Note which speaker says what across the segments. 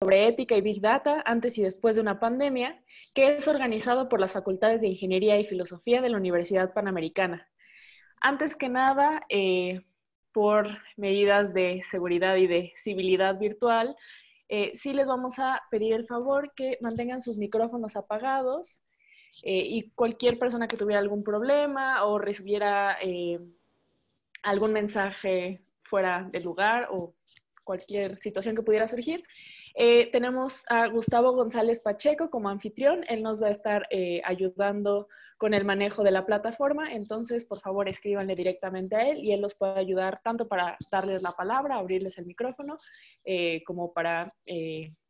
Speaker 1: sobre ética y Big Data antes y después de una pandemia, que es organizado por las Facultades de Ingeniería y Filosofía de la Universidad Panamericana. Antes que nada, eh, por medidas de seguridad y de civilidad virtual, eh, sí les vamos a pedir el favor que mantengan sus micrófonos apagados eh, y cualquier persona que tuviera algún problema o recibiera algún mensaje fuera del lugar o cualquier situación que pudiera surgir, eh, tenemos a Gustavo González Pacheco como anfitrión. Él nos va a estar eh, ayudando con el manejo de la plataforma. Entonces, por favor, escríbanle directamente a él y él los puede ayudar tanto para darles la palabra, abrirles el micrófono, eh, como para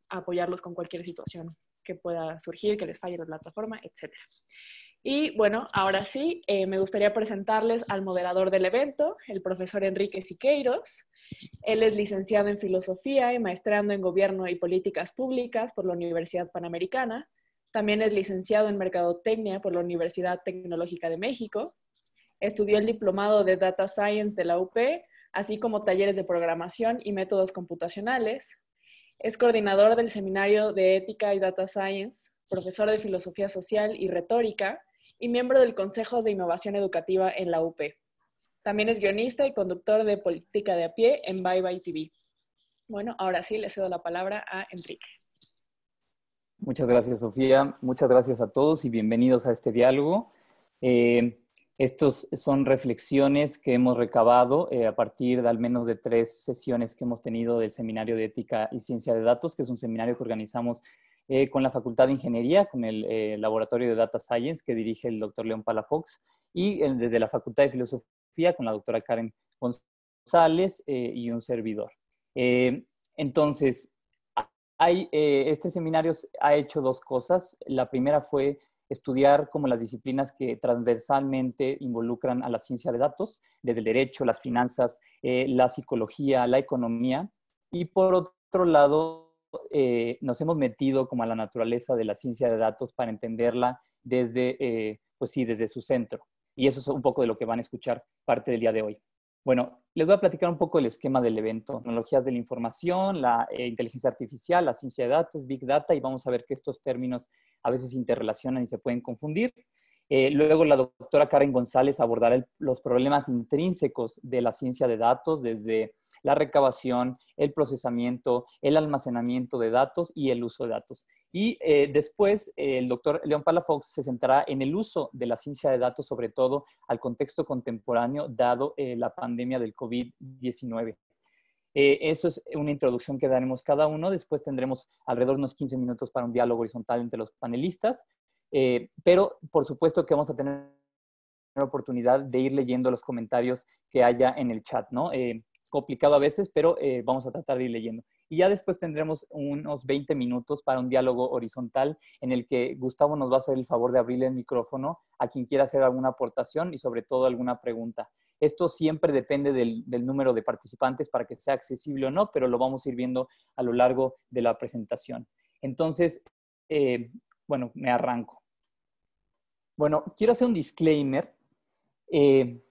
Speaker 1: apoyarlos con cualquier situación que pueda surgir, que les falle la plataforma, etc. Y bueno, ahora sí, me gustaría presentarles al moderador del evento, el profesor Enrique Siqueiros. Él es licenciado en filosofía y maestrando en gobierno y políticas públicas por la Universidad Panamericana. También es licenciado en mercadotecnia por la Universidad Tecnológica de México. Estudió el diplomado de Data Science de la UP, así como talleres de programación y métodos computacionales. Es coordinador del Seminario de Ética y Data Science, profesor de Filosofía Social y Retórica y miembro del Consejo de Innovación Educativa en la UP. También es guionista y conductor de Política de a pie en Bye Bye TV. Bueno, ahora sí le cedo la palabra a Enrique.
Speaker 2: Muchas gracias, Sofía. Muchas gracias a todos y bienvenidos a este diálogo. Eh, estos son reflexiones que hemos recabado eh, a partir de al menos de tres sesiones que hemos tenido del Seminario de Ética y Ciencia de Datos, que es un seminario que organizamos eh, con la Facultad de Ingeniería, con el eh, Laboratorio de Data Science que dirige el doctor León Palafox, y desde la Facultad de Filosofía con la doctora Karen González eh, y un servidor. Eh, entonces, hay, eh, este seminario ha hecho dos cosas. La primera fue estudiar como las disciplinas que transversalmente involucran a la ciencia de datos, desde el derecho, las finanzas, la psicología, la economía. Y por otro lado, nos hemos metido como a la naturaleza de la ciencia de datos para entenderla desde, pues sí, desde su centro. Y eso es un poco de lo que van a escuchar parte del día de hoy. Bueno, les voy a platicar un poco el esquema del evento, tecnologías de la información, la eh, inteligencia artificial, la ciencia de datos, big data, y vamos a ver que estos términos a veces interrelacionan y se pueden confundir. Eh, luego la doctora Karen González abordará los problemas intrínsecos de la ciencia de datos, desde la recabación, el procesamiento, el almacenamiento de datos y el uso de datos. Y eh, después el doctor León Palafox se centrará en el uso de la ciencia de datos, sobre todo al contexto contemporáneo, dado eh, la pandemia del COVID-19. eso es una introducción que daremos cada uno. Después tendremos alrededor de unos 15 minutos para un diálogo horizontal entre los panelistas. Eh, pero por supuesto que vamos a tener la oportunidad de ir leyendo los comentarios que haya en el chat, ¿no? Eh, es complicado a veces, pero eh, vamos a tratar de ir leyendo. Y ya después tendremos unos 20 minutos para un diálogo horizontal en el que Gustavo nos va a hacer el favor de abrirle el micrófono a quien quiera hacer alguna aportación y sobre todo alguna pregunta. Esto siempre depende del, número de participantes para que sea accesible o no, pero lo vamos a ir viendo a lo largo de la presentación. Entonces, bueno, me arranco. Bueno, quiero hacer un disclaimer, eh,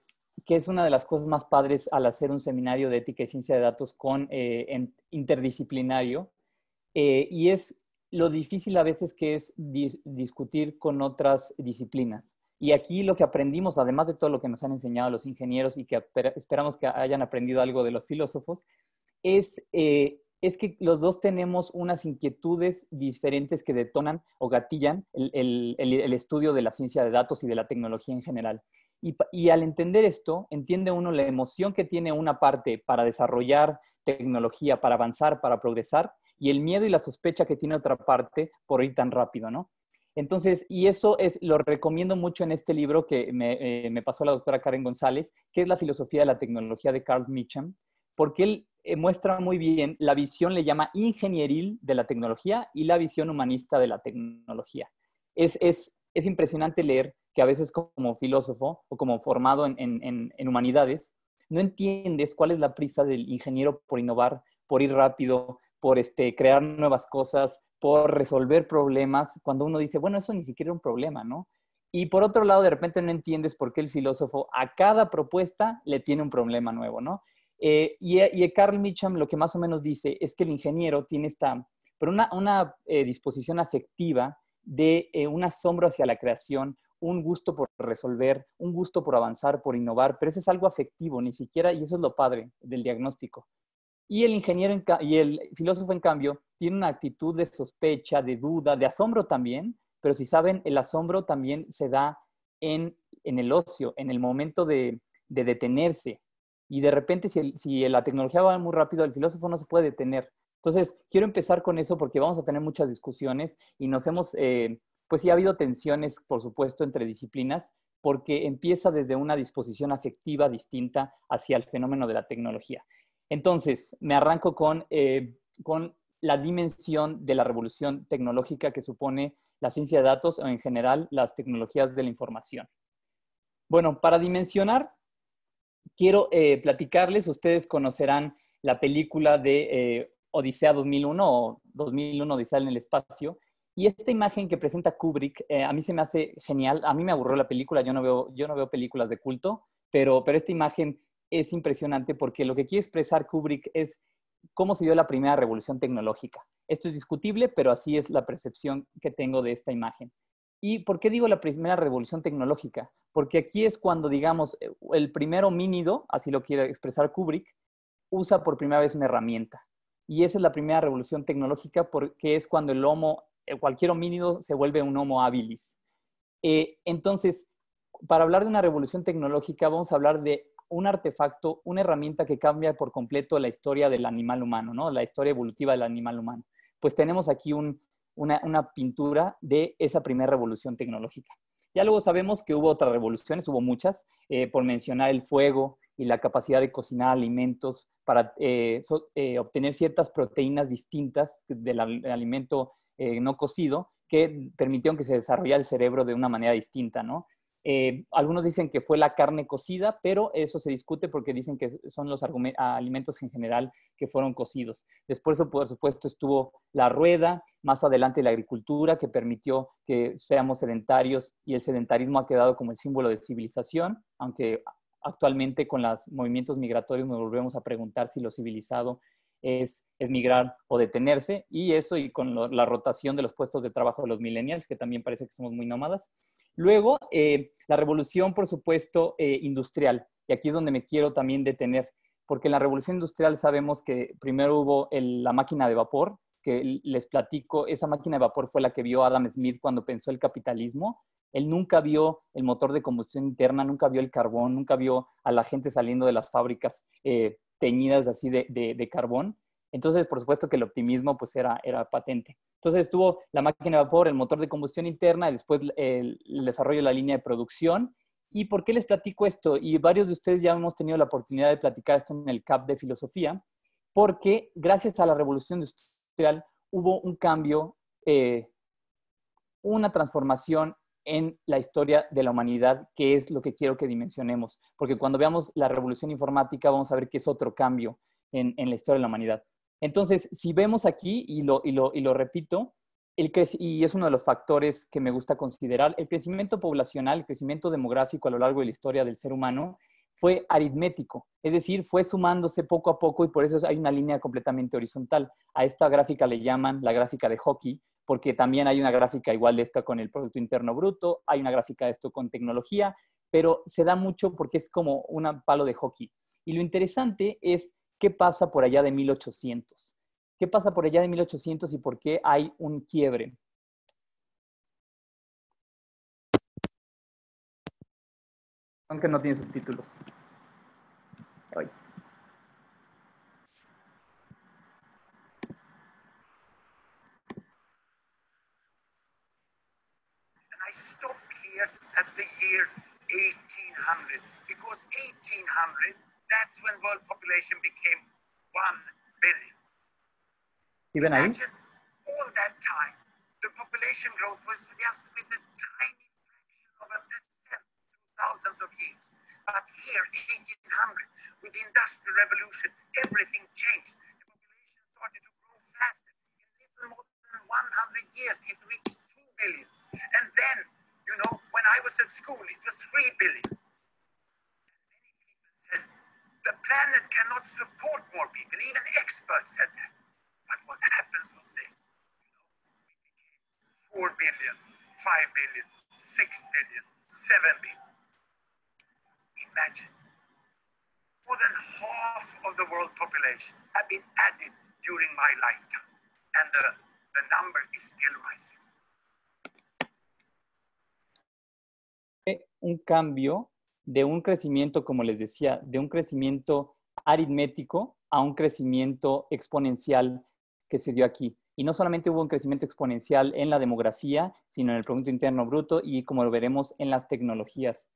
Speaker 2: que es una de las cosas más padres al hacer un seminario de ética y ciencia de datos con eh, interdisciplinario, eh, y es lo difícil a veces que es discutir con otras disciplinas. Y aquí lo que aprendimos, además de todo lo que nos han enseñado los ingenieros y que esperamos que hayan aprendido algo de los filósofos, es es que los dos tenemos unas inquietudes diferentes que detonan o gatillan el, estudio de la ciencia de datos y de la tecnología en general. Y, al entender esto, entiende uno la emoción que tiene una parte para desarrollar tecnología, para avanzar, para progresar, y el miedo y la sospecha que tiene otra parte por ir tan rápido, ¿no? Entonces, y eso es, lo recomiendo mucho en este libro que me, eh, pasó la doctora Karen González, que es La filosofía de la tecnología de Carl Mitcham, porque él eh, muestra muy bien la visión, le llama ingenieril de la tecnología y la visión humanista de la tecnología. Es, impresionante leer que a veces como filósofo o como formado en, humanidades, no entiendes cuál es la prisa del ingeniero por innovar, por ir rápido, por este, crear nuevas cosas, por resolver problemas, cuando uno dice, bueno, eso ni siquiera es un problema, ¿no? Y por otro lado, de repente no entiendes por qué el filósofo a cada propuesta le tiene un problema nuevo, ¿no? Eh, y, eh, Carl Mitcham lo que más o menos dice es que el ingeniero tiene esta, pero una, eh, disposición afectiva de un asombro hacia la creación, un gusto por resolver, un gusto por avanzar, por innovar, pero eso es algo afectivo, ni siquiera, y eso es lo padre del diagnóstico. Y el ingeniero y el filósofo, en cambio, tiene una actitud de sospecha, de duda, de asombro también, pero si saben, el asombro también se da en, el ocio, en el momento de detenerse, y de repente si, la tecnología va muy rápido, el filósofo no se puede detener. Entonces, quiero empezar con eso porque vamos a tener muchas discusiones y nos hemos, eh, pues sí ha habido tensiones, por supuesto, entre disciplinas, porque empieza desde una disposición afectiva distinta hacia el fenómeno de la tecnología. Entonces, me arranco con, eh, con la dimensión de la revolución tecnológica que supone la ciencia de datos o en general las tecnologías de la información. Bueno, para dimensionar quiero eh, platicarles, ustedes conocerán la película de eh, Odisea 2001 o 2001 Odisea en el espacio. Y esta imagen que presenta Kubrick eh, a mí se me hace genial. A mí me aburró la película, yo no veo, películas de culto, pero, pero esta imagen es impresionante porque lo que quiere expresar Kubrick es cómo se dio la primera revolución tecnológica. Esto es discutible, pero así es la percepción que tengo de esta imagen. ¿Y por qué digo la primera revolución tecnológica? porque aquí es cuando, digamos, eh, el primer homínido, así lo quiere expresar Kubrick, usa por primera vez una herramienta. Y esa es la primera revolución tecnológica porque es cuando el homo, eh, cualquier homínido se vuelve un homo habilis. Eh, entonces, para hablar de una revolución tecnológica, vamos a hablar de un artefacto, una herramienta que cambia por completo la historia del animal humano, ¿no? La historia evolutiva del animal humano. Pues tenemos aquí una pintura de esa primera revolución tecnológica. Ya luego sabemos que hubo otras revoluciones, hubo muchas, eh, por mencionar el fuego y la capacidad de cocinar alimentos para eh, eh, obtener ciertas proteínas distintas del alimento no cocido que permitieron que se desarrollara el cerebro de una manera distinta, ¿no? Eh, algunos dicen que fue la carne cocida, pero eso se discute porque dicen que son los ah, alimentos en general que fueron cocidos. Después, por supuesto, estuvo la rueda, más adelante la agricultura, que permitió que seamos sedentarios y el sedentarismo ha quedado como el símbolo de civilización, aunque actualmente con los movimientos migratorios nos volvemos a preguntar si lo civilizado es, es migrar o detenerse, y eso y con la rotación de los puestos de trabajo de los millennials, que también parece que somos muy nómadas. Luego, eh, la revolución, por supuesto, eh, industrial. Y aquí es donde me quiero también detener, porque en la revolución industrial sabemos que primero hubo la máquina de vapor, que les platico, esa máquina de vapor fue la que vio Adam Smith cuando pensó el capitalismo. Él nunca vio el motor de combustión interna, nunca vio el carbón, nunca vio a la gente saliendo de las fábricas eh, teñidas así de carbón. Entonces, por supuesto que el optimismo pues era, patente. Entonces estuvo la máquina de vapor, el motor de combustión interna, y después el, desarrollo de la línea de producción. ¿Y por qué les platico esto? Y varios de ustedes ya hemos tenido la oportunidad de platicar esto en el CAP de filosofía, porque gracias a la revolución industrial hubo un cambio, eh, una transformación en la historia de la humanidad, que es lo que quiero que dimensionemos, porque cuando veamos la revolución informática vamos a ver que es otro cambio en la historia de la humanidad. Entonces, si vemos aquí, y lo, repito, el y es uno de los factores que me gusta considerar, el crecimiento poblacional, el crecimiento demográfico a lo largo de la historia del ser humano fue aritmético, es decir, fue sumándose poco a poco y por eso hay una línea completamente horizontal. A esta gráfica le llaman la gráfica de hockey, porque también hay una gráfica igual de esta con el Producto Interno Bruto, hay una gráfica de esto con tecnología, pero se da mucho porque es como un palo de hockey. Y lo interesante es ¿Qué pasa por allá de 1800? ¿Qué pasa por allá de 1800 y por qué hay un quiebre? Aunque no tiene subtítulos. Ay.
Speaker 3: I stop here at the year 1800 because 1800 That's when world population became 1 billion.
Speaker 2: Even Imagine I?
Speaker 3: all that time, the population growth was just with a tiny fraction of a percent through thousands of years. But here, 1800, with the Industrial Revolution, everything changed. The population started to grow faster. In little more than 100 years, it reached 2 billion. And then, you know, when I was at school, it was 3 billion the planet cannot support more people. Even experts said that. But what happens was this. You know, 4 billion, 5 billion, 6 billion, 7 billion. Imagine. More than half of the world population have been added during my lifetime. And the, the number is still rising.
Speaker 2: Un cambio de un crecimiento, como les decía, de un crecimiento aritmético a un crecimiento exponencial que se dio aquí. Y no solamente hubo un crecimiento exponencial en la demografía, sino en el Producto Interno Bruto y, como lo veremos, en las tecnologías.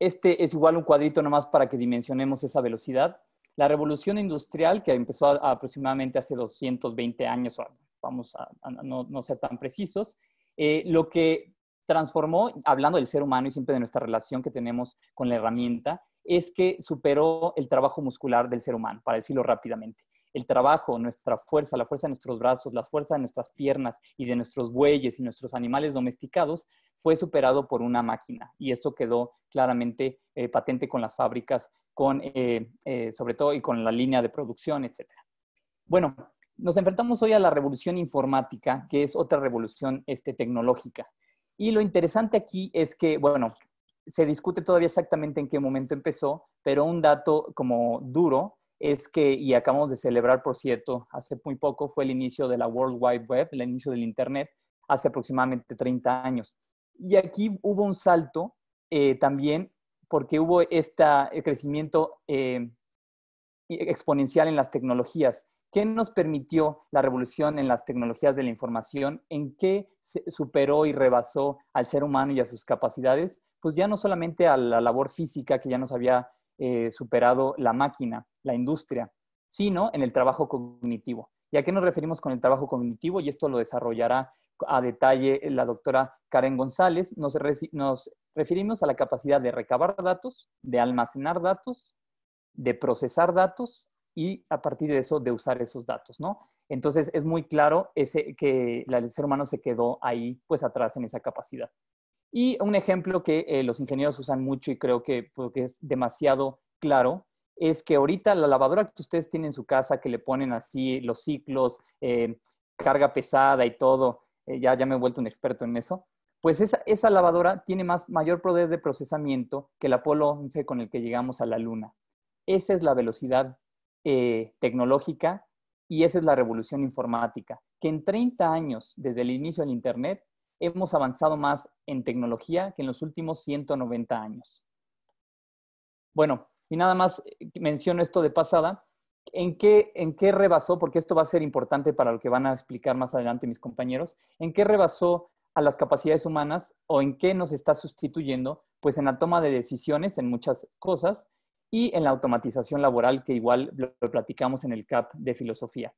Speaker 2: Este es igual un cuadrito nomás para que dimensionemos esa velocidad. La revolución industrial, que empezó aproximadamente hace 220 años, vamos a, no, ser tan precisos, eh, lo que transformó, hablando del ser humano y siempre de nuestra relación que tenemos con la herramienta, es que superó el trabajo muscular del ser humano, para decirlo rápidamente. El trabajo, nuestra fuerza, la fuerza de nuestros brazos, la fuerza de nuestras piernas y de nuestros bueyes y nuestros animales domesticados fue superado por una máquina. Y esto quedó claramente eh, patente con las fábricas, con, eh, eh, sobre todo y con la línea de producción, etc. Bueno, nos enfrentamos hoy a la revolución informática, que es otra revolución este, tecnológica. Y lo interesante aquí es que, bueno, se discute todavía exactamente en qué momento empezó, pero un dato como duro es que, y acabamos de celebrar, por cierto, hace muy poco, fue el inicio de la World Wide Web, el inicio del Internet, hace aproximadamente 30 años. Y aquí hubo un salto eh, también porque hubo este crecimiento eh, exponencial en las tecnologías. ¿Qué nos permitió la revolución en las tecnologías de la información? ¿En qué superó y rebasó al ser humano y a sus capacidades? Pues ya no solamente a la labor física que ya nos había eh, superado la máquina, la industria, sino en el trabajo cognitivo. ¿Y a qué nos referimos con el trabajo cognitivo? Y esto lo desarrollará a detalle la doctora Karen González. nos referimos a la capacidad de recabar datos, de almacenar datos, de procesar datos y a partir de eso de usar esos datos, ¿no? Entonces es muy claro ese, que el ser humano se quedó ahí, pues atrás en esa capacidad. Y un ejemplo que eh, los ingenieros usan mucho y creo que, porque pues, es demasiado claro es que ahorita la lavadora que ustedes tienen en su casa, que le ponen así los ciclos, eh, carga pesada y todo, eh, ya, ya me he vuelto un experto en eso, pues esa, lavadora tiene más, mayor poder de procesamiento que el Apolo 11 con el que llegamos a la Luna. Esa es la velocidad eh, tecnológica y esa es la revolución informática, que en 30 años desde el inicio del Internet hemos avanzado más en tecnología que en los últimos 190 años. Bueno, y nada más eh, menciono esto de pasada. ¿En qué, ¿En qué rebasó? Porque esto va a ser importante para lo que van a explicar más adelante mis compañeros. ¿En qué rebasó a las capacidades humanas o en qué nos está sustituyendo? Pues en la toma de decisiones, en muchas cosas, y en la automatización laboral, que igual lo platicamos en el CAP de filosofía.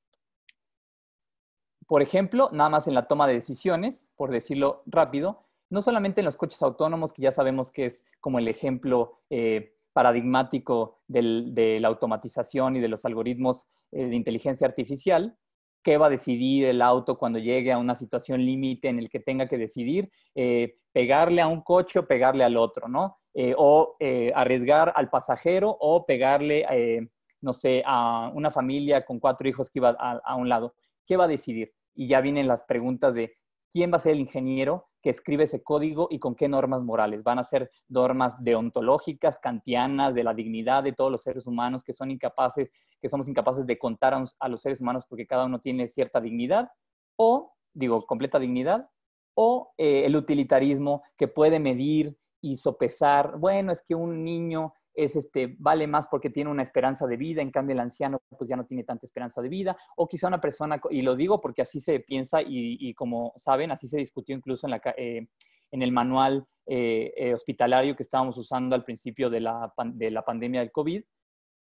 Speaker 2: Por ejemplo, nada más en la toma de decisiones, por decirlo rápido, no solamente en los coches autónomos, que ya sabemos que es como el ejemplo eh, paradigmático de la automatización y de los algoritmos eh, de inteligencia artificial, qué va a decidir el auto cuando llegue a una situación límite en el que tenga que decidir eh, pegarle a un coche o pegarle al otro, ¿no? Eh, o eh, arriesgar al pasajero o pegarle, no sé, a una familia con cuatro hijos que iba a, un lado. ¿Qué va a decidir? Y ya vienen las preguntas de quién va a ser el ingeniero, que escribe ese código y con qué normas morales. Van a ser normas deontológicas, kantianas, de la dignidad de todos los seres humanos que son incapaces, que somos incapaces de contar a, los seres humanos porque cada uno tiene cierta dignidad o, digo, completa dignidad, o eh, el utilitarismo que puede medir y sopesar, bueno, es que un niño es este, vale más porque tiene una esperanza de vida, en cambio el anciano pues ya no tiene tanta esperanza de vida, o quizá una persona, y lo digo porque así se piensa y, como saben, así se discutió incluso en, eh, el manual eh, eh, hospitalario que estábamos usando al principio de la, pandemia del COVID,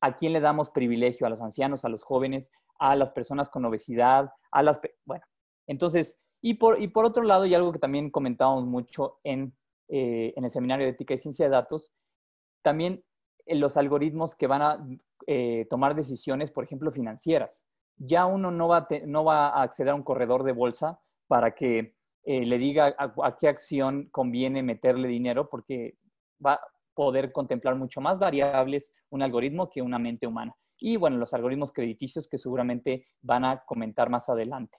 Speaker 2: a quién le damos privilegio, a los ancianos, a los jóvenes, a las personas con obesidad, a las... Bueno, entonces, y por, otro lado, y algo que también comentábamos mucho en el Seminario de Ética y Ciencia de Datos, también los algoritmos que van a eh, tomar decisiones, por ejemplo, financieras. Ya uno no va a, acceder a un corredor de bolsa para que eh, le diga a, qué acción conviene meterle dinero, porque va a poder contemplar mucho más variables un algoritmo que una mente humana. Y bueno, los algoritmos crediticios que seguramente van a comentar más adelante.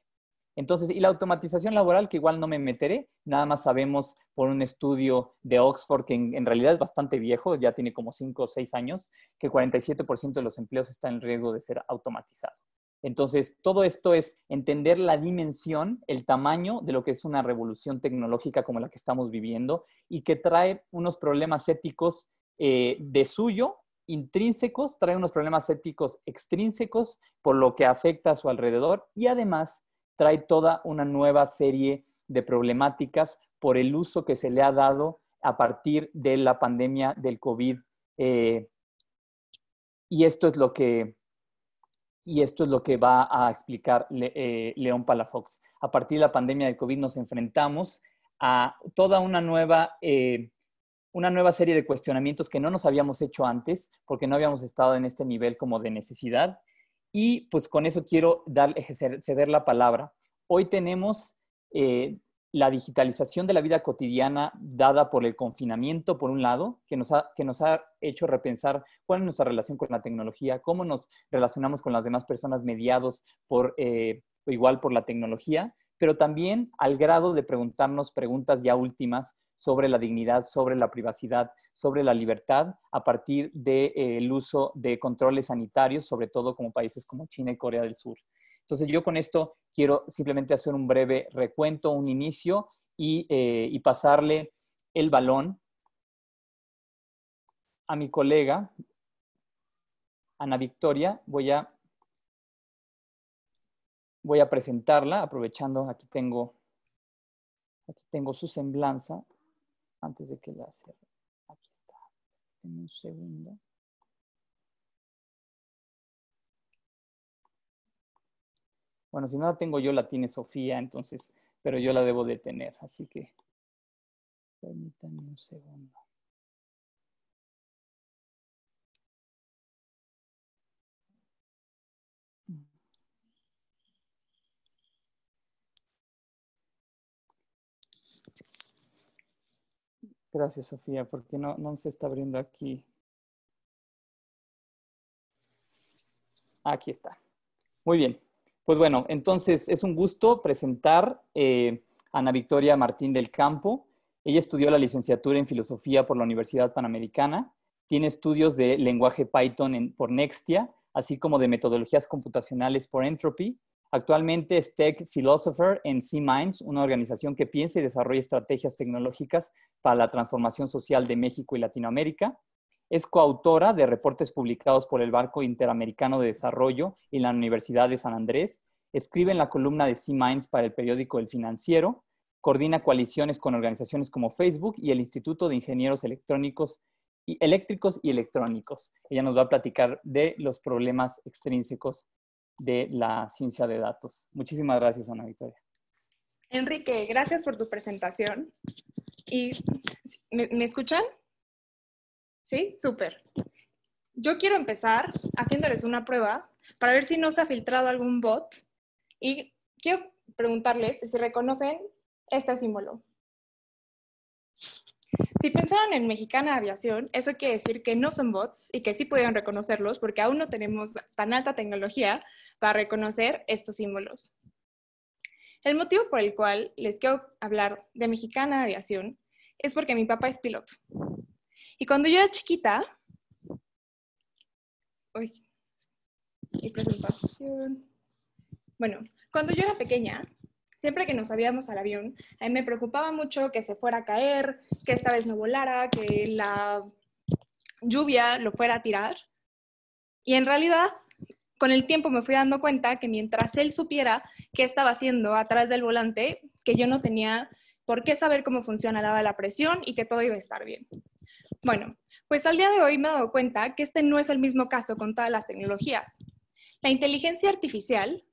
Speaker 2: Entonces, y la automatización laboral, que igual no me meteré, nada más sabemos por un estudio de Oxford, que en, realidad es bastante viejo, ya tiene como 5 o 6 años, que 47% de los empleos están en riesgo de ser automatizados. Entonces, todo esto es entender la dimensión, el tamaño de lo que es una revolución tecnológica como la que estamos viviendo y que trae unos problemas éticos eh, de suyo intrínsecos, trae unos problemas éticos extrínsecos por lo que afecta a su alrededor y además trae toda una nueva serie de problemáticas por el uso que se le ha dado a partir de la pandemia del COVID. Eh, y esto es lo que y esto es lo que va a explicar eh, León Palafox. A partir de la pandemia del COVID nos enfrentamos a toda una nueva, eh, una nueva serie de cuestionamientos que no nos habíamos hecho antes, porque no habíamos estado en este nivel como de necesidad, y pues con eso quiero ceder la palabra. Hoy tenemos eh, la digitalización de la vida cotidiana dada por el confinamiento, por un lado, que nos, ha, que nos ha hecho repensar cuál es nuestra relación con la tecnología, cómo nos relacionamos con las demás personas mediados por, eh, igual por la tecnología, pero también al grado de preguntarnos preguntas ya últimas sobre la dignidad, sobre la privacidad, sobre la libertad a partir del eh, uso de controles sanitarios, sobre todo como países como China y Corea del Sur. Entonces yo con esto quiero simplemente hacer un breve recuento, un inicio y, eh, pasarle el balón a mi colega, Ana Victoria. Voy a, voy a presentarla, aprovechando, aquí tengo, aquí tengo su semblanza
Speaker 3: antes de que la cierre.
Speaker 2: Este, un segundo. Bueno, si no la tengo yo, la tiene Sofía, entonces, pero yo la debo de tener. Así que
Speaker 3: permítanme un segundo.
Speaker 2: Gracias, Sofía, porque no, no se está abriendo aquí. Aquí está. Muy bien. Pues bueno, entonces es un gusto presentar eh, a Ana Victoria Martín del Campo. Ella estudió la licenciatura en filosofía por la Universidad Panamericana. Tiene estudios de lenguaje Python por Nextia, así como de metodologías computacionales por Entropy Actualmente es Tech Philosopher en C-Minds, una organización que piensa y desarrolla estrategias tecnológicas para la transformación social de México y Latinoamérica. Es coautora de reportes publicados por el Barco Interamericano de Desarrollo y la Universidad de San Andrés. Escribe en la columna de C-Minds para el periódico El Financiero. Coordina coaliciones con organizaciones como Facebook y el Instituto de Ingenieros Electrónicos Eléctricos y Electrónicos. Ella nos va a platicar de los problemas extrínsecos de la ciencia de datos. Muchísimas gracias, Ana Victoria.
Speaker 4: Enrique, gracias por tu presentación. Y, ¿me, escuchan? Sí, súper. Yo quiero empezar haciéndoles una prueba para ver si no se ha filtrado algún bot y quiero preguntarles si reconocen este símbolo. Si pensaron en Mexicana Aviación, eso quiere decir que no son bots y que sí pudieron reconocerlos porque aún no tenemos tan alta tecnología para reconocer estos símbolos. El motivo por el cual les quiero hablar de Mexicana Aviación es porque mi papá es piloto. Y cuando yo era chiquita, Bueno, cuando yo era pequeña, siempre que nos habíamos al avión, a mí me preocupaba mucho que se fuera a caer, que esta vez no volara, que la lluvia lo fuera a tirar. Y en realidad, con el tiempo me fui dando cuenta que mientras él supiera qué estaba haciendo atrás del volante, que yo no tenía por qué saber cómo funcionaba la presión y que todo iba a estar bien. Bueno, pues al día de hoy me he dado cuenta que este no es el mismo caso con todas las tecnologías. La inteligencia artificial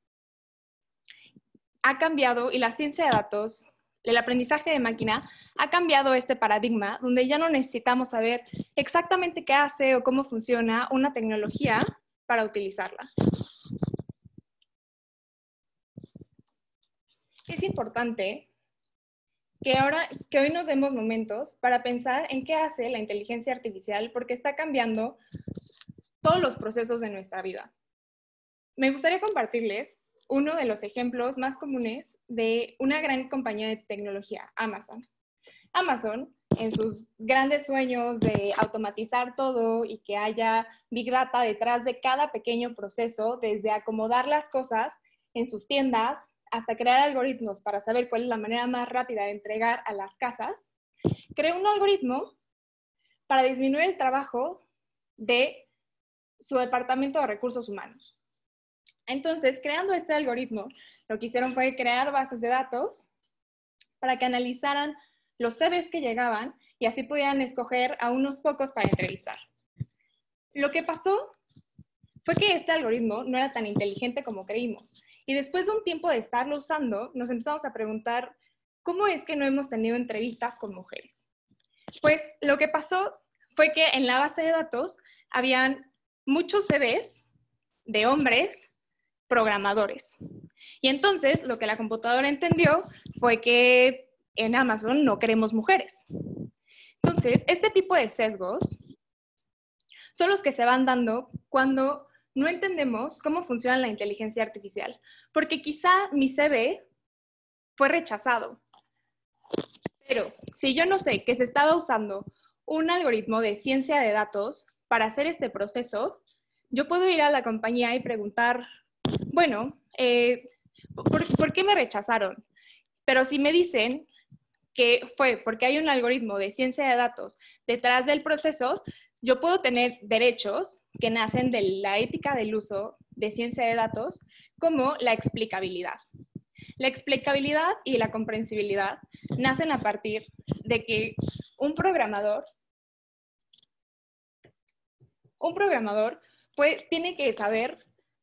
Speaker 4: ha cambiado y la ciencia de datos, el aprendizaje de máquina, ha cambiado este paradigma donde ya no necesitamos saber exactamente qué hace o cómo funciona una tecnología para utilizarla. Es importante que, hoy nos demos momentos para pensar en qué hace la inteligencia artificial porque está cambiando todos los procesos de nuestra vida. Me gustaría compartirles uno de los ejemplos más comunes de una gran compañía de tecnología, Amazon. Amazon, en sus grandes sueños de automatizar todo y que haya Big Data detrás de cada pequeño proceso, desde acomodar las cosas en sus tiendas hasta crear algoritmos para saber cuál es la manera más rápida de entregar a las casas, creó un algoritmo para disminuir el trabajo de su departamento de recursos humanos. Entonces, creando este algoritmo, lo que hicieron fue crear bases de datos para que analizaran los CVs que llegaban y así pudieran escoger a unos pocos para entrevistar. Lo que pasó fue que este algoritmo no era tan inteligente como creímos. Y después de un tiempo de estarlo usando, nos empezamos a preguntar, ¿cómo es que no hemos tenido entrevistas con mujeres? Pues lo que pasó fue que en la base de datos habían muchos CVs de hombres programadores. Y entonces lo que la computadora entendió fue que en Amazon no queremos mujeres. Entonces, este tipo de sesgos son los que se van dando cuando no entendemos cómo funciona la inteligencia artificial, porque quizá mi CV fue rechazado. Pero si yo no sé que se estaba usando un algoritmo de ciencia de datos para hacer este proceso, yo puedo ir a la compañía y preguntar, bueno, eh, ¿por, ¿por qué me rechazaron? Pero si me dicen que fue porque hay un algoritmo de ciencia de datos detrás del proceso, yo puedo tener derechos que nacen de la ética del uso de ciencia de datos como la explicabilidad. La explicabilidad y la comprensibilidad nacen a partir de que un programador, un programador, pues tiene que saber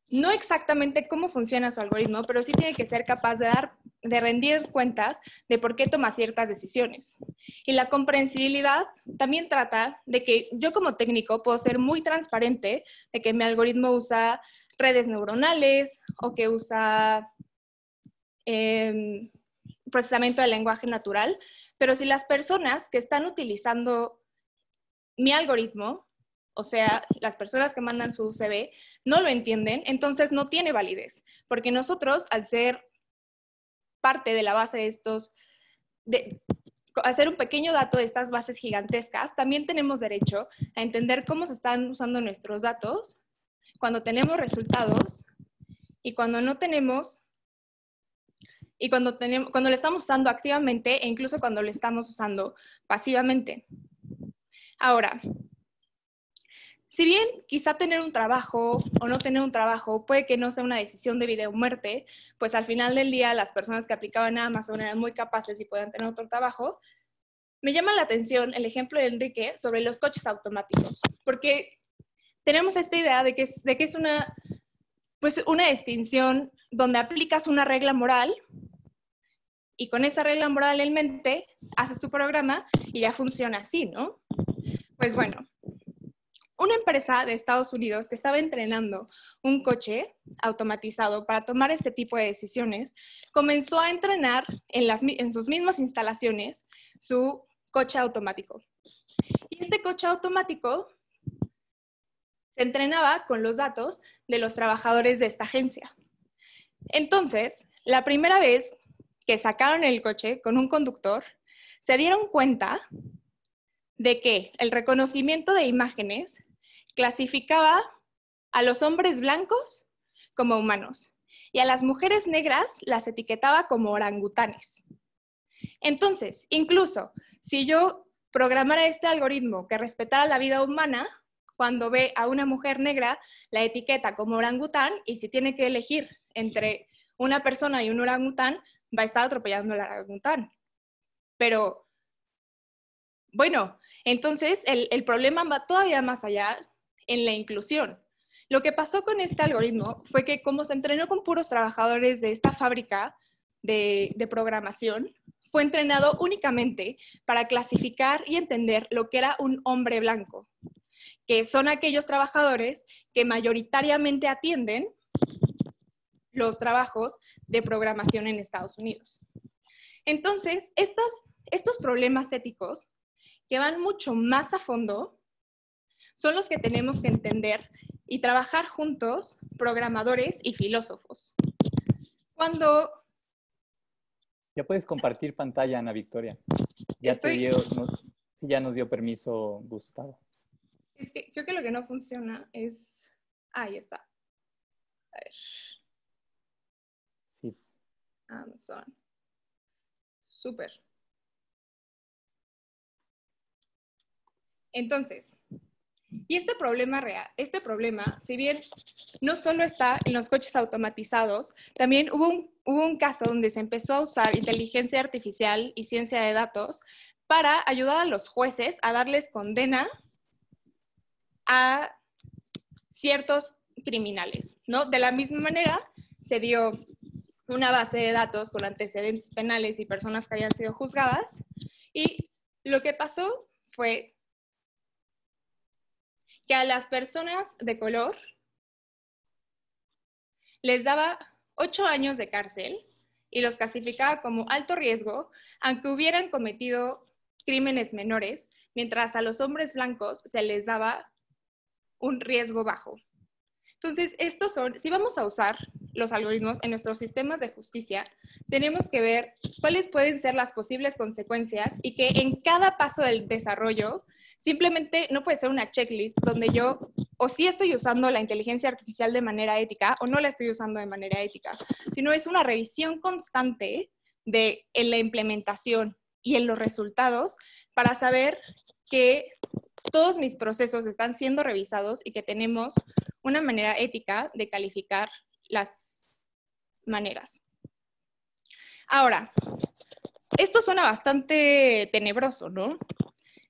Speaker 4: no exactamente cómo funciona su algoritmo, pero sí tiene que ser capaz de dar, de rendir cuentas de por qué toma ciertas decisiones. Y la comprensibilidad también trata de que yo como técnico puedo ser muy transparente de que mi algoritmo usa redes neuronales o que usa em, procesamiento de lenguaje natural, pero si las personas que están utilizando mi algoritmo o sea, las personas que mandan su CV, no lo entienden, entonces no tiene validez, porque nosotros, al ser parte de la base de estos, de, hacer un pequeño dato de estas bases gigantescas, también tenemos derecho a entender cómo se están usando nuestros datos cuando tenemos resultados y cuando no tenemos y cuando tenemos cuando lo estamos usando activamente e incluso cuando lo estamos usando pasivamente. Ahora, si bien quizá tener un trabajo o no tener un trabajo puede que no sea una decisión de vida o muerte, pues al final del día las personas que aplicaban a Amazon eran muy capaces y podían tener otro trabajo, me llama la atención el ejemplo de Enrique sobre los coches automáticos, porque tenemos esta idea de que es, de que es una, pues una distinción donde aplicas una regla moral y con esa regla moral en mente haces tu programa y ya funciona así, ¿no? Pues bueno, una empresa de Estados Unidos que estaba entrenando un coche automatizado para tomar este tipo de decisiones, comenzó a entrenar en, sus mismas instalaciones su coche automático. Y este coche automático se entrenaba con los datos de los trabajadores de esta agencia. Entonces, la primera vez que sacaron el coche con un conductor, se dieron cuenta de que el reconocimiento de imágenes clasificaba a los hombres blancos como humanos y a las mujeres negras las etiquetaba como orangutanes. Entonces, incluso si yo programara este algoritmo que respetara la vida humana, cuando ve a una mujer negra la etiqueta como orangután y si tiene que elegir entre una persona y un orangután, va a estar atropellando al orangután. Pero, bueno, entonces el, el problema va todavía más allá en la inclusión. Lo que pasó con este algoritmo fue que como se entrenó con puros trabajadores de esta fábrica de, programación, fue entrenado únicamente para clasificar y entender lo que era un hombre blanco, que son aquellos trabajadores que mayoritariamente atienden los trabajos de programación en Estados Unidos. Entonces, estos problemas éticos que van mucho más a fondo son los que tenemos que entender y trabajar juntos, programadores y filósofos.
Speaker 2: Cuando... Ya puedes compartir pantalla, Ana Victoria. Ya te dio, sí, ya nos dio permiso Gustavo.
Speaker 4: Yo creo que lo que no funciona es... Ahí está. A ver. Sí. Amazon. Súper. Entonces, y este problema real, este problema, si bien no solo está en los coches automatizados, también hubo un, caso donde se empezó a usar inteligencia artificial y ciencia de datos para ayudar a los jueces a darles condena a ciertos criminales, ¿no? De la misma manera se dio una base de datos con antecedentes penales y personas que habían sido juzgadas y lo que pasó fue que a las personas de color les daba ocho años de cárcel y los clasificaba como alto riesgo, aunque hubieran cometido crímenes menores, mientras a los hombres blancos se les daba un riesgo bajo. Entonces, estos son, si vamos a usar los algoritmos en nuestros sistemas de justicia, tenemos que ver cuáles pueden ser las posibles consecuencias y que en cada paso del desarrollo Simplemente no puede ser una checklist donde yo o sí estoy usando la inteligencia artificial de manera ética o no la estoy usando de manera ética, sino es una revisión constante de en eh, la implementación y en los resultados para saber que todos mis procesos están siendo revisados y que tenemos una manera ética de calificar las maneras. Ahora, esto suena bastante tenebroso, ¿no?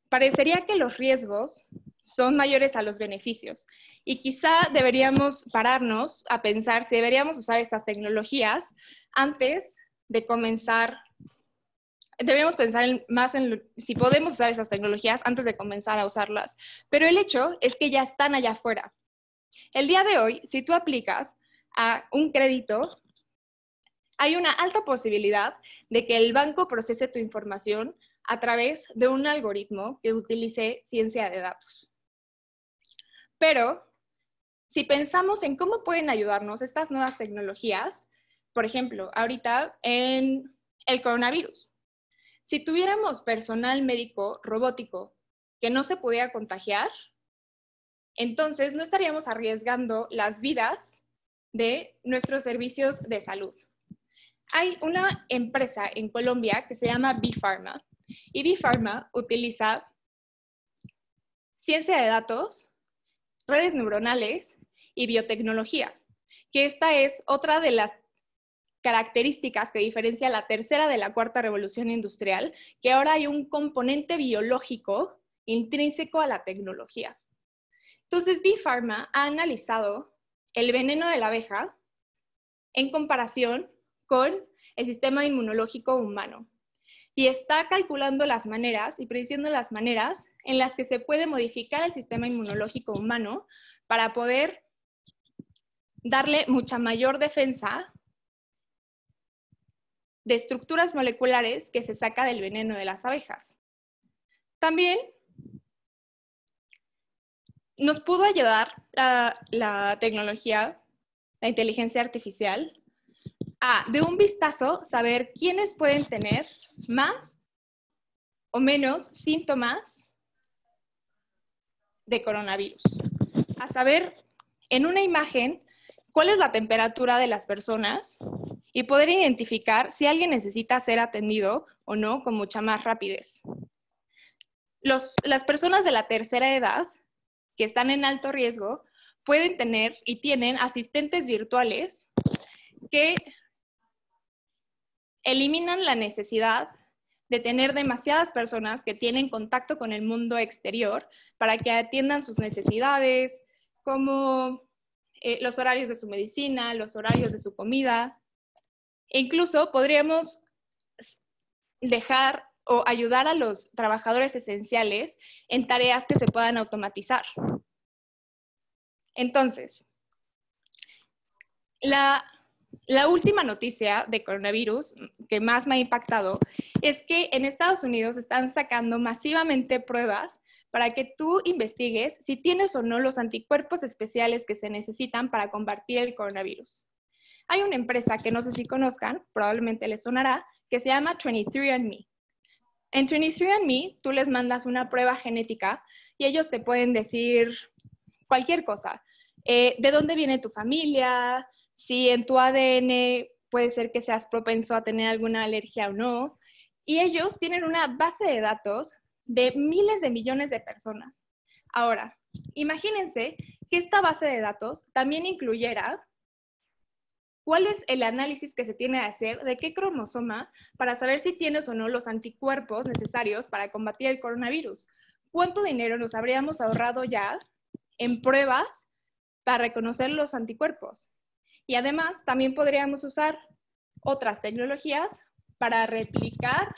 Speaker 4: parecería que los riesgos son mayores a los beneficios y quizá deberíamos pararnos a pensar si deberíamos usar estas tecnologías antes de comenzar. Deberíamos pensar más en si podemos usar esas tecnologías antes de comenzar a usarlas. Pero el hecho es que ya están allá afuera. El día de hoy, si tú aplicas a un crédito, hay una alta posibilidad de que el banco procese tu información a través de un algoritmo que utilice ciencia de datos. Pero si pensamos en cómo pueden ayudarnos estas nuevas tecnologías, por ejemplo, ahorita en el coronavirus, si tuviéramos personal médico robótico que no se pudiera contagiar, entonces no estaríamos arriesgando las vidas de nuestros servicios de salud. Hay una empresa en Colombia que se llama Bipharma y b Pharma utiliza ciencia de datos, redes neuronales y biotecnología, que esta es otra de las características que diferencia la tercera de la cuarta revolución industrial, que ahora hay un componente biológico intrínseco a la tecnología. Entonces, B-Pharma ha analizado el veneno de la abeja en comparación con el sistema inmunológico humano y está calculando las maneras y prediciendo las maneras en las que se puede modificar el sistema inmunológico humano para poder darle mucha mayor defensa de estructuras moleculares que se saca del veneno de las abejas. También nos pudo ayudar la, la tecnología, la inteligencia artificial, a, ah, de un vistazo, saber quiénes pueden tener más o menos síntomas de coronavirus. A saber en una imagen cuál es la temperatura de las personas y poder identificar si alguien necesita ser atendido o no con mucha más rapidez. las personas de la tercera edad que están en alto riesgo pueden tener y tienen asistentes virtuales que eliminan la necesidad de tener demasiadas personas que tienen contacto con el mundo exterior para que atiendan sus necesidades, como eh, los horarios de su medicina, los horarios de su comida. E incluso podríamos dejar o ayudar a los trabajadores esenciales en tareas que se puedan automatizar. Entonces, la la última noticia de coronavirus que más me ha impactado es que en Estados Unidos están sacando masivamente pruebas para que tú investigues si tienes o no los anticuerpos especiales que se necesitan para combatir el coronavirus. Hay una empresa que no sé si conozcan, probablemente les sonará, que se llama 23andMe. En 23andMe tú les mandas una prueba genética y ellos te pueden decir cualquier cosa. Eh, ¿De dónde viene tu familia? si en tu ADN puede ser que seas propenso a tener alguna alergia o no. Y ellos tienen una base de datos de miles de millones de personas. Ahora, imagínense que esta base de datos también incluyera cuál es el análisis que se tiene que hacer de qué cromosoma para saber si tienes o no los anticuerpos necesarios para combatir el coronavirus. ¿Cuánto dinero nos habríamos ahorrado ya en pruebas para reconocer los anticuerpos? Y además, también podríamos usar otras tecnologías para replicar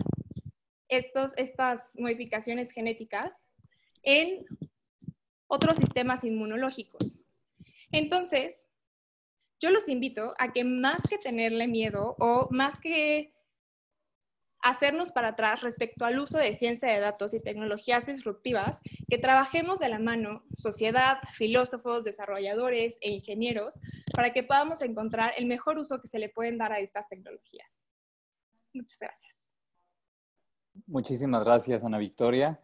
Speaker 4: estos, estas modificaciones genéticas en otros sistemas inmunológicos. Entonces, yo los invito a que más que tenerle miedo o más que hacernos para atrás respecto al uso de ciencia de datos y tecnologías disruptivas, que trabajemos de la mano, sociedad, filósofos, desarrolladores e ingenieros, para que podamos encontrar el mejor uso que se le pueden dar a estas tecnologías. Muchas gracias.
Speaker 2: Muchísimas gracias, Ana Victoria,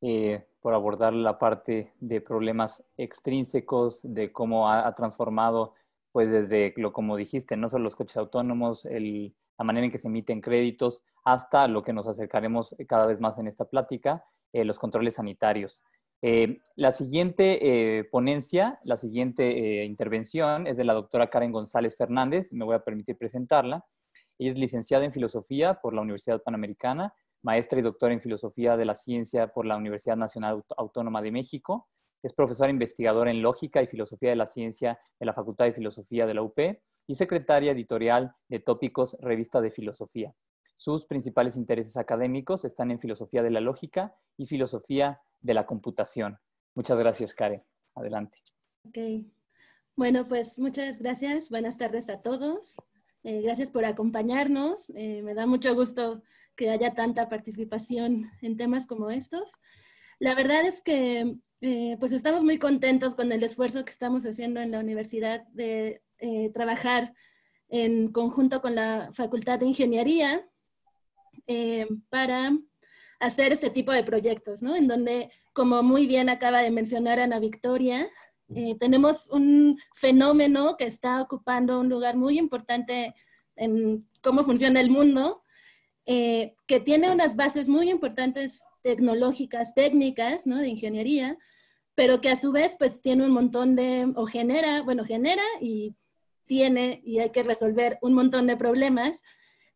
Speaker 2: eh, por abordar la parte de problemas extrínsecos, de cómo ha transformado pues desde lo como dijiste, no solo los coches autónomos, la manera en que se emiten créditos, hasta lo que nos acercaremos cada vez más en esta plática, eh, los controles sanitarios. Eh, la siguiente eh, ponencia, la siguiente intervención es de la doctora Karen González Fernández, me voy a permitir presentarla. Ella es licenciada en filosofía por la Universidad Panamericana, maestra y doctora en filosofía de la ciencia por la Universidad Nacional Autónoma de México es profesora investigadora en Lógica y Filosofía de la Ciencia en la Facultad de Filosofía de la UP y secretaria editorial de Tópicos, Revista de Filosofía. Sus principales intereses académicos están en Filosofía de la Lógica y Filosofía de la Computación. Muchas gracias, Karen. Adelante.
Speaker 5: Okay. Bueno, pues muchas gracias. Buenas tardes a todos. Eh, gracias por acompañarnos. Eh, me da mucho gusto que haya tanta participación en temas como estos. La verdad es que eh, pues estamos muy contentos con el esfuerzo que estamos haciendo en la universidad de eh, trabajar en conjunto con la Facultad de Ingeniería eh, para hacer este tipo de proyectos, ¿no? En donde, como muy bien acaba de mencionar Ana Victoria, tenemos un fenómeno que está ocupando un lugar muy importante en cómo funciona el mundo, eh, que tiene unas bases muy importantes tecnológicas, técnicas, ¿no? De ingeniería, pero que a su vez pues tiene un montón de, o genera, bueno, genera y tiene y hay que resolver un montón de problemas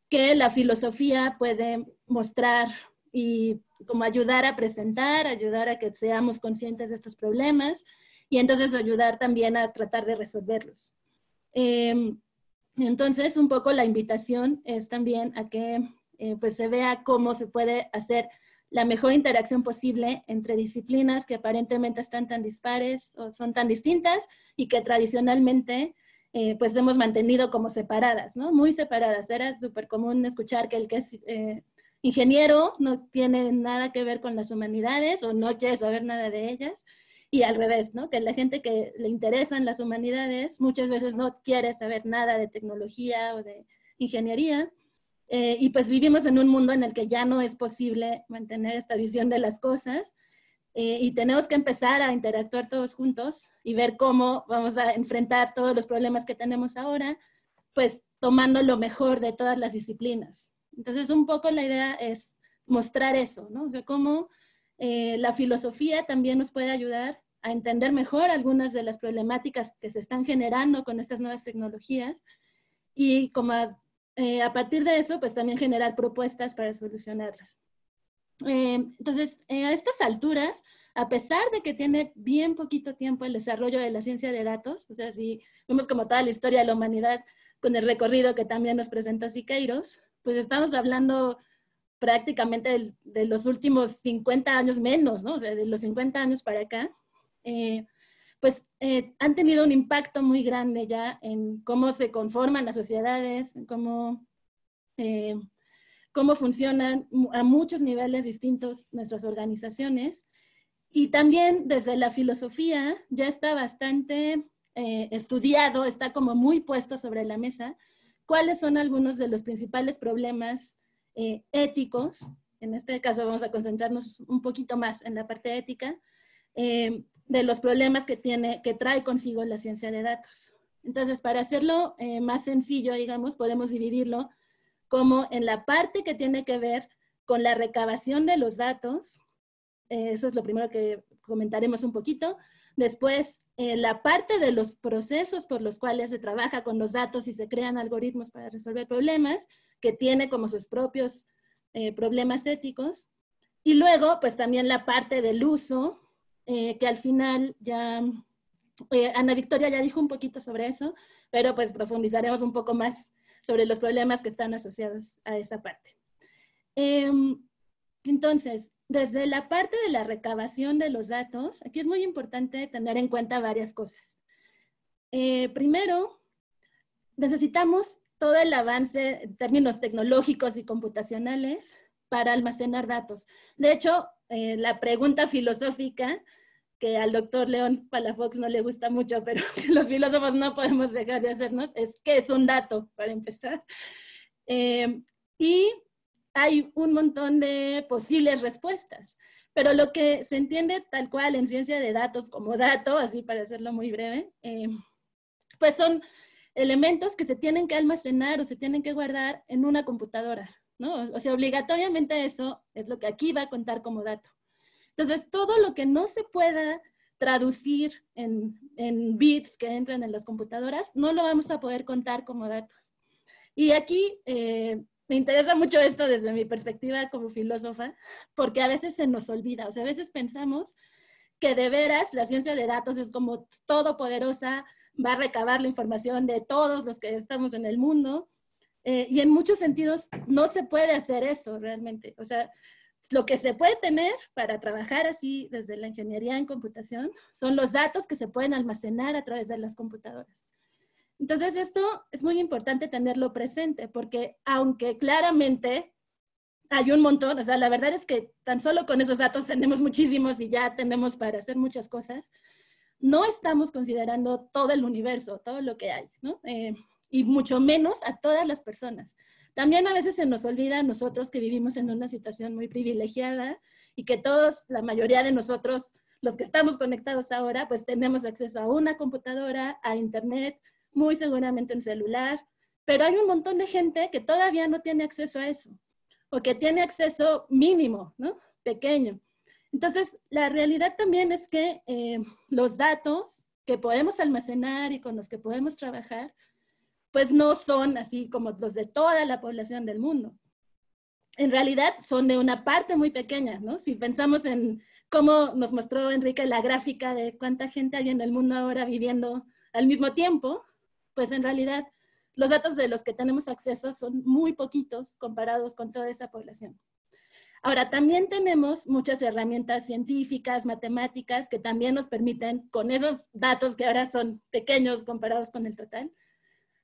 Speaker 5: que la filosofía puede mostrar y como ayudar a presentar, ayudar a que seamos conscientes de estos problemas y entonces ayudar también a tratar de resolverlos. Em, entonces, un poco la invitación es también a que eh, pues se vea cómo se puede hacer la mejor interacción posible entre disciplinas que aparentemente están tan dispares o son tan distintas y que tradicionalmente eh, pues hemos mantenido como separadas, ¿no? Muy separadas. Era súper común escuchar que el que es eh, ingeniero no tiene nada que ver con las humanidades o no quiere saber nada de ellas y al revés, ¿no? Que la gente que le interesan las humanidades muchas veces no quiere saber nada de tecnología o de ingeniería eh, y pues vivimos en un mundo en el que ya no es posible mantener esta visión de las cosas eh, y tenemos que empezar a interactuar todos juntos y ver cómo vamos a enfrentar todos los problemas que tenemos ahora, pues tomando lo mejor de todas las disciplinas. Entonces, un poco la idea es mostrar eso, ¿no? O sea, cómo eh, la filosofía también nos puede ayudar a entender mejor algunas de las problemáticas que se están generando con estas nuevas tecnologías y como a eh, a partir de eso, pues también generar propuestas para solucionarlas. Eh, entonces, eh, a estas alturas, a pesar de que tiene bien poquito tiempo el desarrollo de la ciencia de datos, o sea, si vemos como toda la historia de la humanidad con el recorrido que también nos presenta Siqueiros, pues estamos hablando prácticamente de, de los últimos 50 años menos, ¿no? O sea, de los 50 años para acá pues eh, han tenido un impacto muy grande ya en cómo se conforman las sociedades, en cómo, eh, cómo funcionan a muchos niveles distintos nuestras organizaciones. Y también desde la filosofía ya está bastante eh, estudiado, está como muy puesto sobre la mesa, cuáles son algunos de los principales problemas éticos, en este caso vamos a concentrarnos un poquito más en la parte ética, de los problemas que, tiene, que trae consigo la ciencia de datos. Entonces, para hacerlo eh, más sencillo, digamos, podemos dividirlo como en la parte que tiene que ver con la recabación de los datos, eh, eso es lo primero que comentaremos un poquito, después eh, la parte de los procesos por los cuales se trabaja con los datos y se crean algoritmos para resolver problemas, que tiene como sus propios problemas éticos, y luego, pues también la parte del uso eh, que al final ya, eh, Ana Victoria ya dijo un poquito sobre eso, pero pues profundizaremos un poco más sobre los problemas que están asociados a esa parte. Em, entonces, desde la parte de la recabación de los datos, aquí es muy importante tener en cuenta varias cosas. Eh, primero, necesitamos todo el avance en términos tecnológicos y computacionales para almacenar datos. De hecho, eh, la pregunta filosófica que al doctor León Palafox no le gusta mucho, pero que los filósofos no podemos dejar de hacernos, es qué es un dato, para empezar. Eh, y hay un montón de posibles respuestas, pero lo que se entiende tal cual en ciencia de datos como dato, así para hacerlo muy breve, eh, pues son elementos que se tienen que almacenar o se tienen que guardar en una computadora ¿no? O sea, obligatoriamente eso es lo que aquí va a contar como dato. Entonces, todo lo que no se pueda traducir en, bits que entran en las computadoras, no lo vamos a poder contar como datos. Y aquí eh, me interesa mucho esto desde mi perspectiva como filósofa, porque a veces se nos olvida, o sea, a veces pensamos que de veras la ciencia de datos es como todopoderosa, va a recabar la información de todos los que estamos en el mundo eh, y en muchos sentidos no se puede hacer eso realmente. O sea, lo que se puede tener para trabajar así desde la ingeniería en computación son los datos que se pueden almacenar a través de las computadoras. Entonces, esto es muy importante tenerlo presente porque aunque claramente hay un montón, o sea, la verdad es que tan solo con esos datos tenemos muchísimos y ya tenemos para hacer muchas cosas, no estamos considerando todo el universo, todo lo que hay, ¿no? Eh, y mucho menos a todas las personas. También a veces se nos olvida a nosotros que vivimos en una situación muy privilegiada y que todos, la mayoría de nosotros, los que estamos conectados ahora, pues tenemos acceso a una computadora, a internet, muy seguramente un celular, pero hay un montón de gente que todavía no tiene acceso a eso o que tiene acceso mínimo, ¿no? Pequeño. Entonces, la realidad también es que eh, los datos que podemos almacenar y con los que podemos trabajar, pues no son así como los de toda la población del mundo. En realidad son de una parte muy pequeña, ¿no? Si pensamos en cómo nos mostró Enrique la gráfica de cuánta gente hay en el mundo ahora viviendo al mismo tiempo, pues en realidad los datos de los que tenemos acceso son muy poquitos comparados con toda esa población. Ahora, también tenemos muchas herramientas científicas, matemáticas, que también nos permiten, con esos datos que ahora son pequeños comparados con el total,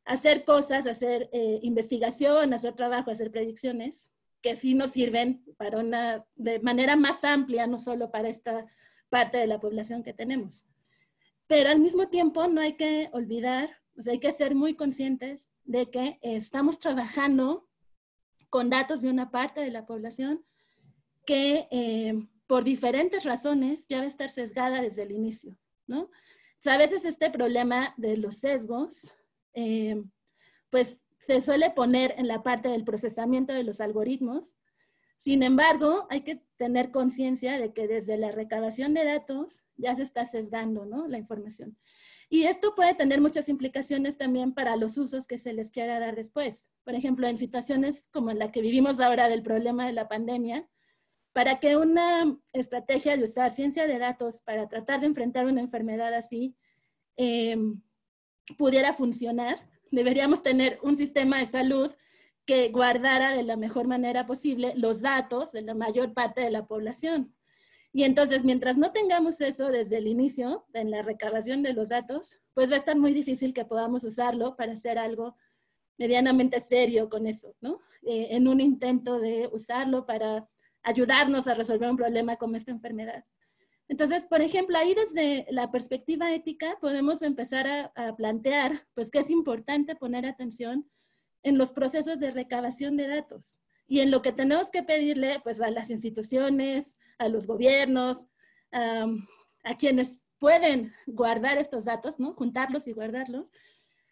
Speaker 5: hacer cosas, hacer eh, investigación, hacer trabajo, hacer predicciones, que sí nos sirven para una, de manera más amplia, no solo para esta parte de la población que tenemos. Pero al mismo tiempo no hay que olvidar, o sea, hay que ser muy conscientes de que estamos trabajando con datos de una parte de la población que eh, por diferentes razones ya va a estar sesgada desde el inicio, ¿no? a veces este problema de los sesgos eh, pues se suele poner en la parte del procesamiento de los algoritmos. Sin embargo, hay que tener conciencia de que desde la recabación de datos ya se está sesgando ¿no? la información. Y esto puede tener muchas implicaciones también para los usos que se les quiera dar después. Por ejemplo, en situaciones como en la que vivimos ahora del problema de la pandemia, para que una estrategia de usar ciencia de datos para tratar de enfrentar una enfermedad así em, pudiera funcionar, deberíamos tener un sistema de salud que guardara de la mejor manera posible los datos de la mayor parte de la población. Y entonces, mientras no tengamos eso desde el inicio, en la recabación de los datos, pues va a estar muy difícil que podamos usarlo para hacer algo medianamente serio con eso, ¿no? Eh, en un intento de usarlo para ayudarnos a resolver un problema como esta enfermedad. Entonces, por ejemplo, ahí desde la perspectiva ética podemos empezar a, plantear, pues, que es importante poner atención en los procesos de recabación de datos y en lo que tenemos que pedirle, pues, a las instituciones, a los gobiernos, a quienes pueden guardar estos datos, ¿no? Juntarlos y guardarlos.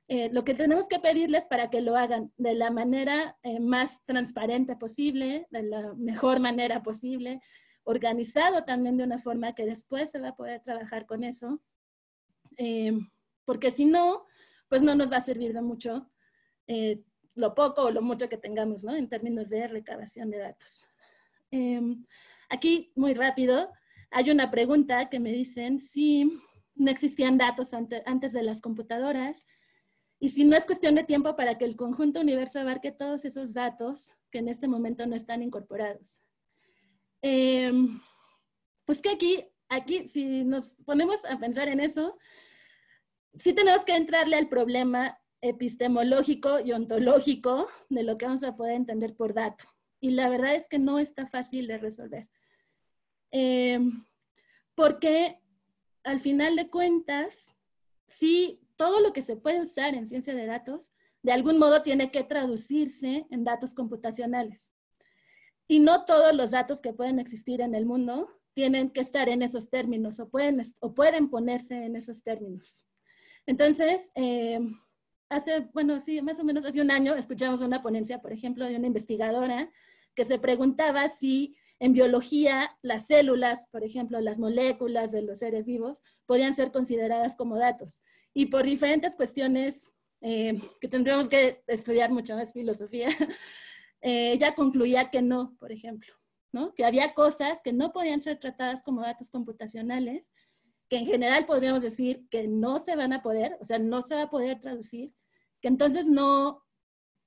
Speaker 5: Eh, lo que tenemos que pedirles para que lo hagan de la manera eh, más transparente posible, de la mejor manera posible, organizado también de una forma que después se va a poder trabajar con eso, eh, porque si no, pues no nos va a servir de mucho eh, lo poco o lo mucho que tengamos, ¿no? En términos de recabación de datos. Eh, aquí, muy rápido, hay una pregunta que me dicen si no existían datos antes de las computadoras y si no es cuestión de tiempo para que el conjunto universo abarque todos esos datos que en este momento no están incorporados. Eh, pues que aquí, aquí, si nos ponemos a pensar en eso, sí tenemos que entrarle al problema epistemológico y ontológico de lo que vamos a poder entender por dato. Y la verdad es que no está fácil de resolver. Em, porque al final de cuentas, sí, todo lo que se puede usar en ciencia de datos, de algún modo tiene que traducirse en datos computacionales. Y no todos los datos que pueden existir en el mundo tienen que estar en esos términos o pueden, o pueden ponerse en esos términos. Entonces, eh, hace, bueno, sí, más o menos hace un año escuchamos una ponencia, por ejemplo, de una investigadora que se preguntaba si en biología las células, por ejemplo, las moléculas de los seres vivos, podían ser consideradas como datos. Y por diferentes cuestiones eh, que tendríamos que estudiar mucho más filosofía, eh, ella concluía que no, por ejemplo, que había cosas que no podían ser tratadas como datos computacionales, que en general podríamos decir que no se van a poder, o sea, no se va a poder traducir, que entonces no,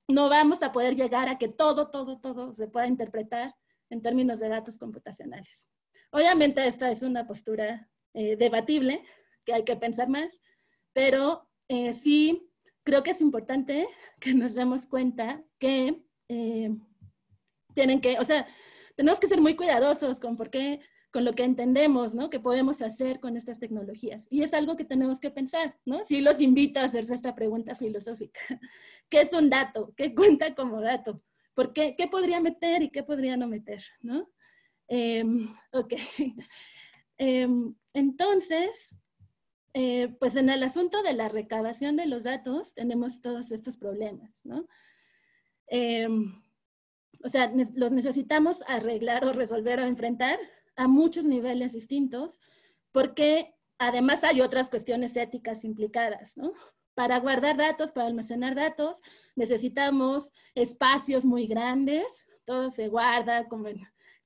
Speaker 5: no vamos a poder llegar a que todo, todo, todo se pueda interpretar en términos de datos computacionales. Obviamente esta es una postura eh, debatible, que hay que pensar más, pero eh, sí creo que es importante que nos demos cuenta que eh, tienen que, o sea, tenemos que ser muy cuidadosos con por qué, con lo que entendemos, ¿no? Que podemos hacer con estas tecnologías. Y es algo que tenemos que pensar, ¿no? Si los invito a hacerse esta pregunta filosófica. ¿Qué es un dato? ¿Qué cuenta como dato? ¿Por qué, qué podría meter y qué podría no meter, ¿no? Em, ok. Em, entonces, eh, pues en el asunto de la recabación de los datos tenemos todos estos problemas, ¿no? Em, o sea, los necesitamos arreglar o resolver o enfrentar a muchos niveles distintos, porque además hay otras cuestiones éticas implicadas, ¿no? Para guardar datos, para almacenar datos, necesitamos espacios muy grandes, todo se guarda como,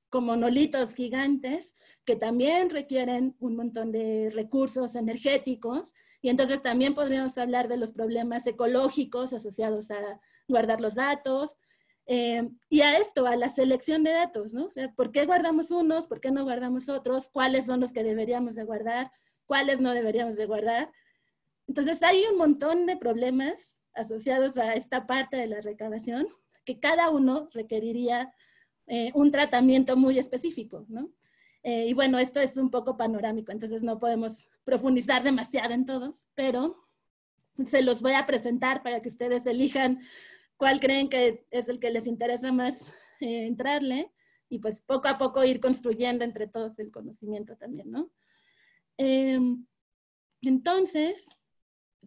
Speaker 5: como monolitos gigantes, que también requieren un montón de recursos energéticos, y entonces también podríamos hablar de los problemas ecológicos asociados a, guardar los datos. Eh, y a esto, a la selección de datos, ¿no? O sea, ¿por qué guardamos unos? ¿Por qué no guardamos otros? ¿Cuáles son los que deberíamos de guardar? ¿Cuáles no deberíamos de guardar? Entonces, hay un montón de problemas asociados a esta parte de la recabación que cada uno requeriría eh, un tratamiento muy específico, ¿no? Eh, y bueno, esto es un poco panorámico, entonces no podemos profundizar demasiado en todos, pero se los voy a presentar para que ustedes elijan creen que es el que les interesa más eh, entrarle y pues poco a poco ir construyendo entre todos el conocimiento también, ¿no? Em, entonces,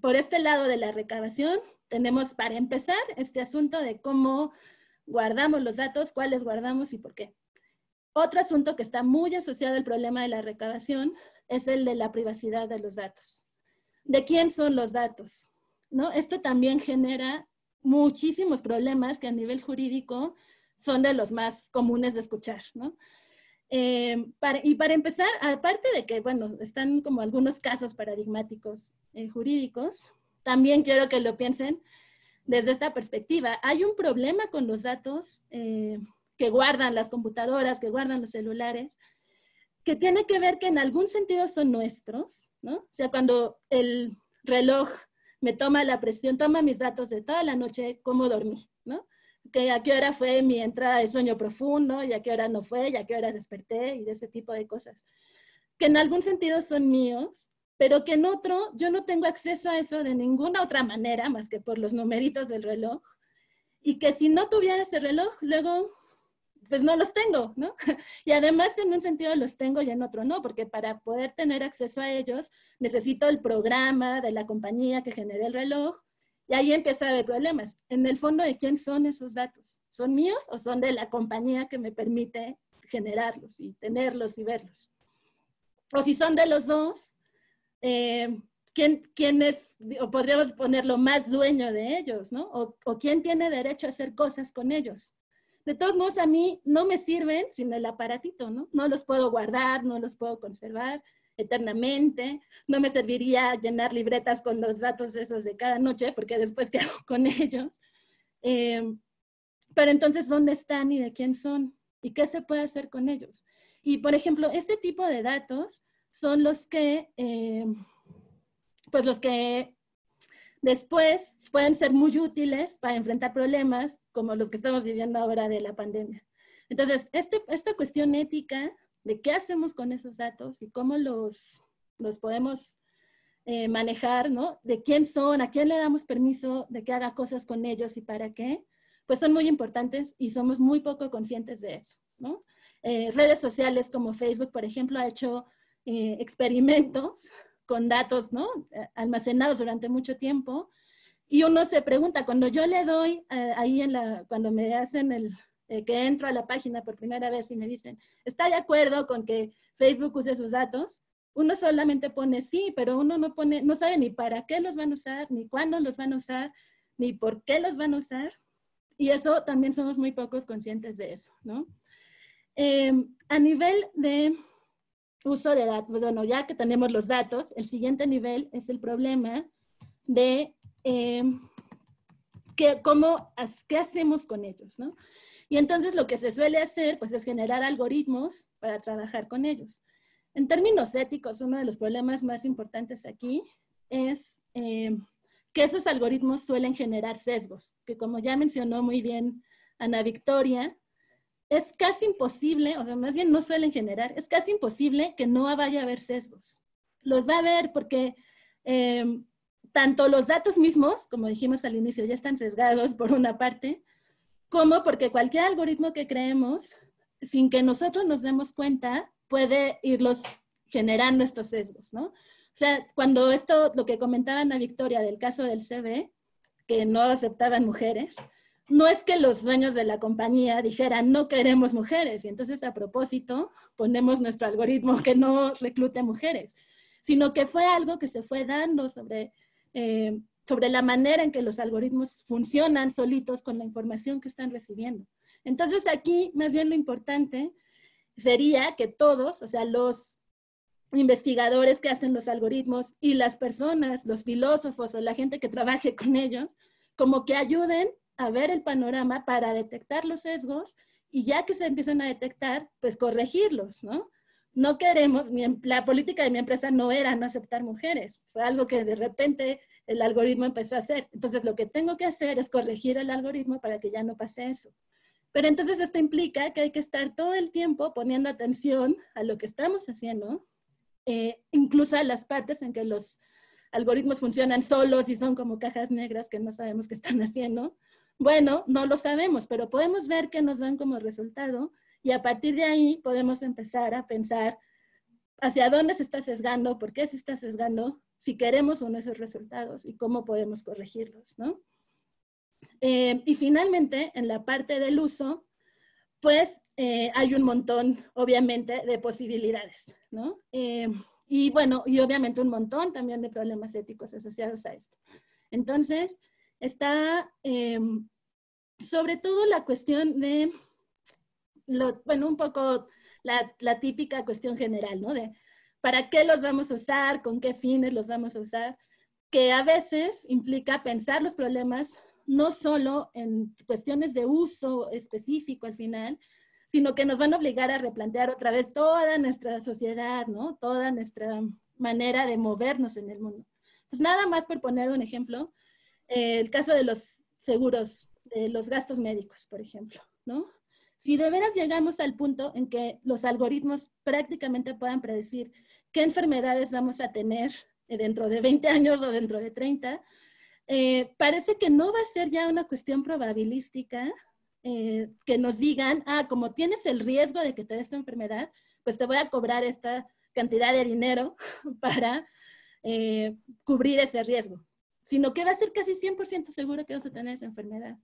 Speaker 5: por este lado de la recabación, tenemos para empezar este asunto de cómo guardamos los datos, cuáles guardamos y por qué. Otro asunto que está muy asociado al problema de la recabación es el de la privacidad de los datos. ¿De quién son los datos? ¿No? Esto también genera muchísimos problemas que a nivel jurídico son de los más comunes de escuchar, ¿no? Eh, y para empezar, aparte de que, bueno, están como algunos casos paradigmáticos eh, jurídicos, también quiero que lo piensen desde esta perspectiva. Hay un problema con los datos eh, que guardan las computadoras, que guardan los celulares, que tiene que ver que en algún sentido son nuestros, ¿no? O sea, cuando el reloj me toma la presión, toma mis datos de toda la noche, cómo dormí, ¿no? Que a qué hora fue mi entrada de sueño profundo y a qué hora no fue y a qué hora desperté y de ese tipo de cosas. Que en algún sentido son míos, pero que en otro yo no tengo acceso a eso de ninguna otra manera más que por los numeritos del reloj. Y que si no tuviera ese reloj, luego pues no los tengo, ¿no? Y además en un sentido los tengo y en otro no, porque para poder tener acceso a ellos necesito el programa de la compañía que genere el reloj y ahí empieza a haber problemas. En el fondo, ¿de quién son esos datos? ¿Son míos o son de la compañía que me permite generarlos y tenerlos y verlos? O si son de los dos, eh, ¿quién, es, o podríamos ponerlo más dueño de ellos, ¿no? o quién tiene derecho a hacer cosas con ellos? de todos modos a mí no me sirven sin el aparatito, ¿no? No los puedo guardar, no los puedo conservar eternamente, no me serviría llenar libretas con los datos esos de cada noche, porque después quedo con ellos. Eh, pero entonces, ¿dónde están y de quién son? ¿Y qué se puede hacer con ellos? Y, por ejemplo, este tipo de datos son los que, eh, pues los que Después pueden ser muy útiles para enfrentar problemas como los que estamos viviendo ahora de la pandemia. Entonces, este, esta cuestión ética de qué hacemos con esos datos y cómo los, los podemos eh, manejar, ¿no? De quién son, a quién le damos permiso de que haga cosas con ellos y para qué, pues son muy importantes y somos muy poco conscientes de eso, ¿no? Eh, redes sociales como Facebook, por ejemplo, ha hecho eh, experimentos con datos, ¿no? Eh, almacenados durante mucho tiempo. Y uno se pregunta, cuando yo le doy eh, ahí en la, cuando me hacen el, eh, que entro a la página por primera vez y me dicen, ¿está de acuerdo con que Facebook use sus datos? Uno solamente pone sí, pero uno no pone, no sabe ni para qué los van a usar, ni cuándo los van a usar, ni por qué los van a usar. Y eso también somos muy pocos conscientes de eso, ¿no? a nivel de uso de datos, bueno, ya que tenemos los datos, el siguiente nivel es el problema de eh, qué, cómo, qué hacemos con ellos, ¿no? Y entonces lo que se suele hacer, pues, es generar algoritmos para trabajar con ellos. En términos éticos, uno de los problemas más importantes aquí es eh, que esos algoritmos suelen generar sesgos, que como ya mencionó muy bien Ana Victoria, es casi imposible, o sea, más bien no suelen generar, es casi imposible que no vaya a haber sesgos. Los va a haber porque em, tanto los datos mismos, como dijimos al inicio, ya están sesgados por una parte, como porque cualquier algoritmo que creemos, sin que nosotros nos demos cuenta, puede irlos generando estos sesgos, ¿no? O sea, cuando esto, lo que comentaba a Victoria del caso del CB, que no aceptaban mujeres, no es que los dueños de la compañía dijeran no queremos mujeres y entonces a propósito ponemos nuestro algoritmo que no reclute mujeres, sino que fue algo que se fue dando sobre, eh, sobre la manera en que los algoritmos funcionan solitos con la información que están recibiendo. Entonces aquí más bien lo importante sería que todos, o sea, los investigadores que hacen los algoritmos y las personas, los filósofos o la gente que trabaje con ellos, como que ayuden a ver el panorama para detectar los sesgos y ya que se empiezan a detectar, pues corregirlos, ¿no? No queremos, mi, em, la política de mi empresa no era no aceptar mujeres, fue algo que de repente el algoritmo empezó a hacer. Entonces, lo que tengo que hacer es corregir el algoritmo para que ya no pase eso. Pero entonces esto implica que hay que estar todo el tiempo poniendo atención a lo que estamos haciendo, eh, incluso a las partes en que los algoritmos funcionan solos y son como cajas negras que no sabemos qué están haciendo, bueno, no lo sabemos, pero podemos ver qué nos dan como resultado y a partir de ahí podemos empezar a pensar hacia dónde se está sesgando, por qué se está sesgando, si queremos o no esos resultados y cómo podemos corregirlos, ¿no? Eh, y finalmente, en la parte del uso, pues eh, hay un montón, obviamente, de posibilidades, ¿no? Eh, y bueno, y obviamente un montón también de problemas éticos asociados a esto. Entonces, está em, sobre todo la cuestión de, bueno, un poco la, la, típica cuestión general, ¿no? De para qué los vamos a usar, con qué fines los vamos a usar, que a veces implica pensar los problemas no solo en cuestiones de uso específico al final, sino que nos van a obligar a replantear otra vez toda nuestra sociedad, ¿no? Toda nuestra manera de movernos en el mundo. Pues nada más por poner un ejemplo, eh, el caso de los seguros, de los gastos médicos, por ejemplo, ¿no? Si de veras llegamos al punto en que los algoritmos prácticamente puedan predecir qué enfermedades vamos a tener eh, dentro de 20 años o dentro de 30, eh, parece que no va a ser ya una cuestión probabilística que nos digan, ah, como tienes el riesgo de que te dé esta enfermedad, pues te voy a cobrar esta cantidad de dinero para cubrir ese riesgo sino que va a ser casi 100% seguro que vas a tener esa enfermedad.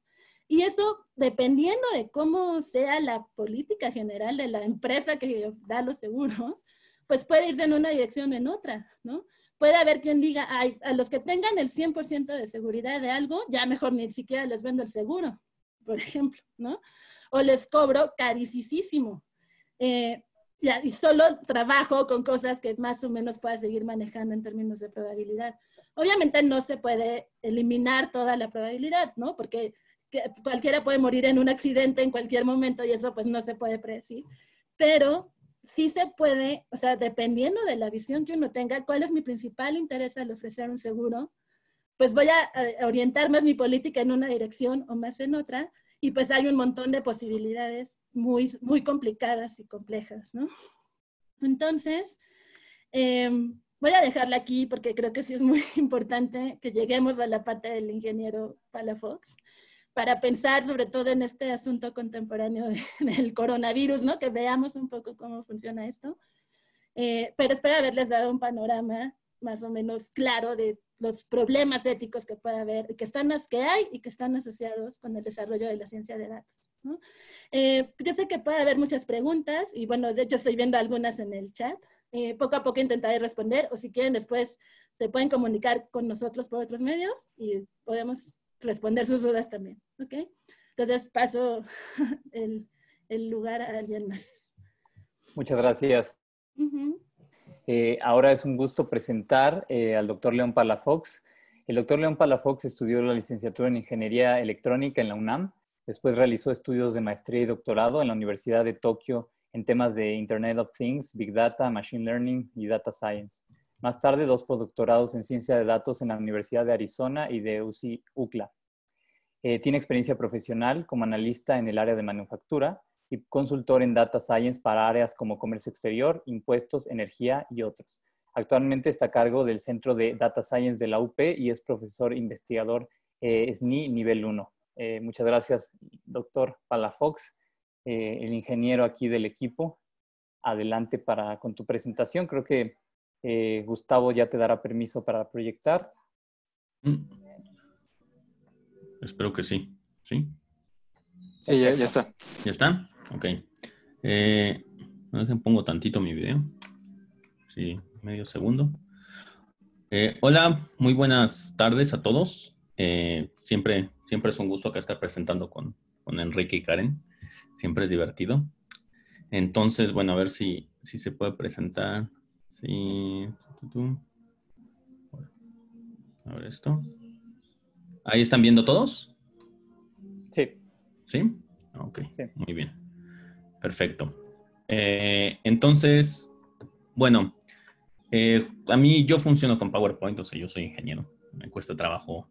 Speaker 5: Y eso, dependiendo de cómo sea la política general de la empresa que da los seguros, pues puede irse en una dirección o en otra, ¿no? Puede haber quien diga, Ay, a los que tengan el 100% de seguridad de algo, ya mejor ni siquiera les vendo el seguro, por ejemplo, ¿no? O les cobro caricísimo. Eh, y, solo trabajo con cosas que más o menos pueda seguir manejando en términos de probabilidad. Obviamente no se puede eliminar toda la probabilidad, ¿no? Porque cualquiera puede morir en un accidente en cualquier momento y eso pues no se puede predecir, pero sí se puede, o sea, dependiendo de la visión que uno tenga, cuál es mi principal interés al ofrecer un seguro, pues voy a orientar más mi política en una dirección o más en otra y pues hay un montón de posibilidades muy, muy complicadas y complejas, ¿no? Entonces, em, voy a dejarla aquí porque creo que sí es muy importante que lleguemos a la parte del ingeniero Palafox para pensar sobre todo en este asunto contemporáneo del coronavirus, ¿no? Que veamos un poco cómo funciona esto. Eh, pero espero haberles dado un panorama más o menos claro de los problemas éticos que puede haber, que, están, que hay y que están asociados con el desarrollo de la ciencia de datos. Eh, yo sé que puede haber muchas preguntas y bueno, de hecho estoy viendo algunas en el chat. Eh, poco a poco intentaré responder o si quieren después se pueden comunicar con nosotros por otros medios y podemos responder sus dudas también, ¿ok? Entonces paso el, lugar a alguien más.
Speaker 2: Muchas gracias. Eh, ahora es un gusto presentar eh, al doctor León Palafox. El doctor León Palafox estudió la licenciatura en Ingeniería Electrónica en la UNAM. Después realizó estudios de maestría y doctorado en la Universidad de Tokio en temas de Internet of Things, Big Data, Machine Learning y Data Science. Más tarde, dos postdoctorados en ciencia de datos en la Universidad de Arizona y de UC UCLA. Eh, tiene experiencia profesional como analista en el área de manufactura y consultor en data science para áreas como comercio exterior, impuestos, energía y otros. Actualmente está a cargo del Centro de Data Science de la UP y es profesor investigador eh, SNI nivel 1. Eh, muchas gracias, doctor Palafox. Eh, el ingeniero aquí del equipo. Adelante para, con tu presentación. Creo que eh, Gustavo ya te dará permiso para proyectar.
Speaker 6: Mm. Espero que sí. ¿Sí? ya, está. ¿Ya está? Ok. Eh, pongo tantito mi video. Sí, medio segundo. Eh, hola, muy buenas tardes a todos. siempre, siempre es un gusto acá estar presentando con, con Enrique y Karen siempre es divertido. Entonces, bueno, a ver si, si se puede presentar. Sí. A ver esto. ¿Ahí están viendo todos? Sí. ¿Sí? Ok, muy bien. Perfecto. Eh, entonces, bueno, eh, a mí yo funciono con PowerPoint, o sea, yo soy ingeniero. Me cuesta trabajo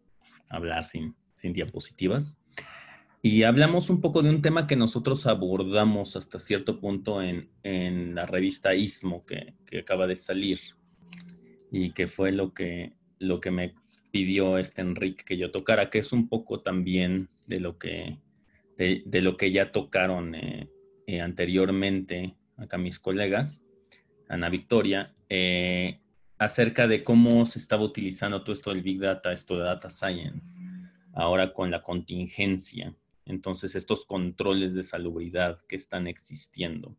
Speaker 6: hablar sin, sin diapositivas. Y hablamos un poco de un tema que nosotros abordamos hasta cierto punto en, en la revista Istmo que, que, acaba de salir y que fue lo que, lo que me pidió este Enrique que yo tocara, que es un poco también de lo que, de, lo que ya tocaron eh, eh, anteriormente acá mis colegas, Ana Victoria, eh, acerca de cómo se estaba utilizando todo esto del Big Data, esto de Data Science, ahora con la contingencia entonces estos controles de salubridad que están existiendo.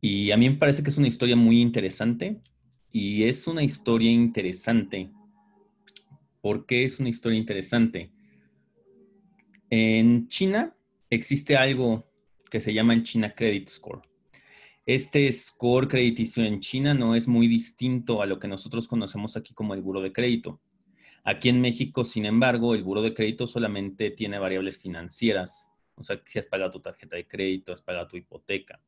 Speaker 6: Y a mí me parece que es una historia muy interesante y es una historia interesante. ¿Por qué es una historia interesante? En China existe algo que se llama el China Credit Score. Este score crediticio en China no es muy distinto a lo que nosotros conocemos aquí como el buro de crédito. Aquí en México, sin embargo, el buro de crédito solamente tiene variables financieras, o sea, si has pagado tu tarjeta de crédito, has pagado tu hipoteca,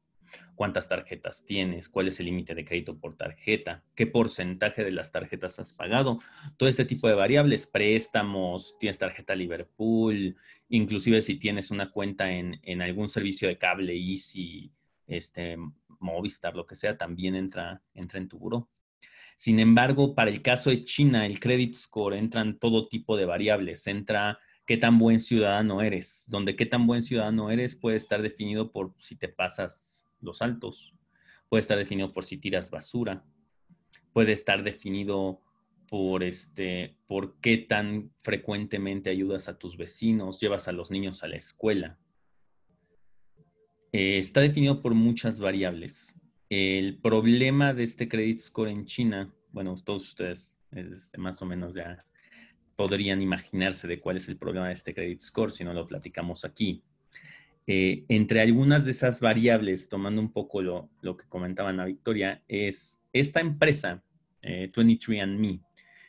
Speaker 6: cuántas tarjetas tienes, cuál es el límite de crédito por tarjeta, qué porcentaje de las tarjetas has pagado, todo este tipo de variables, préstamos, tienes tarjeta Liverpool, inclusive si tienes una cuenta en, algún servicio de cable, Easy, este, Movistar, lo que sea, también entra, entra en tu buro. Sin embargo, para el caso de China, el credit score entra en todo tipo de variables. Entra qué tan buen ciudadano eres, donde qué tan buen ciudadano eres puede estar definido por si te pasas los altos, puede estar definido por si tiras basura, puede estar definido por este por qué tan frecuentemente ayudas a tus vecinos, llevas a los niños a la escuela. Eh, está definido por muchas variables. El problema de este credit score en China, bueno, todos ustedes este, más o menos ya podrían imaginarse de cuál es el problema de este credit score si no lo platicamos aquí. Eh, entre algunas de esas variables, tomando un poco lo, lo que comentaba Ana Victoria, es esta empresa, 23andMe, eh,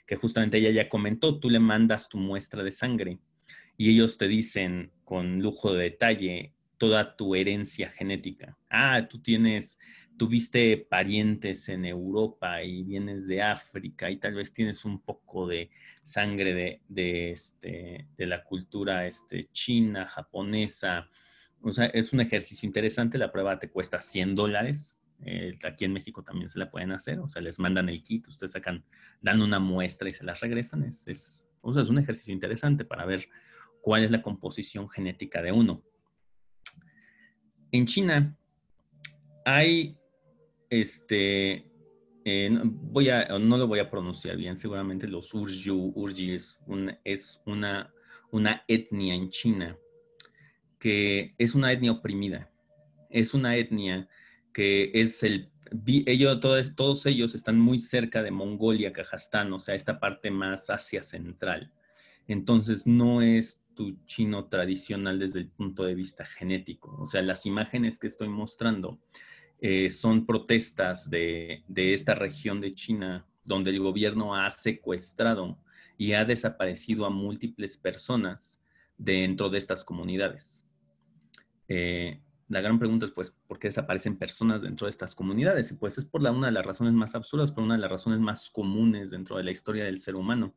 Speaker 6: que justamente ella ya comentó, tú le mandas tu muestra de sangre y ellos te dicen con lujo de detalle toda tu herencia genética. Ah, tú tienes tuviste parientes en Europa y vienes de África y tal vez tienes un poco de sangre de, este, de la cultura este, china, japonesa. O sea, es un ejercicio interesante. La prueba te cuesta 100 dólares. Eh, aquí en México también se la pueden hacer. O sea, les mandan el kit, ustedes sacan, dan una muestra y se las regresan. Es, o sea, es un ejercicio interesante para ver cuál es la composición genética de uno. En China hay este, eh, voy a, no lo voy a pronunciar bien, seguramente los Uryu, urji es, es una, una etnia en China que es una etnia oprimida, es una etnia que es el ellos, todos, todos, ellos están muy cerca de Mongolia, Kazajstán, o sea, esta parte más Asia Central. Entonces, no es tu chino tradicional desde el punto de vista genético. O sea, las imágenes que estoy mostrando eh, son protestas de, esta región de China donde el gobierno ha secuestrado y ha desaparecido a múltiples personas dentro de estas comunidades. Eh, la gran pregunta es, pues, ¿por qué desaparecen personas dentro de estas comunidades? Y pues es por una de las razones más absurdas, por una de las razones más comunes dentro de la historia del ser humano.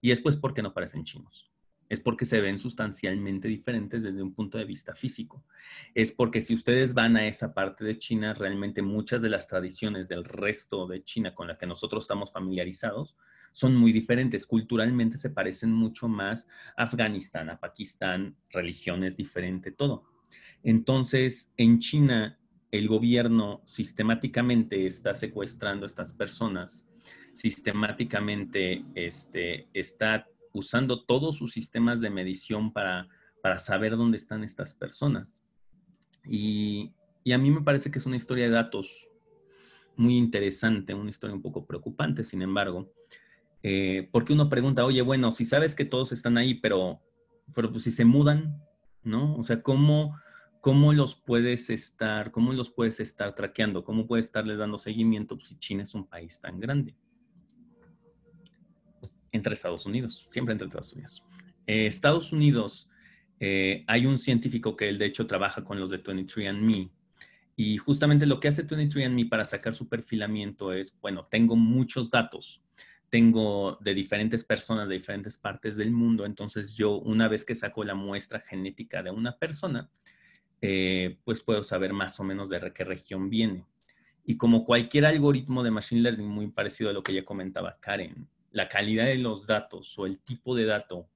Speaker 6: Y es pues porque no parecen chinos es porque se ven sustancialmente diferentes desde un punto de vista físico. Es porque si ustedes van a esa parte de China, realmente muchas de las tradiciones del resto de China con las que nosotros estamos familiarizados son muy diferentes. Culturalmente se parecen mucho más a Afganistán, a Pakistán, religiones diferentes, todo. Entonces, en China, el gobierno sistemáticamente está secuestrando a estas personas, sistemáticamente este, está usando todos sus sistemas de medición para, saber dónde están estas personas. Y, a mí me parece que es una historia de datos muy interesante, una historia un poco preocupante, sin embargo, eh, porque uno pregunta, oye, bueno, si sabes que todos están ahí, pero, pero pues, si se mudan, ¿no? O sea, ¿cómo, cómo los puedes estar, cómo los puedes estar traqueando? ¿Cómo puedes estarles dando seguimiento pues, si China es un país tan grande? entre Estados Unidos, siempre entre Estados Unidos. Eh, Estados Unidos, eh, hay un científico que él de hecho trabaja con los de 23andMe y justamente lo que hace 23andMe para sacar su perfilamiento es, bueno, tengo muchos datos, tengo de diferentes personas de diferentes partes del mundo, entonces yo una vez que saco la muestra genética de una persona, eh, pues puedo saber más o menos de qué región viene. Y como cualquier algoritmo de Machine Learning, muy parecido a lo que ya comentaba Karen, la calidad de los datos o el tipo de dato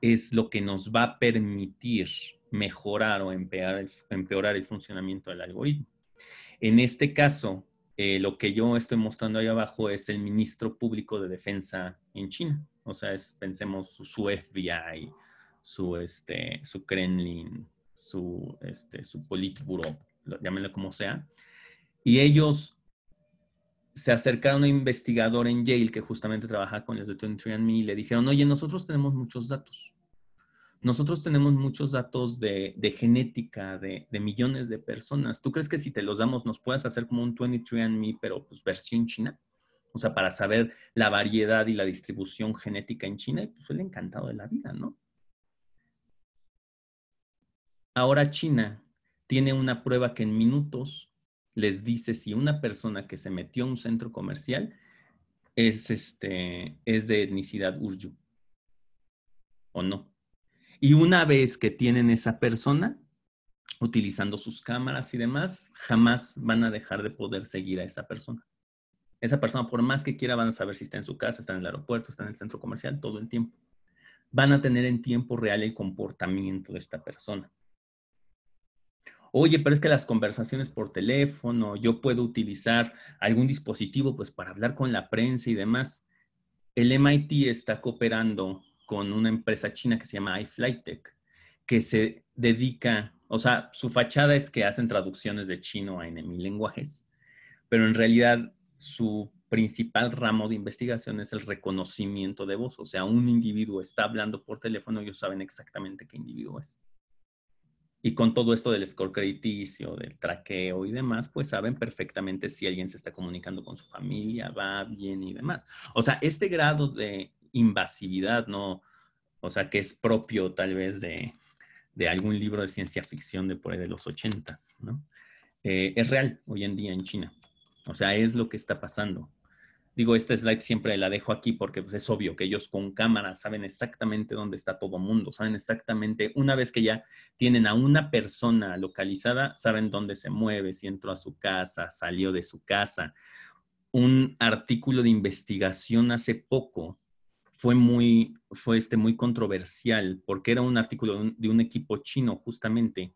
Speaker 6: es lo que nos va a permitir mejorar o empeorar el, empeorar el funcionamiento del algoritmo. En este caso, eh, lo que yo estoy mostrando ahí abajo es el ministro público de defensa en China. O sea, pensemos su, FBI, su, este, su Kremlin, su, este, su Politburo, llámenlo como sea. Y ellos se acercaron a un investigador en Yale que justamente trabaja con los de 23andMe y le dijeron, oye, nosotros tenemos muchos datos. Nosotros tenemos muchos datos de, genética de, millones de personas. ¿Tú crees que si te los damos nos puedas hacer como un 23andMe, pero pues versión china? O sea, para saber la variedad y la distribución genética en China, y pues el encantado de la vida, ¿no? Ahora China tiene una prueba que en minutos les dice si una persona que se metió a un centro comercial es, este, es de etnicidad urdu o no. Y una vez que tienen esa persona, utilizando sus cámaras y demás, jamás van a dejar de poder seguir a esa persona. Esa persona, por más que quiera, van a saber si está en su casa, está en el aeropuerto, está en el centro comercial, todo el tiempo. Van a tener en tiempo real el comportamiento de esta persona oye, pero es que las conversaciones por teléfono, yo puedo utilizar algún dispositivo pues para hablar con la prensa y demás. El MIT está cooperando con una empresa china que se llama iFlytech, que se dedica, o sea, su fachada es que hacen traducciones de chino a NMI lenguajes, pero en realidad su principal ramo de investigación es el reconocimiento de voz, o sea, un individuo está hablando por teléfono y ellos saben exactamente qué individuo es. Y con todo esto del score crediticio, del traqueo y demás, pues saben perfectamente si alguien se está comunicando con su familia, va bien y demás. O sea, este grado de invasividad, ¿no? O sea, que es propio tal vez de, algún libro de ciencia ficción de por ahí de los ochentas, ¿no? Eh, es real hoy en día en China. O sea, es lo que está pasando. Digo, esta slide siempre la dejo aquí porque pues, es obvio que ellos con cámaras saben exactamente dónde está todo mundo, saben exactamente, una vez que ya tienen a una persona localizada, saben dónde se mueve, si entró a su casa, salió de su casa. Un artículo de investigación hace poco fue muy, fue este, muy controversial porque era un artículo de un equipo chino justamente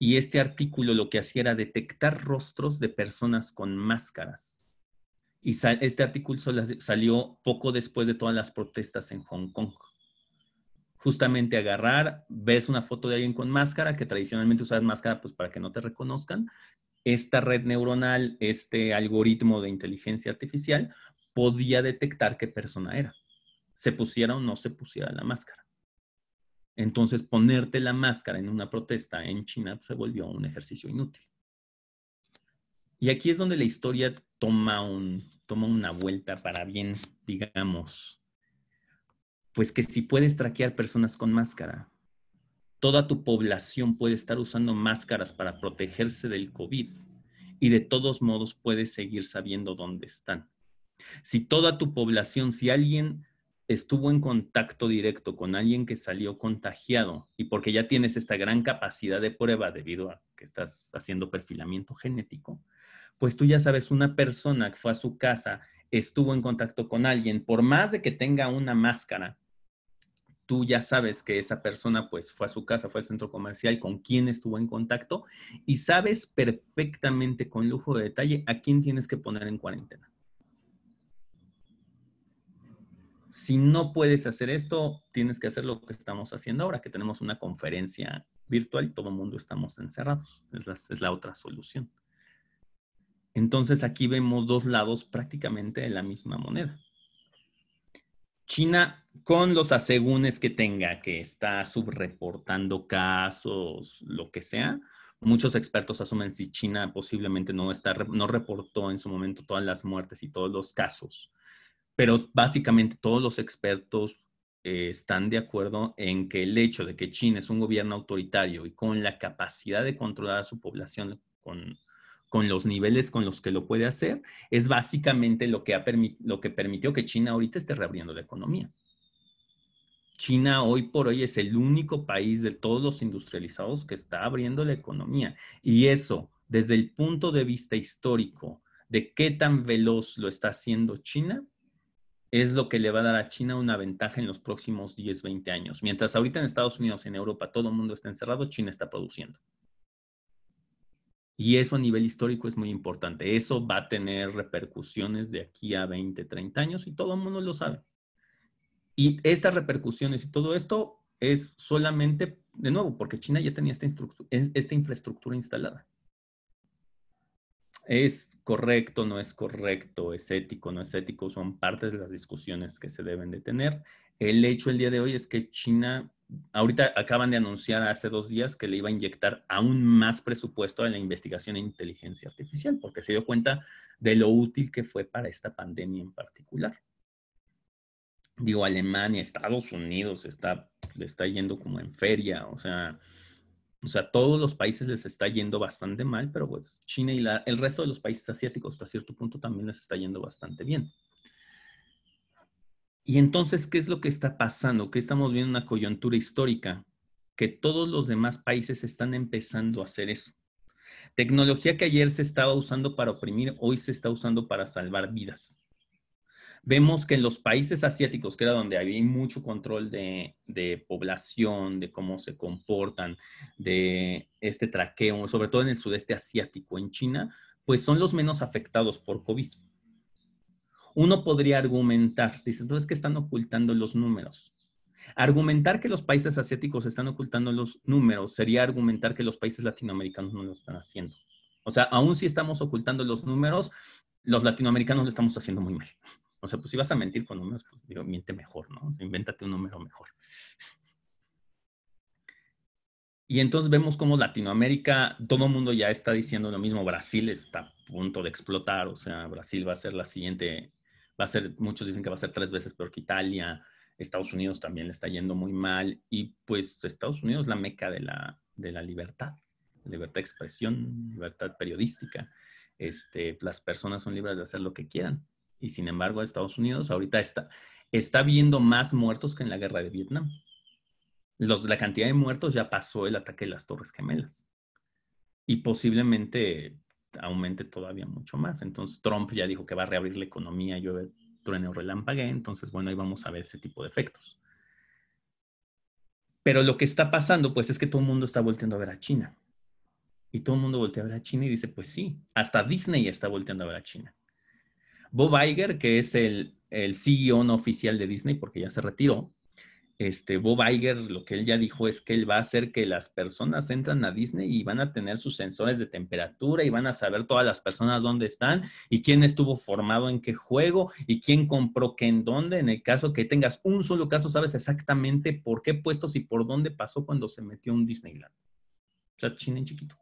Speaker 6: y este artículo lo que hacía era detectar rostros de personas con máscaras y este artículo salió poco después de todas las protestas en Hong Kong. Justamente agarrar, ves una foto de alguien con máscara, que tradicionalmente usas máscara pues para que no te reconozcan. Esta red neuronal, este algoritmo de inteligencia artificial, podía detectar qué persona era, se pusiera o no se pusiera la máscara. Entonces, ponerte la máscara en una protesta en China se volvió un ejercicio inútil. Y aquí es donde la historia toma, toma una vuelta para bien, digamos, pues que si puedes traquear personas con máscara, toda tu población puede estar usando máscaras para protegerse del COVID y de todos modos puedes seguir sabiendo dónde están. Si toda tu población, si alguien estuvo en contacto directo con alguien que salió contagiado y porque ya tienes esta gran capacidad de prueba debido a que estás haciendo perfilamiento genético, pues tú ya sabes, una persona que fue a su casa, estuvo en contacto con alguien, por más de que tenga una máscara, tú ya sabes que esa persona pues fue a su casa, fue al centro comercial, con quién estuvo en contacto y sabes perfectamente con lujo de detalle a quién tienes que poner en cuarentena. Si no puedes hacer esto, tienes que hacer lo que estamos haciendo ahora, que tenemos una conferencia virtual y todo el mundo estamos encerrados. es la otra solución. Entonces aquí vemos dos lados prácticamente de la misma moneda. China, con los asegúnes que tenga, que está subreportando casos, lo que sea, muchos expertos asumen si China posiblemente no, está, no reportó en su momento todas las muertes y todos los casos. Pero básicamente todos los expertos eh, están de acuerdo en que el hecho de que China es un gobierno autoritario y con la capacidad de controlar a su población con con los niveles con los que lo puede hacer, es básicamente lo que, ha lo que permitió que China ahorita esté reabriendo la economía. China hoy por hoy es el único país de todos los industrializados que está abriendo la economía. Y eso, desde el punto de vista histórico, de qué tan veloz lo está haciendo China, es lo que le va a dar a China una ventaja en los próximos 10, 20 años. Mientras ahorita en Estados Unidos en Europa todo el mundo está encerrado, China está produciendo. Y eso a nivel histórico es muy importante. Eso va a tener repercusiones de aquí a 20, 30 años y todo el mundo lo sabe. Y estas repercusiones y todo esto es solamente, de nuevo, porque China ya tenía esta, esta infraestructura instalada. Es correcto, no es correcto, es ético, no es ético, son partes de las discusiones que se deben de tener. El hecho el día de hoy es que China ahorita acaban de anunciar hace dos días que le iba a inyectar aún más presupuesto a la investigación en inteligencia artificial, porque se dio cuenta de lo útil que fue para esta pandemia en particular. Digo, Alemania, Estados Unidos, está, está yendo como en feria, o sea, o sea, todos los países les está yendo bastante mal, pero pues China y el resto de los países asiáticos hasta cierto punto también les está yendo bastante bien. Y entonces, ¿qué es lo que está pasando? Que estamos viendo una coyuntura histórica, que todos los demás países están empezando a hacer eso. Tecnología que ayer se estaba usando para oprimir, hoy se está usando para salvar vidas. Vemos que en los países asiáticos, que era donde había mucho control de, de población, de cómo se comportan, de este traqueo, sobre todo en el sudeste asiático, en China, pues son los menos afectados por COVID uno podría argumentar, dice, entonces que están ocultando los números. Argumentar que los países asiáticos están ocultando los números sería argumentar que los países latinoamericanos no lo están haciendo. O sea, aún si estamos ocultando los números, los latinoamericanos lo estamos haciendo muy mal. O sea, pues si vas a mentir con números, pues miente mejor, ¿no? inventate invéntate un número mejor. Y entonces vemos cómo Latinoamérica, todo el mundo ya está diciendo lo mismo, Brasil está a punto de explotar, o sea, Brasil va a ser la siguiente va a ser, muchos dicen que va a ser tres veces peor que Italia, Estados Unidos también le está yendo muy mal y pues Estados Unidos es la meca de la, de la libertad, libertad de expresión, libertad periodística. Este, las personas son libres de hacer lo que quieran y sin embargo Estados Unidos ahorita está, está viendo más muertos que en la guerra de Vietnam. Los, la cantidad de muertos ya pasó el ataque de las Torres Gemelas y posiblemente aumente todavía mucho más. Entonces Trump ya dijo que va a reabrir la economía, llueve, trueno, relámpague, entonces bueno, ahí vamos a ver ese tipo de efectos. Pero lo que está pasando, pues, es que todo el mundo está volteando a ver a China. Y todo el mundo voltea a ver a China y dice, pues sí, hasta Disney está volteando a ver a China. Bob Iger, que es el, el CEO no oficial de Disney, porque ya se retiró, este, Bob Iger lo que él ya dijo es que él va a hacer que las personas entran a Disney y van a tener sus sensores de temperatura y van a saber todas las personas dónde están y quién estuvo formado en qué juego y quién compró qué en dónde. En el caso que tengas un solo caso, sabes exactamente por qué puestos y por dónde pasó cuando se metió un Disneyland. O sea, china chiquito.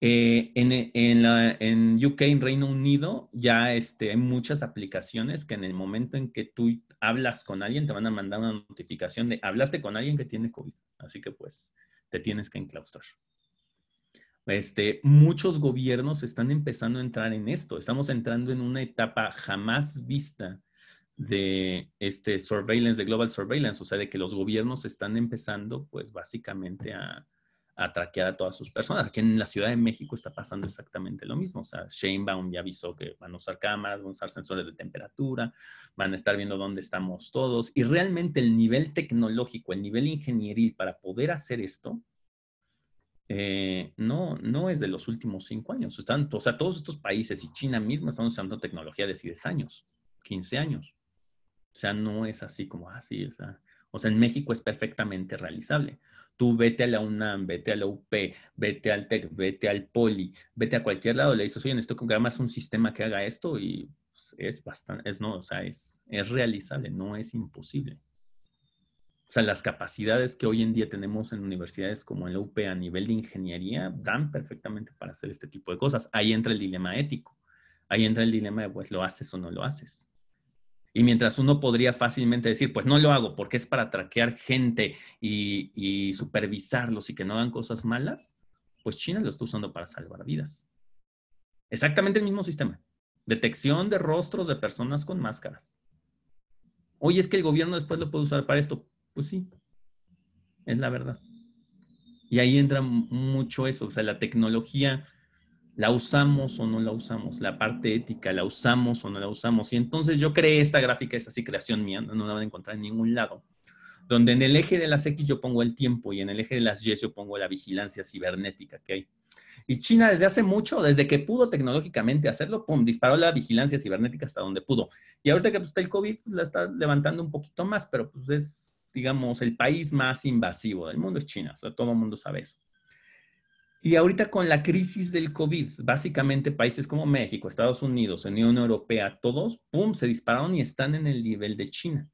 Speaker 6: Eh, en, UK, en Reino Unido, ya este, hay muchas aplicaciones que en el momento en que tú hablas con alguien, te van a mandar una notificación de hablaste con alguien que tiene COVID. Así que pues te tienes que enclaustrar. Este, muchos gobiernos están empezando a entrar en esto. Estamos entrando en una etapa jamás vista de este surveillance, de global surveillance, o sea, de que los gobiernos están empezando, pues básicamente a, a a todas sus personas. Aquí en la Ciudad de México está pasando exactamente lo mismo. O sea, Baum ya avisó que van a usar cámaras, van a usar sensores de temperatura, van a estar viendo dónde estamos todos. Y realmente el nivel tecnológico, el nivel ingenieril para poder hacer esto, eh, no, no es de los últimos cinco años. o sea, todos estos países y China mismo están usando tecnología de 10 años, 15 años. O sea, no es así como así. Ah, o sea, en México es perfectamente realizable. Tú vete a la UNAM, vete a la UP, vete al TEC, vete al Poli, vete a cualquier lado. Le dices, oye, en esto más un sistema que haga esto y es bastante, es no, o sea, es, es realizable, no es imposible. O sea, las capacidades que hoy en día tenemos en universidades como en la UP a nivel de ingeniería dan perfectamente para hacer este tipo de cosas. Ahí entra el dilema ético. Ahí entra el dilema de, pues, ¿lo haces o no lo haces? Y mientras uno podría fácilmente decir, pues no lo hago porque es para traquear gente y, supervisarlos y que no hagan cosas malas, pues China lo está usando para salvar vidas. Exactamente el mismo sistema. Detección de rostros de personas con máscaras. Oye, es que el gobierno después lo puede usar para esto. Pues sí, es la verdad. Y ahí entra mucho eso, o sea, la tecnología ¿La usamos o no la usamos? La parte ética, ¿la usamos o no la usamos? Y entonces yo creé esta gráfica, es así creación mía, no la van a encontrar en ningún lado, donde en el eje de las X yo pongo el tiempo y en el eje de las Y yo pongo la vigilancia cibernética que hay. Y China desde hace mucho, desde que pudo tecnológicamente hacerlo, pum, disparó la vigilancia cibernética hasta donde pudo. Y ahorita que pues, está el COVID, pues, la está levantando un poquito más, pero pues es, digamos, el país más invasivo del mundo es China. O sea, todo el mundo sabe eso. Y ahorita con la crisis del COVID, básicamente países como México, Estados Unidos, Unión Europea, todos, ¡pum!, se dispararon y están en el nivel de China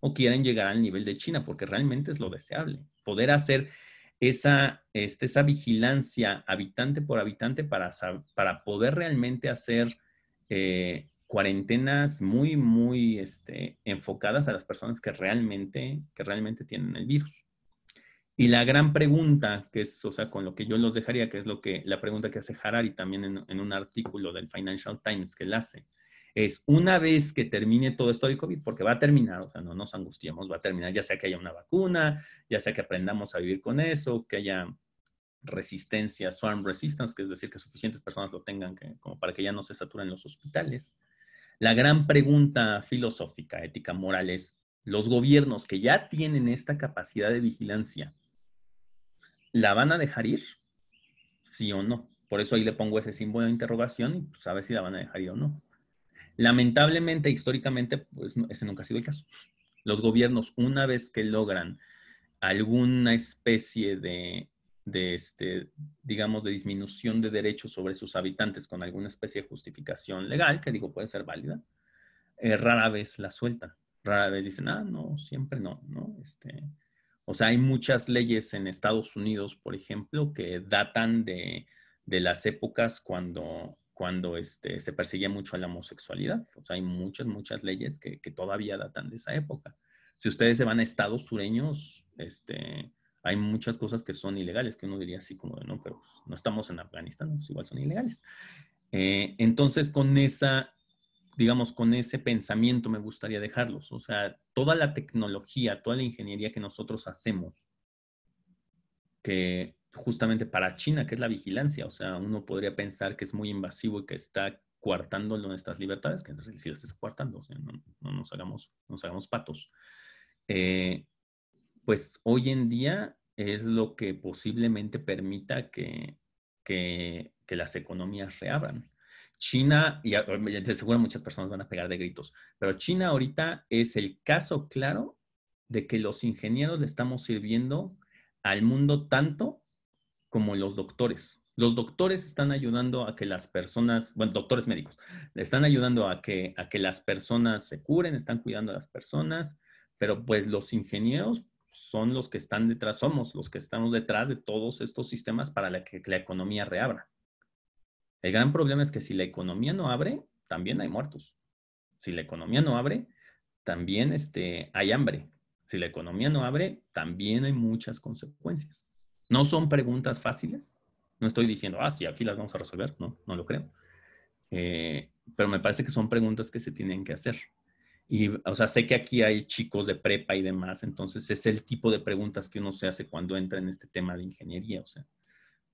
Speaker 6: o quieren llegar al nivel de China, porque realmente es lo deseable, poder hacer esa, este, esa vigilancia habitante por habitante para, para poder realmente hacer eh, cuarentenas muy, muy este, enfocadas a las personas que realmente, que realmente tienen el virus. Y la gran pregunta, que es, o sea, con lo que yo los dejaría, que es lo que, la pregunta que hace Harari también en, un artículo del Financial Times que él hace, es una vez que termine todo esto de COVID, porque va a terminar, o sea, no nos angustiemos, va a terminar, ya sea que haya una vacuna, ya sea que aprendamos a vivir con eso, que haya resistencia, swarm resistance, que es decir, que suficientes personas lo tengan como para que ya no se saturen los hospitales. La gran pregunta filosófica, ética, moral es, los gobiernos que ya tienen esta capacidad de vigilancia, ¿la van a dejar ir? Sí o no. Por eso ahí le pongo ese símbolo de interrogación y pues a ver si la van a dejar ir o no. Lamentablemente, históricamente, pues ese nunca ha sido el caso. Los gobiernos, una vez que logran alguna especie de, este, digamos, de disminución de derechos sobre sus habitantes con alguna especie de justificación legal, que digo puede ser válida, eh, rara vez la sueltan. Rara vez dicen, ah, no, siempre no, ¿no? Este, o sea, hay muchas leyes en Estados Unidos, por ejemplo, que datan de, de las épocas cuando, cuando este, se perseguía mucho a la homosexualidad. O sea, hay muchas, muchas leyes que, que, todavía datan de esa época. Si ustedes se van a estados sureños, este, hay muchas cosas que son ilegales, que uno diría así como, no, pero pues, no estamos en Afganistán, pues, igual son ilegales. Eh, entonces, con esa digamos, con ese pensamiento me gustaría dejarlos. O sea, toda la tecnología, toda la ingeniería que nosotros hacemos, que justamente para China, que es la vigilancia, o sea, uno podría pensar que es muy invasivo y que está coartando nuestras libertades, que en realidad sí las está coartando, o sea, no, nos, hagamos, hagamos patos. Eh, pues hoy en día es lo que posiblemente permita que, que las economías reabran. China, y eh, de seguro muchas personas van a pegar de gritos, pero China ahorita es el caso claro de que los ingenieros le estamos sirviendo al mundo tanto como los doctores. Los doctores están ayudando a que las personas, bueno, doctores médicos, están ayudando a que, a que las personas se curen, están cuidando a las personas, pero pues los ingenieros son los que están detrás, somos los que estamos detrás de todos estos sistemas para que la economía reabra. El gran problema es que si la economía no abre, también hay muertos. Si la economía no abre, también este, hay hambre. Si la economía no abre, también hay muchas consecuencias. No son preguntas fáciles. No estoy diciendo, ah, sí, aquí las vamos a resolver. No, no lo creo. Eh, pero me parece que son preguntas que se tienen que hacer. Y, o sea, sé que aquí hay chicos de prepa y demás, entonces es el tipo de preguntas que uno se hace cuando entra en este tema de ingeniería. O sea,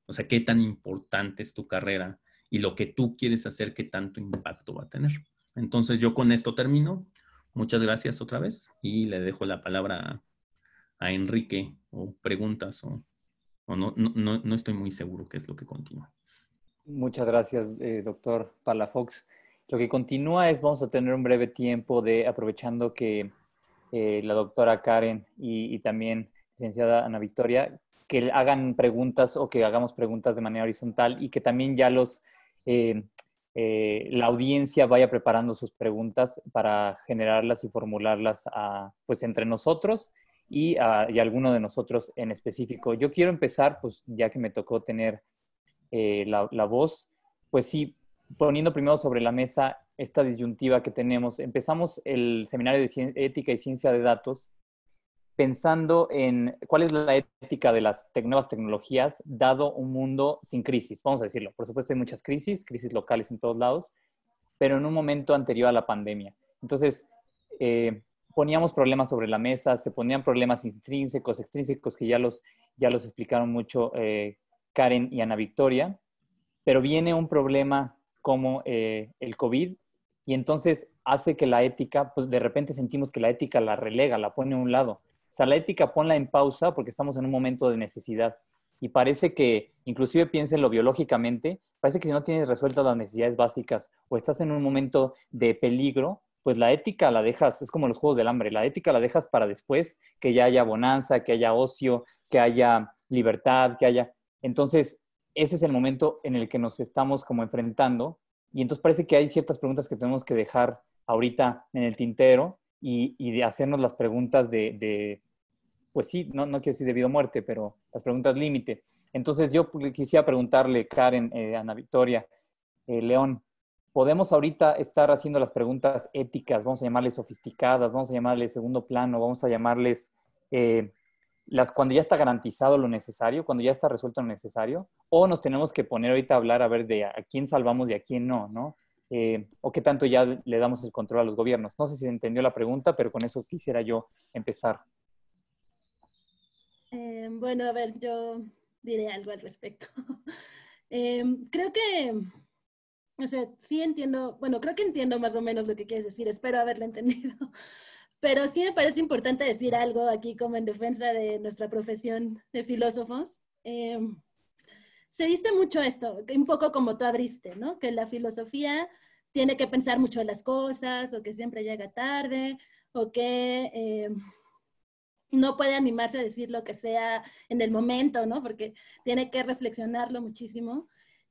Speaker 6: o sea ¿qué tan importante es tu carrera? y lo que tú quieres hacer ¿qué tanto impacto va a tener. Entonces yo con esto termino. Muchas gracias otra vez y le dejo la palabra a, Enrique o preguntas o, o no, no, no, estoy muy seguro qué es lo que continúa.
Speaker 2: Muchas gracias, eh, doctor Palafox. Lo que continúa es, vamos a tener un breve tiempo de, aprovechando que eh, la doctora Karen y, y también licenciada Ana Victoria, que hagan preguntas o que hagamos preguntas de manera horizontal y que también ya los eh, eh, la audiencia vaya preparando sus preguntas para generarlas y formularlas pues, entre nosotros y, a, alguno de nosotros en específico. Yo quiero empezar, pues ya que me tocó tener eh, la, la, voz, pues sí, poniendo primero sobre la mesa esta disyuntiva que tenemos. Empezamos el seminario de Ética y Ciencia de Datos pensando en cuál es la ética de las nuevas tecnologías dado un mundo sin crisis, vamos a decirlo. Por supuesto hay muchas crisis, crisis locales en todos lados, pero en un momento anterior a la pandemia. Entonces, eh, poníamos problemas sobre la mesa, se ponían problemas intrínsecos, extrínsecos, que ya los, ya los explicaron mucho eh, Karen y Ana Victoria, pero viene un problema como eh, el COVID y entonces hace que la ética, pues de repente sentimos que la ética la relega, la pone a un lado o sea, la ética ponla en pausa porque estamos en un momento de necesidad. Y parece que, inclusive piénsenlo biológicamente, parece que si no tienes resueltas las necesidades básicas o estás en un momento de peligro, pues la ética la dejas, es como los juegos del hambre, la ética la dejas para después, que ya haya bonanza, que haya ocio, que haya libertad, que haya... Entonces, ese es el momento en el que nos estamos como enfrentando y entonces parece que hay ciertas preguntas que tenemos que dejar ahorita en el tintero y, de hacernos las preguntas de, pues sí, no, no quiero decir debido a muerte, pero las preguntas límite. Entonces yo quisiera preguntarle, Karen, eh, Ana Victoria, eh, León, podemos ahorita estar haciendo las preguntas éticas, vamos a llamarles sofisticadas, vamos a llamarles segundo plano, vamos a llamarles eh, las cuando ya está garantizado lo necesario, cuando ya está resuelto lo necesario, o nos tenemos que poner ahorita a hablar a ver de a quién salvamos y a quién no, ¿no? Eh, o qué tanto ya le damos el control a los gobiernos. No sé si se entendió la pregunta, pero con eso quisiera yo empezar.
Speaker 5: Eh, bueno, a ver, yo diré algo al respecto. Eh, creo que, o sea, sí entiendo, bueno, creo que entiendo más o menos lo que quieres decir, espero haberlo entendido, pero sí me parece importante decir algo aquí como en defensa de nuestra profesión de filósofos se dice mucho esto, un poco como tú abriste, ¿no? Que la filosofía tiene que pensar mucho en las cosas o que siempre llega tarde o que eh, no puede animarse a decir lo que sea en el momento, ¿no? Porque tiene que reflexionarlo muchísimo.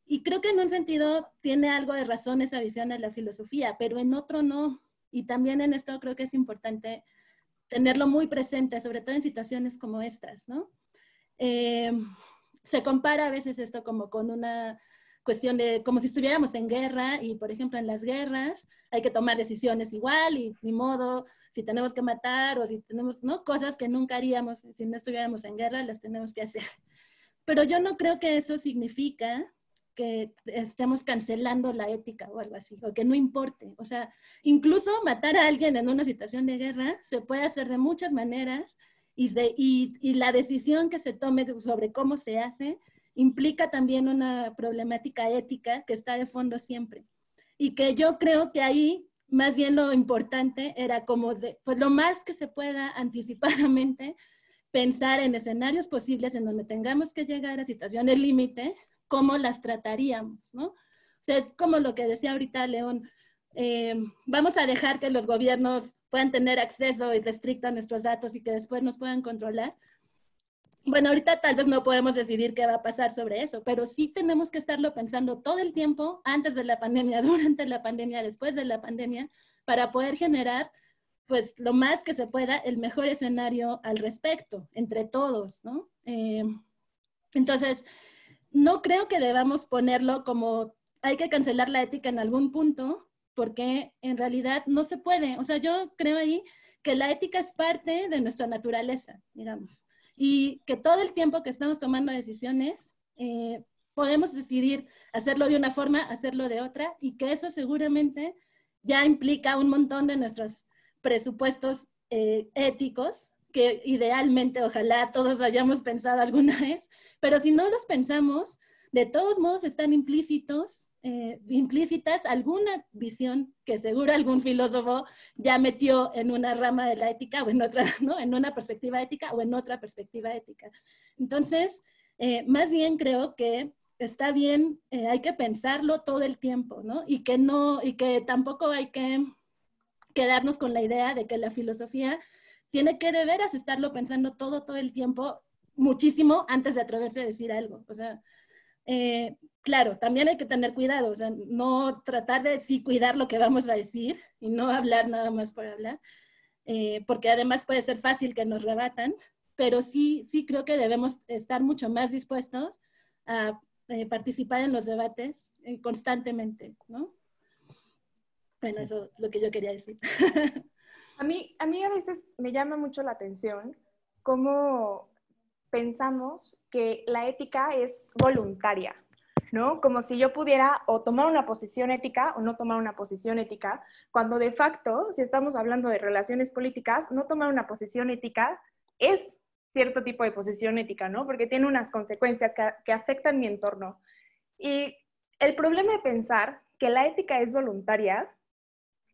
Speaker 5: Y creo que en un sentido tiene algo de razón esa visión de la filosofía, pero en otro no. Y también en esto creo que es importante tenerlo muy presente, sobre todo en situaciones como estas, ¿no? Eh, se compara a veces esto como con una cuestión de como si estuviéramos en guerra y, por ejemplo, en las guerras hay que tomar decisiones igual y ni modo, si tenemos que matar o si tenemos, ¿no? Cosas que nunca haríamos si no estuviéramos en guerra, las tenemos que hacer. Pero yo no creo que eso significa que estemos cancelando la ética o algo así, o que no importe. O sea, incluso matar a alguien en una situación de guerra se puede hacer de muchas maneras y, y la decisión que se tome sobre cómo se hace implica también una problemática ética que está de fondo siempre. Y que yo creo que ahí más bien lo importante era como pues lo más que se pueda anticipadamente pensar en escenarios posibles en donde tengamos que llegar a situaciones límite, cómo las trataríamos, ¿no? O sea, es como lo que decía ahorita León, eh, vamos a dejar que los gobiernos puedan tener acceso y restricto a nuestros datos y que después nos puedan controlar, bueno, ahorita tal vez no podemos decidir qué va a pasar sobre eso, pero sí tenemos que estarlo pensando todo el tiempo, antes de la pandemia, durante la pandemia, después de la pandemia, para poder generar, pues, lo más que se pueda, el mejor escenario al respecto, entre todos, ¿no? Eh, entonces, no creo que debamos ponerlo como hay que cancelar la ética en algún punto, porque en realidad no se puede. O sea, yo creo ahí que la ética es parte de nuestra naturaleza, digamos y que todo el tiempo que estamos tomando decisiones eh, podemos decidir hacerlo de una forma, hacerlo de otra y que eso seguramente ya implica un montón de nuestros presupuestos eh, éticos que idealmente ojalá todos hayamos pensado alguna vez, pero si no los pensamos, de todos modos están implícitos eh, implícitas alguna visión que seguro algún filósofo ya metió en una rama de la ética o en otra, ¿no? En una perspectiva ética o en otra perspectiva ética. Entonces, eh, más bien creo que está bien, eh, hay que pensarlo todo el tiempo, ¿no? Y que no, y que tampoco hay que quedarnos con la idea de que la filosofía tiene que de veras estarlo pensando todo, todo el tiempo, muchísimo antes de atreverse a decir algo. O sea, claro, también hay que tener cuidado, o sea, no tratar de sí cuidar lo que vamos a decir y no hablar nada más por hablar, eh, porque además puede ser fácil que nos rebatan, pero sí, sí creo que debemos estar mucho más dispuestos a eh, participar en los debates eh, constantemente, ¿no? Bueno, eso es lo que yo quería decir. a mí, a mí a veces me llama mucho la atención
Speaker 4: cómo pensamos que la ética es voluntaria como si yo pudiera o tomar una posición ética o no tomar una posición ética, cuando de facto, si estamos hablando de relaciones políticas, no tomar una posición ética es cierto tipo de posición ética, ¿no? Porque tiene unas consecuencias que, afectan mi entorno. Y el problema de pensar que la ética es voluntaria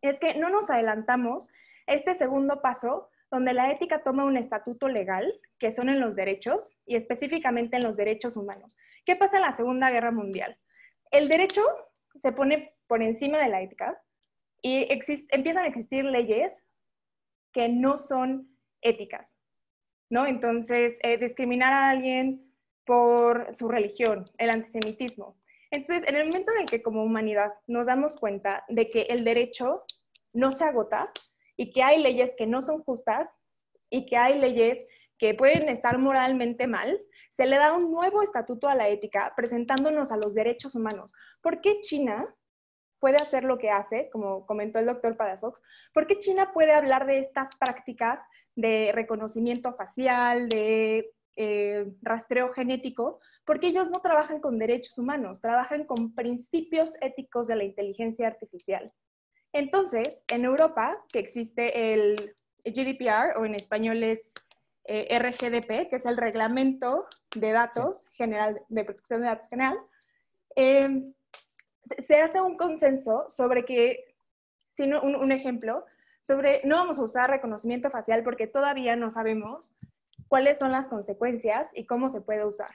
Speaker 4: es que no nos adelantamos este segundo paso donde la ética toma un estatuto legal, que son en los derechos, y específicamente en los derechos humanos. ¿Qué pasa en la Segunda Guerra Mundial? El derecho se pone por encima de la ética y empiezan a existir leyes que no son éticas, ¿no? Entonces, eh, discriminar a alguien por su religión, el antisemitismo. Entonces, en el momento en que como humanidad nos damos cuenta de que el derecho no se agota, y que hay leyes que no son justas y que hay leyes que pueden estar moralmente mal, se le da un nuevo estatuto a la ética presentándonos a los derechos humanos. ¿Por qué China puede hacer lo que hace, como comentó el doctor Palafox? ¿Por qué China puede hablar de estas prácticas de reconocimiento facial, de eh, rastreo genético, porque ellos no trabajan con derechos humanos, trabajan con principios éticos de la inteligencia artificial. Entonces, en Europa, que existe el GDPR o en español es eh, RGDP, que es el Reglamento de Datos General, de Protección de Datos General, em, se hace un consenso sobre que, sino un ejemplo, sobre no vamos a usar reconocimiento facial porque todavía no sabemos cuáles son las consecuencias y cómo se puede usar.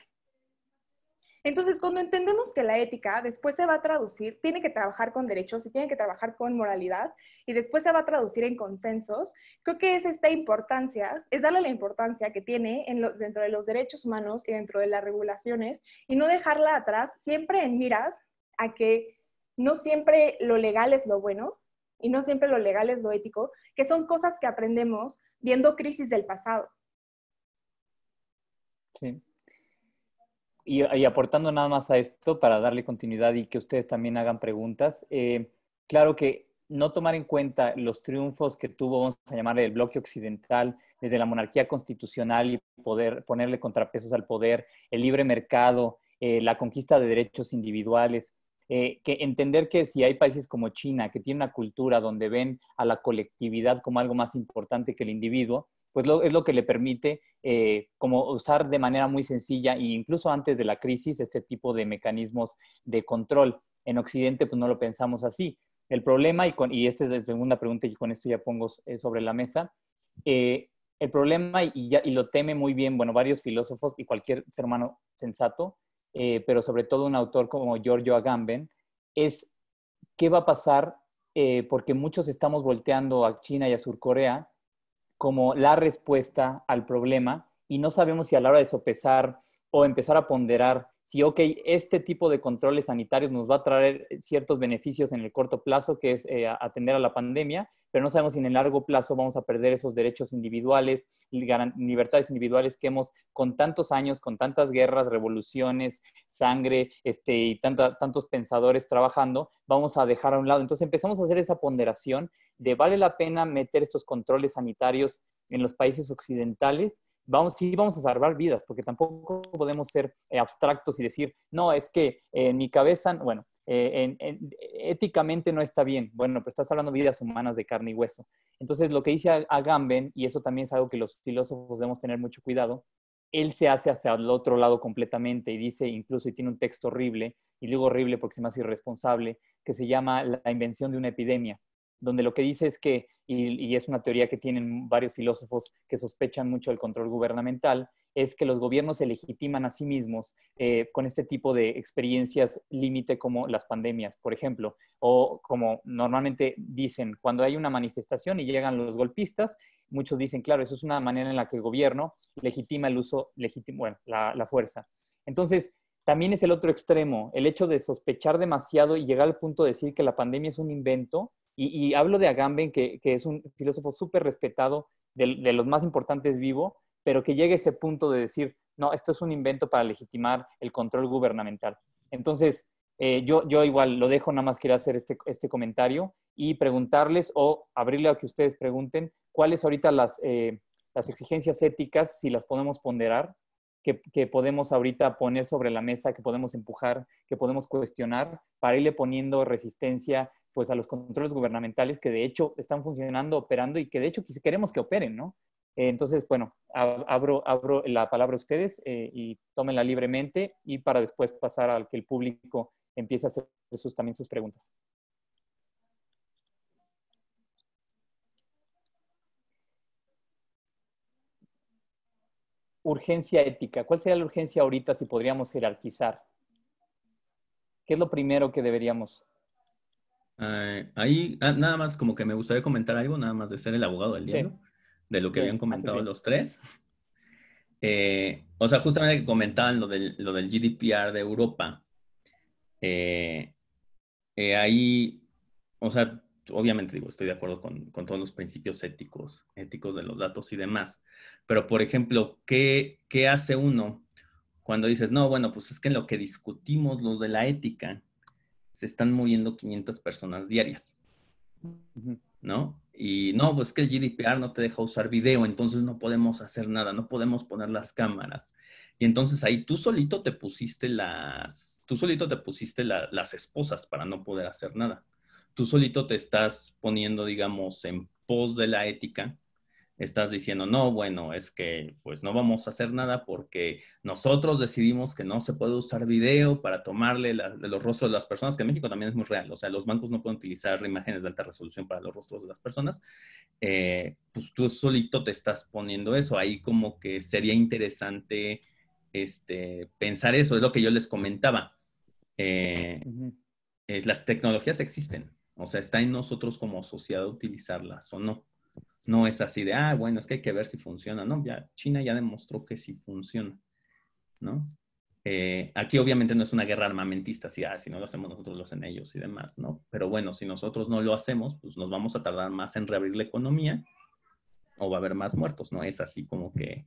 Speaker 4: Entonces, cuando entendemos que la ética después se va a traducir, tiene que trabajar con derechos y tiene que trabajar con moralidad y después se va a traducir en consensos, creo que es esta importancia, es darle la importancia que tiene dentro de los derechos humanos y dentro de las regulaciones y no dejarla atrás siempre en miras a que no siempre lo legal es lo bueno y no siempre lo legal es lo ético, que son cosas que aprendemos viendo crisis del pasado.
Speaker 2: Sí, y, aportando nada más a esto para darle continuidad y que ustedes también hagan preguntas, eh, claro que no tomar en cuenta los triunfos que tuvo, vamos a llamarle, el bloque occidental desde la monarquía constitucional y poder ponerle contrapesos al poder, el libre mercado, eh, la conquista de derechos individuales, eh, que entender que si hay países como China, que tienen una cultura donde ven a la colectividad como algo más importante que el individuo, pues es lo que le permite eh, como usar de manera muy sencilla e incluso antes de la crisis este tipo de mecanismos de control. En Occidente pues no lo pensamos así. El problema, y, con, y esta es la segunda pregunta y con esto ya pongo eh, sobre la mesa, el problema, y, y lo teme muy bien, bueno, varios filósofos y cualquier ser humano sensato, eh, pero sobre todo un autor como Giorgio Agamben, es qué va a pasar, eh, porque muchos estamos volteando a China y a surcorea como la respuesta al problema y no sabemos si a la hora de sopesar o empezar a ponderar si, ok, este tipo de controles sanitarios nos va a traer eh, ciertos beneficios en el corto plazo, que es eh, atender a la pandemia, pero no sabemos si en el largo plazo vamos a perder esos derechos individuales, libertades individuales que hemos con tantos años, con tantas guerras, revoluciones, sangre este, y tantos pensadores trabajando, vamos a dejar a un lado. Entonces empezamos a hacer esa ponderación de vale la pena meter estos controles sanitarios en los países occidentales vamos, sí vamos a salvar vidas, porque tampoco podemos ser eh, abstractos y decir, no, es que eh, en mi cabeza, bueno, eh, éticamente no está bien. Bueno, pero estás hablando vidas humanas de carne y hueso. Entonces, lo que dice Agamben, y eso también es algo que los filósofos debemos tener mucho cuidado, él se hace hacia el otro lado completamente y dice incluso, y tiene un texto horrible, y luego horrible porque es me irresponsable, que se llama La invención de una epidemia donde lo que dice es que, y, es una teoría que tienen varios filósofos que sospechan mucho del control gubernamental, es que los gobiernos se legitiman a sí mismos eh, con este tipo de experiencias límite como las pandemias, por ejemplo, o como normalmente dicen, cuando hay una manifestación y llegan los golpistas, muchos dicen, claro, eso es una manera en la que el gobierno legitima el uso, legítimo bueno, la, la fuerza. Entonces, también es el otro extremo, el hecho de sospechar demasiado y llegar al punto de decir que la pandemia es un invento, y, hablo de Agamben, que, es un filósofo súper respetado, de, los más importantes vivo, pero que llega a ese punto de decir, no, esto es un invento para legitimar el control gubernamental. Entonces, eh, yo, igual lo dejo, nada más quiero hacer este, este, comentario y preguntarles o abrirle a que ustedes pregunten cuáles ahorita las, eh, las exigencias éticas, si las podemos ponderar, que, podemos ahorita poner sobre la mesa, que podemos empujar, que podemos cuestionar para irle poniendo resistencia pues a los controles gubernamentales que de hecho están funcionando, operando y que de hecho queremos que operen, eh, Entonces, bueno, abro, abro la palabra a ustedes eh, y tómenla libremente y para después pasar al que el público empiece a hacer sus, también sus preguntas. urgencia ética. ¿Cuál sería la urgencia ahorita si podríamos jerarquizar? ¿Qué es lo primero que deberíamos?
Speaker 6: Eh, ahí, ah, nada más, como que me gustaría comentar algo, nada más de ser el abogado del diablo, de lo que habían comentado los tres. Eh, o sea, justamente que comentaban lo del, GDPR de Europa. Eh, ahí, o sea, obviamente digo, estoy de acuerdo con, todos los principios éticos, éticos de los datos y demás, pero por ejemplo, ¿qué, hace uno cuando dices, no, bueno, pues es que en lo que discutimos los de la ética, se están moviendo 500 personas diarias, ¿no? Y no, pues que el GDPR no te deja usar video, entonces no podemos hacer nada, no podemos poner las cámaras. Y entonces ahí tú solito te pusiste las, tú solito te pusiste las esposas para no poder hacer nada tú solito te estás poniendo, digamos, en pos de la ética, estás diciendo, no, bueno, es que pues no vamos a hacer nada porque nosotros decidimos que no se puede usar video para tomarle los rostros de las personas, que en México también es muy real, o sea, los bancos no pueden utilizar imágenes de alta resolución para los rostros de las personas, eh, pues tú solito te estás poniendo eso, ahí como que sería interesante este, pensar eso, es lo que yo les comentaba. Eh, eh, las tecnologías existen, o sea, está en nosotros como sociedad utilizarlas o no. No es así de, ah, bueno, es que hay que ver si funciona. No, ya China ya demostró que sí funciona, ¿no? Eh, aquí obviamente no es una guerra armamentista, si, ah, si no lo hacemos nosotros, lo hacen ellos y demás, ¿no? Pero bueno, si nosotros no lo hacemos, pues nos vamos a tardar más en reabrir la economía o va a haber más muertos, ¿no? Es así como que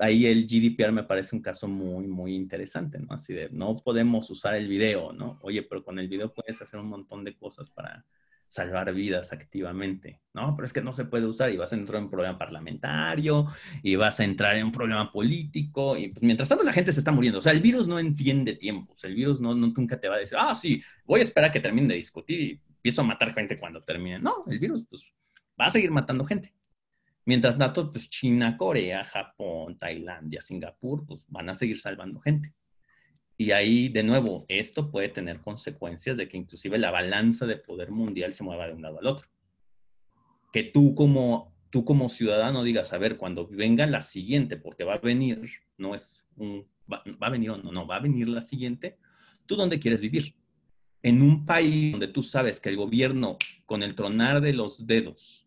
Speaker 6: ahí el GDPR me parece un caso muy, muy interesante, ¿no? Así de, no podemos usar el video, ¿no? Oye, pero con el video puedes hacer un montón de cosas para salvar vidas activamente, ¿no? Pero es que no se puede usar y vas a entrar en un problema parlamentario y vas a entrar en un problema político y pues, mientras tanto la gente se está muriendo. O sea, el virus no entiende tiempos, el virus no, nunca te va a decir, ah, sí, voy a esperar a que termine de discutir y empiezo a matar gente cuando termine. No, el virus pues va a seguir matando gente. Mientras tanto, pues China, Corea, Japón, Tailandia, Singapur, pues van a seguir salvando gente. Y ahí, de nuevo, esto puede tener consecuencias de que inclusive la balanza de poder mundial se mueva de un lado al otro. Que tú como, tú como ciudadano digas, a ver, cuando venga la siguiente, porque va a venir, no es un, va, va a venir o no, no, va a venir la siguiente, ¿tú dónde quieres vivir? En un país donde tú sabes que el gobierno, con el tronar de los dedos,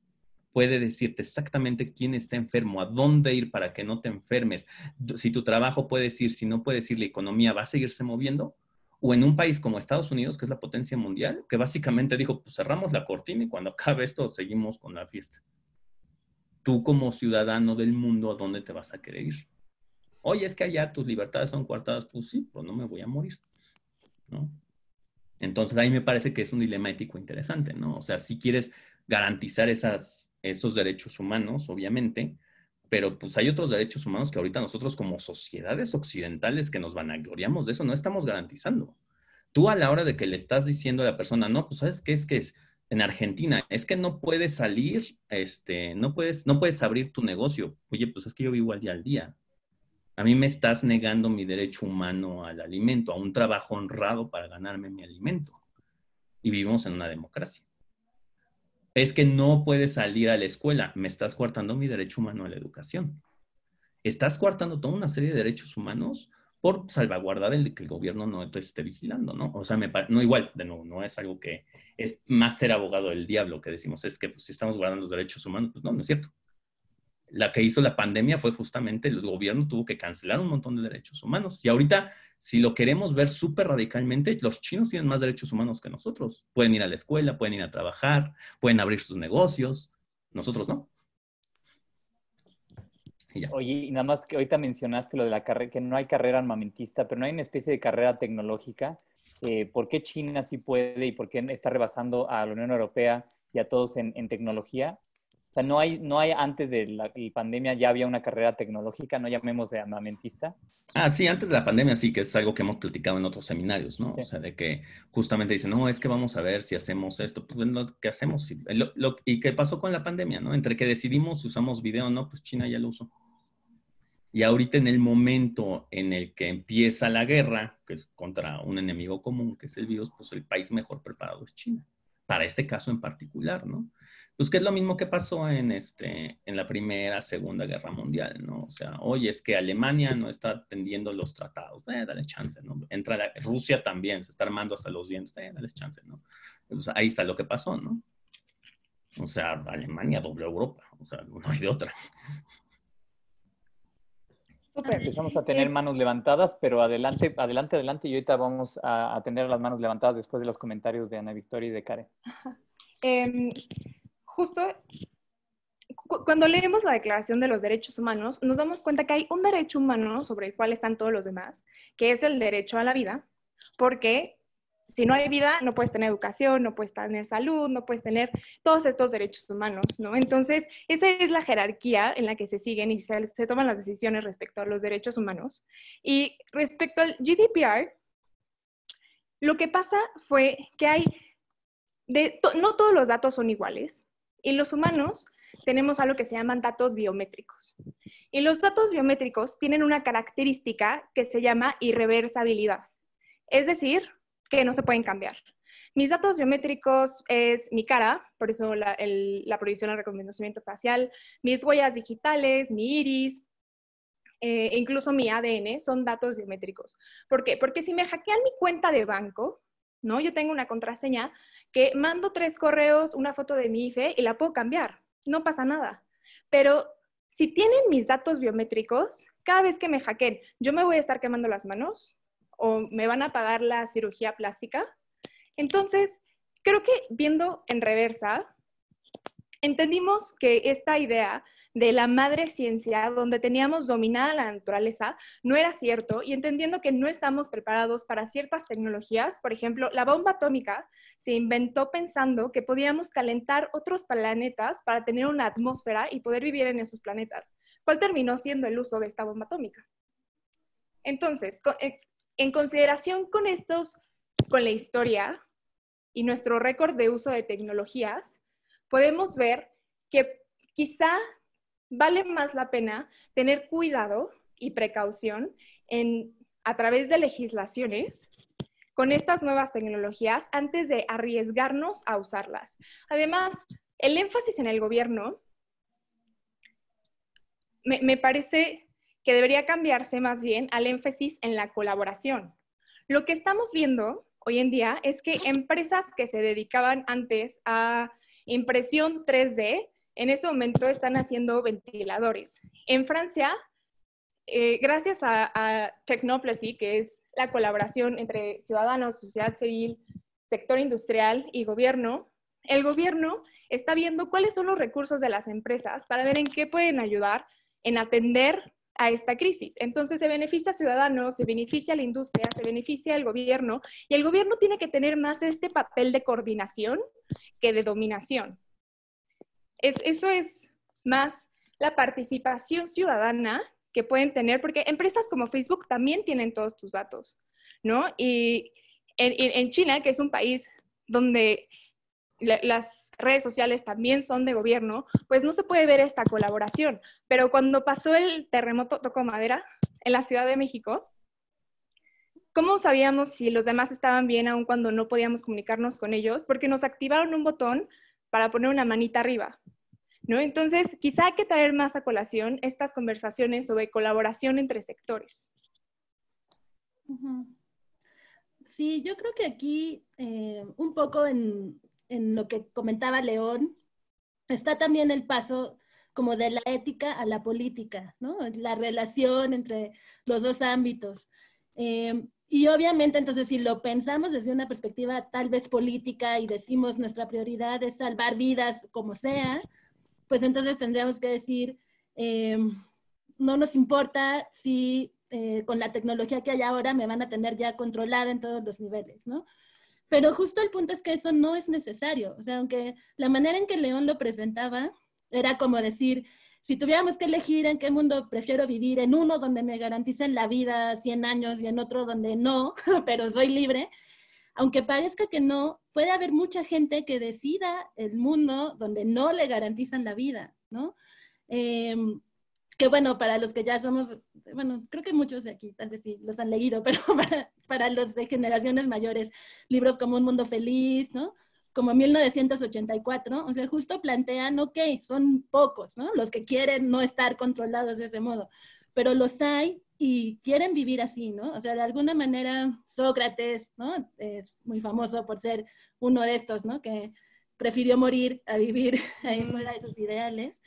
Speaker 6: puede decirte exactamente quién está enfermo, a dónde ir para que no te enfermes, si tu trabajo puede decir, si no puede ir, la economía va a seguirse moviendo, o en un país como Estados Unidos, que es la potencia mundial, que básicamente dijo, pues cerramos la cortina y cuando acabe esto seguimos con la fiesta. Tú como ciudadano del mundo, ¿a dónde te vas a querer ir? Oye, es que allá tus libertades son coartadas, pues sí, pero pues no me voy a morir, Entonces ahí me parece que es un dilema ético interesante, ¿no? O sea, si quieres garantizar esas esos derechos humanos, obviamente, pero pues hay otros derechos humanos que ahorita nosotros como sociedades occidentales que nos vanagloriamos de eso, no estamos garantizando. Tú a la hora de que le estás diciendo a la persona, no, pues sabes qué es que es en Argentina, es que no puedes salir, este, no puedes, no puedes abrir tu negocio. Oye, pues es que yo vivo al día al día. A mí me estás negando mi derecho humano al alimento, a un trabajo honrado para ganarme mi alimento. Y vivimos en una democracia es que no puedes salir a la escuela. Me estás coartando mi derecho humano a la educación. Estás coartando toda una serie de derechos humanos por salvaguardar el que el gobierno no te esté vigilando, ¿no? O sea, me no igual, de nuevo, no es algo que es más ser abogado del diablo que decimos, es que pues, si estamos guardando los derechos humanos, pues no, no es cierto la que hizo la pandemia fue justamente el gobierno tuvo que cancelar un montón de derechos humanos. Y ahorita, si lo queremos ver súper radicalmente, los chinos tienen más derechos humanos que nosotros. Pueden ir a la escuela, pueden ir a trabajar, pueden abrir sus negocios. Nosotros no. Oye, y
Speaker 2: nada más que ahorita mencionaste lo de la carrera, que no hay carrera armamentista, pero no hay una especie de carrera tecnológica. Eh, ¿Por qué China sí puede y por qué está rebasando a la Unión Europea y a todos en, en tecnología? O sea, no hay, no hay antes de la pandemia ya había una carrera tecnológica, no llamemos de armamentista.
Speaker 6: Ah, sí, antes de la pandemia sí, que es algo que hemos platicado en otros seminarios, ¿no? O sea, de que justamente dicen, no, es que vamos a ver si hacemos esto, pues lo que hacemos. y qué pasó con la pandemia, ¿no? Entre que decidimos si usamos video o no, pues China ya lo usó. Y ahorita en el momento en el que empieza la guerra, que es contra un enemigo común, que es el virus, pues el país mejor preparado es China. Para este caso en particular, ¿no? Pues que es lo mismo que pasó en, este, en la Primera, Segunda Guerra Mundial, ¿no? O sea, hoy es que Alemania no está atendiendo los tratados, eh, dale chance, ¿no? Entra Rusia también, se está armando hasta los dientes, eh, dale chance, ¿no? Pues, ahí está lo que pasó, ¿no? O sea, Alemania doble Europa, o sea, no y de otra.
Speaker 2: Empezamos pues, a tener manos levantadas, pero adelante, adelante, adelante. Y ahorita vamos a, tener las manos levantadas después de los comentarios de Ana Victoria y de Karen.
Speaker 4: Em, justo cuando leemos la Declaración de los Derechos Humanos, nos damos cuenta que hay un derecho humano sobre el cual están todos los demás, que es el derecho a la vida, porque si no hay vida, no puedes tener educación, no puedes tener salud, no puedes tener todos estos derechos humanos, ¿no? Entonces, esa es la jerarquía en la que se siguen y se, toman las decisiones respecto a los derechos humanos. Y respecto al GDPR, lo que pasa fue que hay, no todos los datos son iguales, y los humanos tenemos algo que se llaman datos biométricos. Y los datos biométricos tienen una característica que se llama irreversibilidad, es decir, que no se pueden cambiar. Mis datos biométricos es mi cara, por eso la, prohibición al reconocimiento facial, mis huellas digitales, mi iris, eh, incluso mi ADN, son datos biométricos. ¿Por qué? Porque si me hackean mi cuenta de banco, ¿no? Yo tengo una contraseña, que mando tres correos, una foto de mi IFE y la puedo cambiar, no pasa nada. Pero si tienen mis datos biométricos, cada vez que me hackeen, yo me voy a estar quemando las manos o me van a pagar la cirugía plástica. Entonces, creo que viendo en reversa, entendimos que esta idea de la madre ciencia, donde teníamos dominada la naturaleza, no era cierto, y entendiendo que no estamos preparados para ciertas tecnologías, por ejemplo, la bomba atómica se inventó pensando que podíamos calentar otros planetas para tener una atmósfera y poder vivir en esos planetas, cuál terminó siendo el uso de esta bomba atómica. Entonces, eh, en consideración con estos, con la historia y nuestro récord de uso de tecnologías, podemos ver que quizá vale más la pena tener cuidado y precaución a través de legislaciones con estas nuevas tecnologías antes de arriesgarnos a usarlas. Además, el énfasis en el gobierno me, me parece que debería cambiarse más bien al énfasis en la colaboración. Lo que estamos viendo hoy en día es que empresas que se dedicaban antes a impresión 3D en este momento están haciendo ventiladores. En Francia, eh, gracias a, a que es la colaboración entre ciudadanos, sociedad civil, sector industrial y gobierno, el gobierno está viendo cuáles son los recursos de las empresas para ver en qué pueden ayudar en atender a esta crisis. Entonces se beneficia a ciudadanos, se beneficia a la industria, se beneficia al gobierno y el gobierno tiene que tener más este papel de coordinación que de dominación eso es más la participación ciudadana que pueden tener, porque empresas como Facebook también tienen todos tus datos, ¿no? Y en, China, que es un país donde las redes sociales también son de gobierno, pues no se puede ver esta colaboración. Pero cuando pasó el terremoto, tocó madera, en la Ciudad de México, ¿cómo sabíamos si los demás estaban bien aun cuando no podíamos comunicarnos con ellos? Porque nos activaron un botón para poner una manita arriba. ¿no? Entonces, quizá hay que traer más a colación estas conversaciones sobre colaboración entre sectores.
Speaker 5: Sí, yo creo que aquí, eh, un poco en, lo que comentaba León, está también el paso como de la ética a la política, ¿no? La relación entre los dos ámbitos. Eh, y obviamente, entonces, si lo pensamos desde una perspectiva tal vez política y decimos nuestra prioridad es salvar vidas como sea, pues entonces tendríamos que decir, em, no nos importa si eh, con la tecnología que hay ahora me van a tener ya controlada en todos los niveles, ¿no? Pero justo el punto es que eso no es necesario. O sea, aunque la manera en que León lo presentaba era como decir, si tuviéramos que elegir en qué mundo prefiero vivir, en uno donde me garanticen la vida 100 años y en otro donde no, pero soy libre, aunque parezca que no, puede haber mucha gente que decida el mundo donde no le garantizan la vida, ¿no? Em, que bueno, para los que ya somos, bueno, creo que muchos de aquí tal vez sí los han leído, pero para los de generaciones mayores, libros como Un Mundo Feliz, ¿no? como 1984, o sea, justo plantean, ok, son pocos, ¿no? Los que quieren no estar controlados de ese modo, pero los hay y quieren vivir así, ¿no? O sea, de alguna manera Sócrates, ¿no? Es muy famoso por ser uno de estos, ¿no? Que prefirió morir a vivir fuera de sus ideales.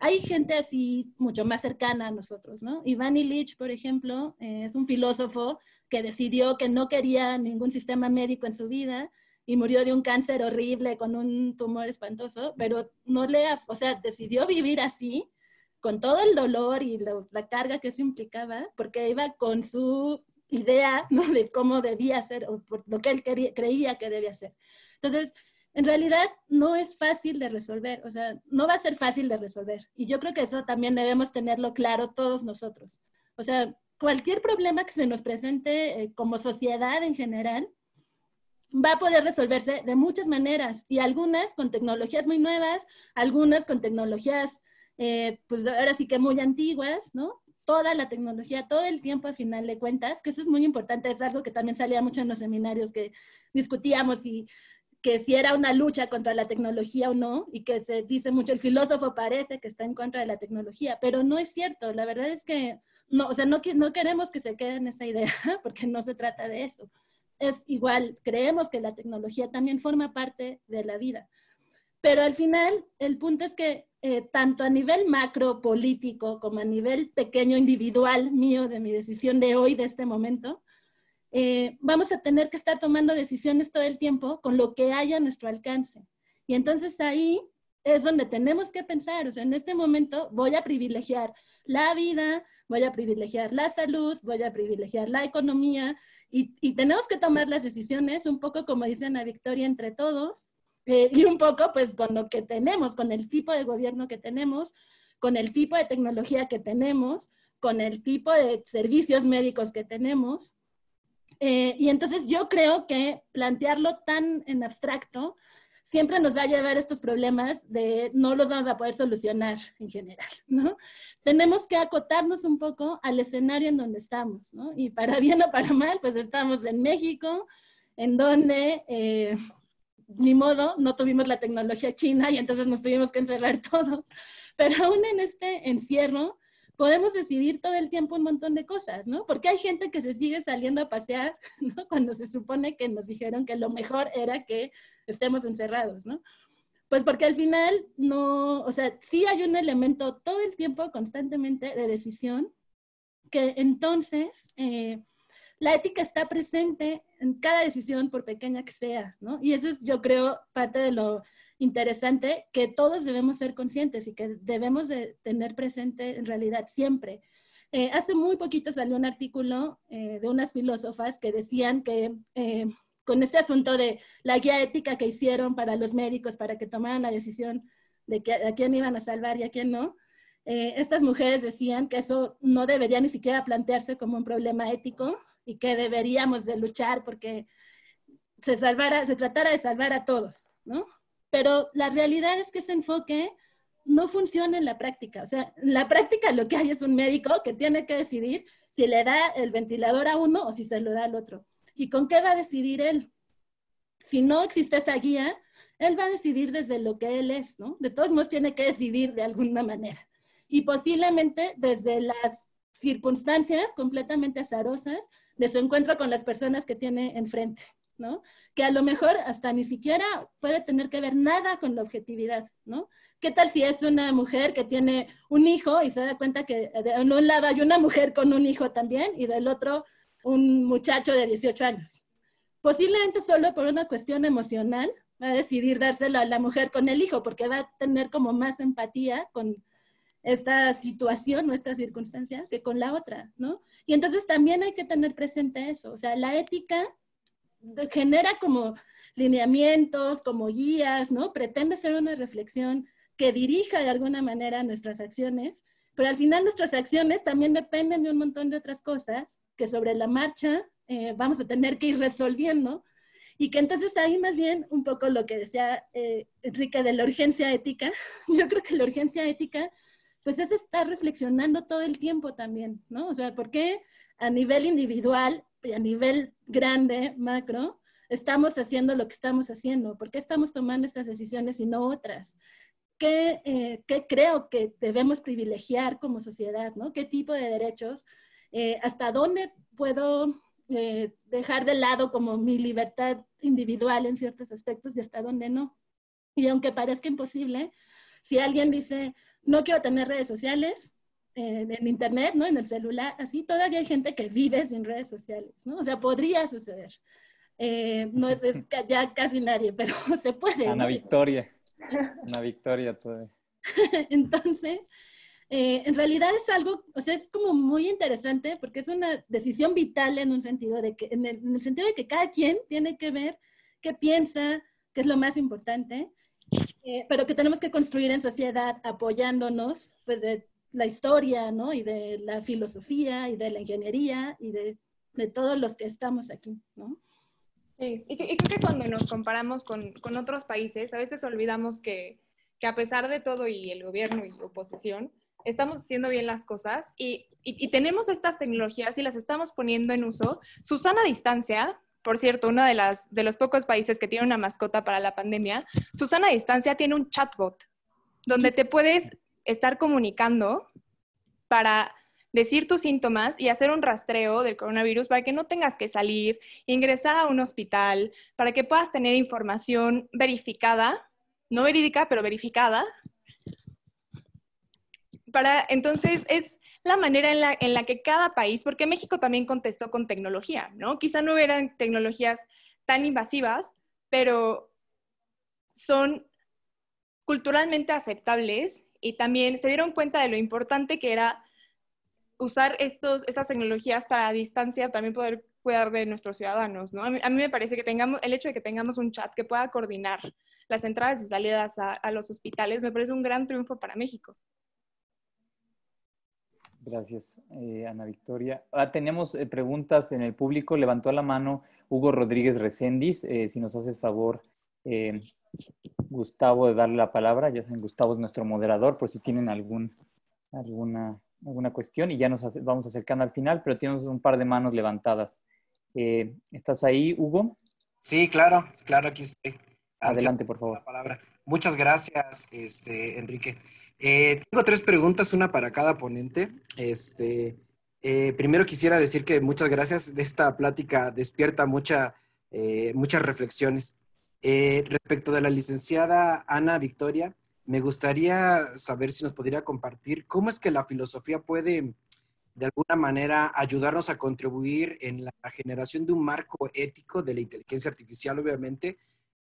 Speaker 5: Hay gente así mucho más cercana a nosotros, ¿no? Iván Illich, por ejemplo, eh, es un filósofo que decidió que no quería ningún sistema médico en su vida y murió de un cáncer horrible con un tumor espantoso, pero no le, o sea, decidió vivir así, con todo el dolor y la carga que eso implicaba, porque iba con su idea de cómo debía ser o por lo que él creía que debía ser. Entonces, en realidad no es fácil de resolver, o sea, no va a ser fácil de resolver. Y yo creo que eso también debemos tenerlo claro todos nosotros. O sea, cualquier problema que se nos presente eh, como sociedad en general, va a poder resolverse de muchas maneras y algunas con tecnologías muy nuevas, algunas con tecnologías, eh, pues ahora sí que muy antiguas, ¿no? Toda la tecnología, todo el tiempo al final de cuentas, que eso es muy importante, es algo que también salía mucho en los seminarios que discutíamos y que si era una lucha contra la tecnología o no, y que se dice mucho, el filósofo parece que está en contra de la tecnología, pero no es cierto, la verdad es que no, o sea, no queremos que se quede en esa idea, porque no se trata de eso es igual, creemos que la tecnología también forma parte de la vida. Pero al final, el punto es que eh, tanto a nivel macro político como a nivel pequeño individual mío de mi decisión de hoy, de este momento, eh, vamos a tener que estar tomando decisiones todo el tiempo con lo que haya a nuestro alcance. Y entonces ahí es donde tenemos que pensar, o sea, en este momento voy a privilegiar la vida, voy a privilegiar la salud, voy a privilegiar la economía, y, tenemos que tomar las decisiones un poco como dice Ana Victoria entre todos eh, y un poco pues con lo que tenemos, con el tipo de gobierno que tenemos, con el tipo de tecnología que tenemos, con el tipo de servicios médicos que tenemos. Eh, y entonces yo creo que plantearlo tan en abstracto siempre nos va a llevar estos problemas de no los vamos a poder solucionar en general, ¿no? Tenemos que acotarnos un poco al escenario en donde estamos, ¿no? Y para bien o para mal, pues estamos en México, en donde... Eh, ni modo, no tuvimos la tecnología china y entonces nos tuvimos que encerrar todos. Pero aún en este encierro podemos decidir todo el tiempo un montón de cosas, ¿no? Porque hay gente que se sigue saliendo a pasear, ¿no? Cuando se supone que nos dijeron que lo mejor era que estemos encerrados, ¿no? Pues porque al final no, o sea, sí hay un elemento todo el tiempo, constantemente, de decisión, que entonces eh, la ética está presente en cada decisión, por pequeña que sea, ¿no? Y eso es, yo creo, parte de lo interesante que todos debemos ser conscientes y que debemos de tener presente en realidad siempre. Eh, hace muy poquito salió un artículo eh, de unas filósofas que decían que con este asunto de la guía ética que hicieron para los médicos, para que tomaran la decisión de a quién iban a salvar y a quién no, eh, estas mujeres decían que eso no debería ni siquiera plantearse como un problema ético y que deberíamos de luchar porque se, salvara, se tratara de salvar a todos, ¿no? Pero la realidad es que ese enfoque no funciona en la práctica. O sea, en la práctica lo que hay es un médico que tiene que decidir si le da el ventilador a uno o si se lo da al otro. ¿Y con qué va a decidir él? Si no existe esa guía, él va a decidir desde lo que él es, ¿no? De todos modos, tiene que decidir de alguna manera. Y posiblemente desde las circunstancias completamente azarosas de su encuentro con las personas que tiene enfrente, ¿no? Que a lo mejor hasta ni siquiera puede tener que ver nada con la objetividad, ¿no? ¿Qué tal si es una mujer que tiene un hijo y se da cuenta que de un lado hay una mujer con un hijo también y del otro un muchacho de 18 años. Posiblemente solo por una cuestión emocional va a decidir dárselo a la mujer con el hijo, porque va a tener como más empatía con esta situación, nuestra circunstancia, que con la otra, ¿no? Y entonces también hay que tener presente eso, o sea, la ética genera como lineamientos, como guías, ¿no? Pretende ser una reflexión que dirija de alguna manera nuestras acciones, pero al final nuestras acciones también dependen de un montón de otras cosas que sobre la marcha eh, vamos a tener que ir resolviendo y que entonces ahí más bien un poco lo que decía eh, Enrique de la urgencia ética, yo creo que la urgencia ética pues es estar reflexionando todo el tiempo también, ¿no? O sea, ¿por qué a nivel individual y a nivel grande, macro, estamos haciendo lo que estamos haciendo? ¿Por qué estamos tomando estas decisiones y no otras? ¿Qué, eh, creo que debemos privilegiar como sociedad, ¿no? ¿Qué tipo de derechos eh, hasta dónde puedo eh, dejar de lado como mi libertad individual en ciertos aspectos y hasta dónde no. Y aunque parezca imposible, si alguien dice, no quiero tener redes sociales, eh, en internet, ¿no? En el celular, así todavía hay gente que vive sin redes sociales, ¿no? O sea, podría suceder. no es, que ya casi nadie, pero se puede. Ana
Speaker 2: Victoria. Una Victoria todavía.
Speaker 5: Entonces, eh, en realidad es algo, o sea, es como muy interesante porque es una decisión vital en un sentido de que, en el, sentido de que cada quien tiene que ver qué piensa, qué es lo más importante, eh, pero que tenemos que construir en sociedad apoyándonos, pues, de la historia, ¿no? Y de la filosofía y de la ingeniería y de, de todos los que estamos aquí, ¿no?
Speaker 4: Sí, y, y, creo que cuando nos comparamos con, con otros países, a veces olvidamos que, que a pesar de todo y el gobierno y oposición, estamos haciendo bien las cosas y, tenemos estas tecnologías y las estamos poniendo en uso. Susana Distancia, por cierto, uno de, las, de los pocos países que tiene una mascota para la pandemia, Susana Distancia tiene un chatbot donde te puedes estar comunicando para decir tus síntomas y hacer un rastreo del coronavirus para que no tengas que salir, ingresar a un hospital, para que puedas tener información verificada, no verídica, pero verificada, para, entonces es la manera en la, que cada país, porque México también contestó con tecnología, ¿no? Quizá no eran tecnologías tan invasivas, pero son culturalmente aceptables y también se dieron cuenta de lo importante que era usar estos, estas tecnologías para distancia también poder cuidar de nuestros ciudadanos, ¿no? A mí, me parece que tengamos, el hecho de que tengamos un chat que pueda coordinar las entradas y salidas a los hospitales me parece un gran triunfo para México.
Speaker 2: Gracias, eh, Ana Victoria. Ah, tenemos eh, preguntas en el público. Levantó la mano Hugo Rodríguez Recendis. Eh, si nos haces favor, Gustavo, de darle la palabra. Ya saben, Gustavo es nuestro moderador, por si tienen algún, alguna, alguna cuestión. Y ya nos vamos acercando al final, pero tenemos un par de manos levantadas. ¿Estás ahí, Hugo?
Speaker 7: Sí, claro, claro, aquí estoy. Adelante, por favor. Muchas gracias, este, Enrique. Eh, tengo tres preguntas, una para cada ponente. Este, eh, primero quisiera decir que muchas gracias. Esta plática despierta mucha, eh, muchas reflexiones. respecto de la licenciada Ana Victoria, me gustaría saber si nos podría compartir cómo es que la filosofía puede, de alguna manera, ayudarnos a contribuir en la generación de un marco ético de la inteligencia artificial, obviamente,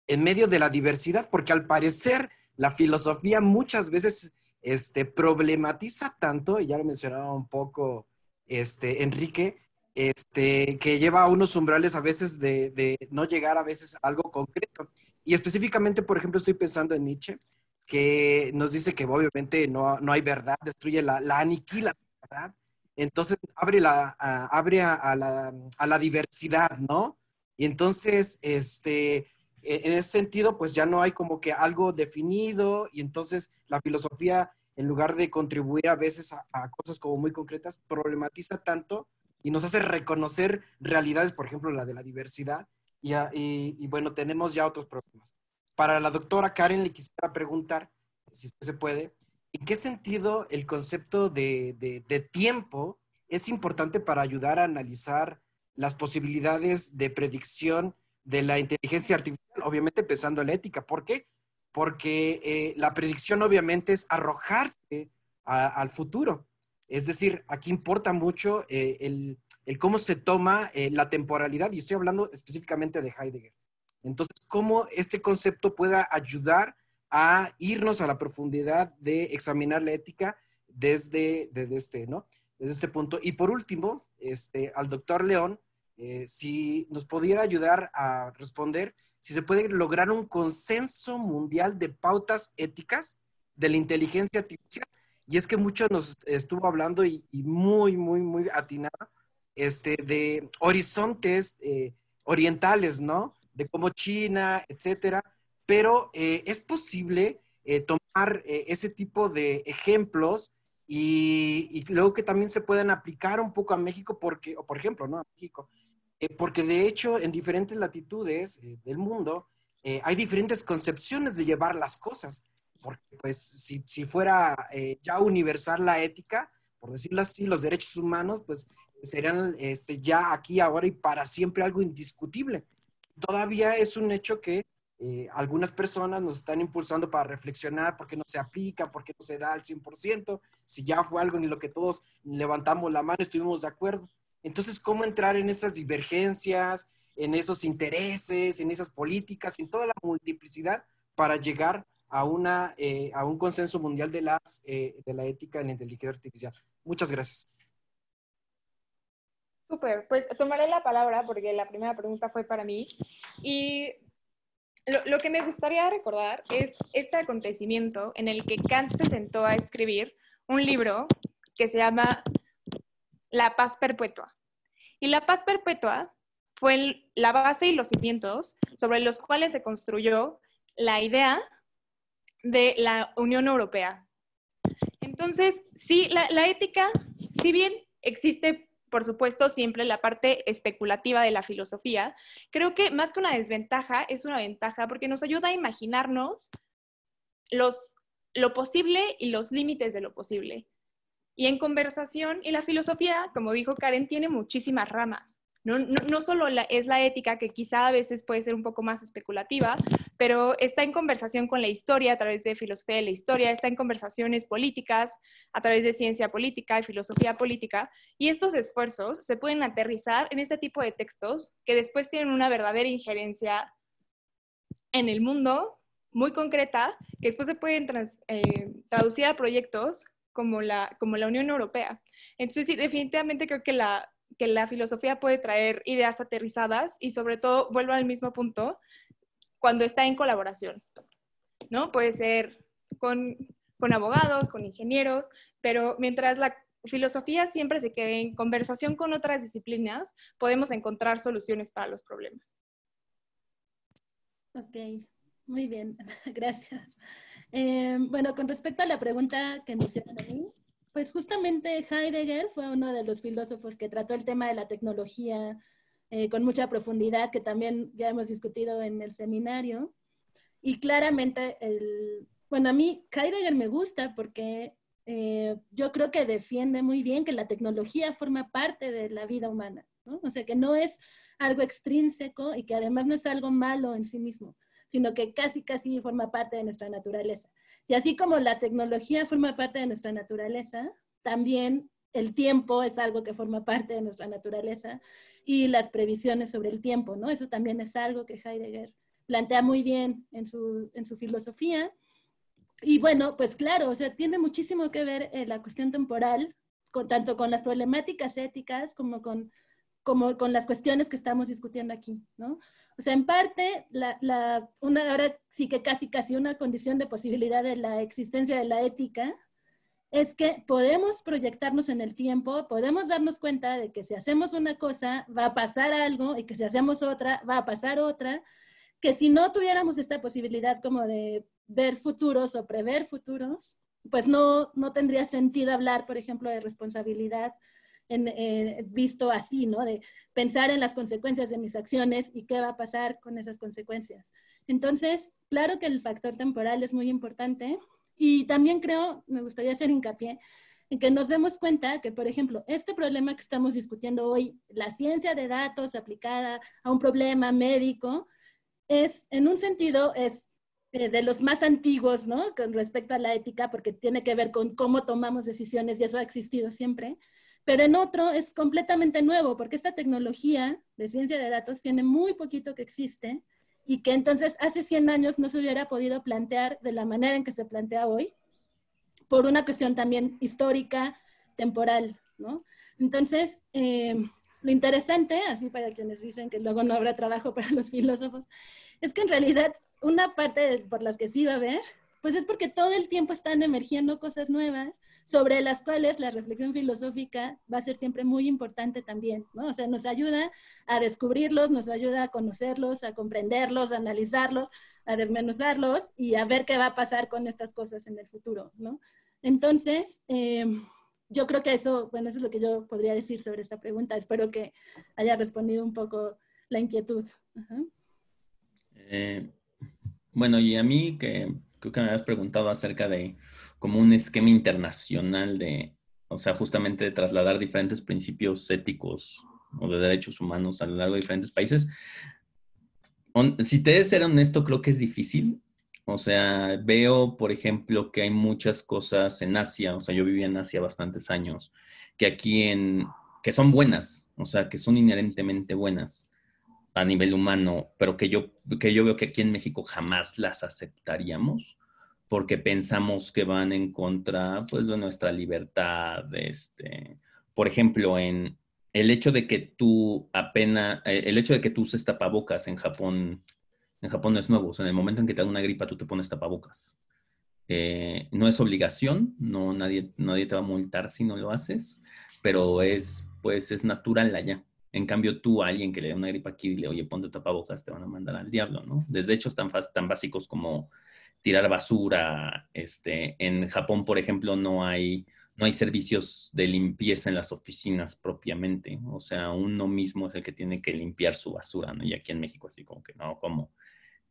Speaker 7: en medio de la diversidad, porque al parecer la filosofía muchas veces este, problematiza tanto, y ya lo mencionaba un poco este, Enrique, este, que lleva a unos umbrales a veces de, de, no llegar a veces a algo concreto. Y específicamente, por ejemplo, estoy pensando en Nietzsche, que nos dice que obviamente no, no hay verdad, destruye la, la aniquila, ¿verdad? Entonces abre, la, abre a, la, a la diversidad, ¿no? Y entonces, este, e-, en ese sentido, pues ya no hay como que algo definido y entonces la filosofía, en lugar de contribuir a veces a, cosas como muy concretas, problematiza tanto y nos hace reconocer realidades, por ejemplo, la de la diversidad, y, bueno, tenemos ya otros problemas. Para la doctora Karen le quisiera preguntar, si se puede, ¿en qué sentido el concepto de tiempo es importante para ayudar a analizar las posibilidades de predicción de la inteligencia artificial, obviamente pensando en la ética. ¿Por qué? Porque eh, la predicción obviamente es arrojarse al futuro. Es decir, aquí importa mucho eh, el, cómo se toma eh, la temporalidad, y estoy hablando específicamente de Heidegger. Entonces, cómo este concepto pueda ayudar a irnos a la profundidad de examinar la ética desde, desde este, ¿no? desde este punto. Y por último, este, al doctor León, eh, si nos pudiera ayudar a responder si se puede lograr un consenso mundial de pautas éticas de la inteligencia artificial. Y es que mucho nos estuvo hablando y, muy, muy, muy atinado este, de horizontes eh, orientales, ¿no? De como China, etcétera. Pero eh, es posible tomar ese tipo de ejemplos y, luego que también se pueden aplicar un poco a México, porque, o por ejemplo, ¿no? A México, eh, porque de hecho en diferentes latitudes eh, del mundo eh, hay diferentes concepciones de llevar las cosas, porque pues si, si fuera ya universal la ética, por decirlo así, los derechos humanos, pues serían este, ya aquí, ahora y para siempre algo indiscutible. Todavía es un hecho que eh, algunas personas nos están impulsando para reflexionar por qué no se aplica, por qué no se da al 100%, si ya fue algo en lo que todos levantamos la mano, estuvimos de acuerdo. Entonces, ¿cómo entrar en esas divergencias, en esos intereses, en esas políticas, en toda la multiplicidad para llegar a, una, eh, a un consenso mundial de, las, eh, de la ética en la inteligencia artificial? Muchas gracias.
Speaker 4: Súper, pues tomaré la palabra porque la primera pregunta fue para mí. Y lo, que me gustaría recordar es este acontecimiento en el que Kant se sentó a escribir un libro que se llama La paz perpetua. Y la paz perpetua fue la base y los cimientos sobre los cuales se construyó la idea de la Unión Europea. Entonces, sí, la, la ética, si bien existe por supuesto, siempre la parte especulativa de la filosofía, creo que más que una desventaja, es una ventaja porque nos ayuda a imaginarnos los, lo posible y los límites de lo posible. Y en conversación y la filosofía, como dijo Karen, tiene muchísimas ramas. No, no, solo es la ética, que quizá a veces puede ser un poco más especulativa, pero está en conversación con la historia a través de filosofía de la historia, está en conversaciones políticas a través de ciencia política y filosofía política, y estos esfuerzos se pueden aterrizar en este tipo de textos que después tienen una verdadera injerencia en el mundo muy concreta, que después se pueden eh, traducir a proyectos como la, como la Unión Europea. Entonces, sí, definitivamente creo que la, la filosofía puede traer ideas aterrizadas y sobre todo, vuelvo al mismo punto, cuando está en colaboración, ¿no? Puede ser con, abogados, con ingenieros, pero mientras la filosofía siempre se quede en conversación con otras disciplinas, podemos encontrar soluciones para los problemas.
Speaker 5: Ok, muy bien, gracias. Eh, bueno, con respecto a la pregunta que me hicieron a mí, pues justamente Heidegger fue uno de los filósofos que trató el tema de la tecnología eh, con mucha profundidad, que también ya hemos discutido en el seminario. Y claramente, el, bueno, a mí Heidegger me gusta porque eh, yo creo que defiende muy bien que la tecnología forma parte de la vida humana, ¿no? O sea, que no es algo extrínseco y que además no es algo malo en sí mismo, sino que casi, casi forma parte de nuestra naturaleza. Y así como la tecnología forma parte de nuestra naturaleza, también el tiempo es algo que forma parte de nuestra naturaleza y las previsiones sobre el tiempo, ¿no? Eso también es algo que Heidegger plantea muy bien en su, filosofía. Y bueno, pues claro, o sea, tiene muchísimo que ver eh, la cuestión temporal, con, tanto con las problemáticas éticas como con como con las cuestiones que estamos discutiendo aquí, ¿no? O sea, en parte, la, una, ahora sí que casi, casi una condición de posibilidad de la existencia de la ética es que podemos proyectarnos en el tiempo, podemos darnos cuenta de que si hacemos una cosa va a pasar algo y que si hacemos otra va a pasar otra, que si no tuviéramos esta posibilidad como de ver futuros o prever futuros, pues no, no tendría sentido hablar, por ejemplo, de responsabilidad en, eh, visto así, ¿no? De pensar en las consecuencias de mis acciones y qué va a pasar con esas consecuencias. Entonces, claro que el factor temporal es muy importante y también creo, me gustaría hacer hincapié, en que nos demos cuenta que, por ejemplo, este problema que estamos discutiendo hoy, la ciencia de datos aplicada a un problema médico, es, en un sentido, es eh, de los más antiguos, ¿no? Con respecto a la ética, porque tiene que ver con cómo tomamos decisiones y eso ha existido siempre pero en otro es completamente nuevo, porque esta tecnología de ciencia de datos tiene muy poquito que existe y que entonces hace 100 años no se hubiera podido plantear de la manera en que se plantea hoy, por una cuestión también histórica, temporal, Entonces, em, lo interesante, así para quienes dicen que luego no habrá trabajo para los filósofos, es que en realidad una parte por las que sí va a haber pues es porque todo el tiempo están emergiendo cosas nuevas sobre las cuales la reflexión filosófica va a ser siempre muy importante también, ¿no? O sea, nos ayuda a descubrirlos, nos ayuda a conocerlos, a comprenderlos, a analizarlos, a desmenuzarlos y a ver qué va a pasar con estas cosas en el futuro, ¿no? Entonces, eh, yo creo que eso, bueno, eso es lo que yo podría decir sobre esta pregunta. Espero que haya respondido un poco la inquietud.
Speaker 6: Eh, bueno, y a mí que creo que me habías preguntado acerca de como un esquema internacional de, o sea, justamente de trasladar diferentes principios éticos o de derechos humanos a lo largo de diferentes países. si te es ser honesto, creo que es difícil. O sea, veo, por ejemplo, que hay muchas cosas en Asia, o sea, yo viví en Asia bastantes años, que aquí en, que son buenas, o sea, que son inherentemente buenas a nivel humano, pero que yo, que yo veo que aquí en México jamás las aceptaríamos porque pensamos que van en contra pues, de nuestra libertad. Este. Por ejemplo, en el hecho de que tú apenas, eh, el hecho de que tú uses tapabocas en Japón, en Japón no es nuevo. en el momento en que te da una gripa, tú te pones tapabocas. Eh, no es obligación, no, nadie, nadie te va a multar si no lo haces, pero es, pues, es natural allá. En cambio, tú a alguien que le da una gripa aquí le oye, ponte tapabocas, te van a mandar al diablo, ¿no? Desde hechos tan, tan básicos como tirar basura. Este, en Japón, por ejemplo, no hay, no hay servicios de limpieza en las oficinas propiamente. O sea, uno mismo es el que tiene que limpiar su basura, ¿no? Y aquí en México así como que no, como...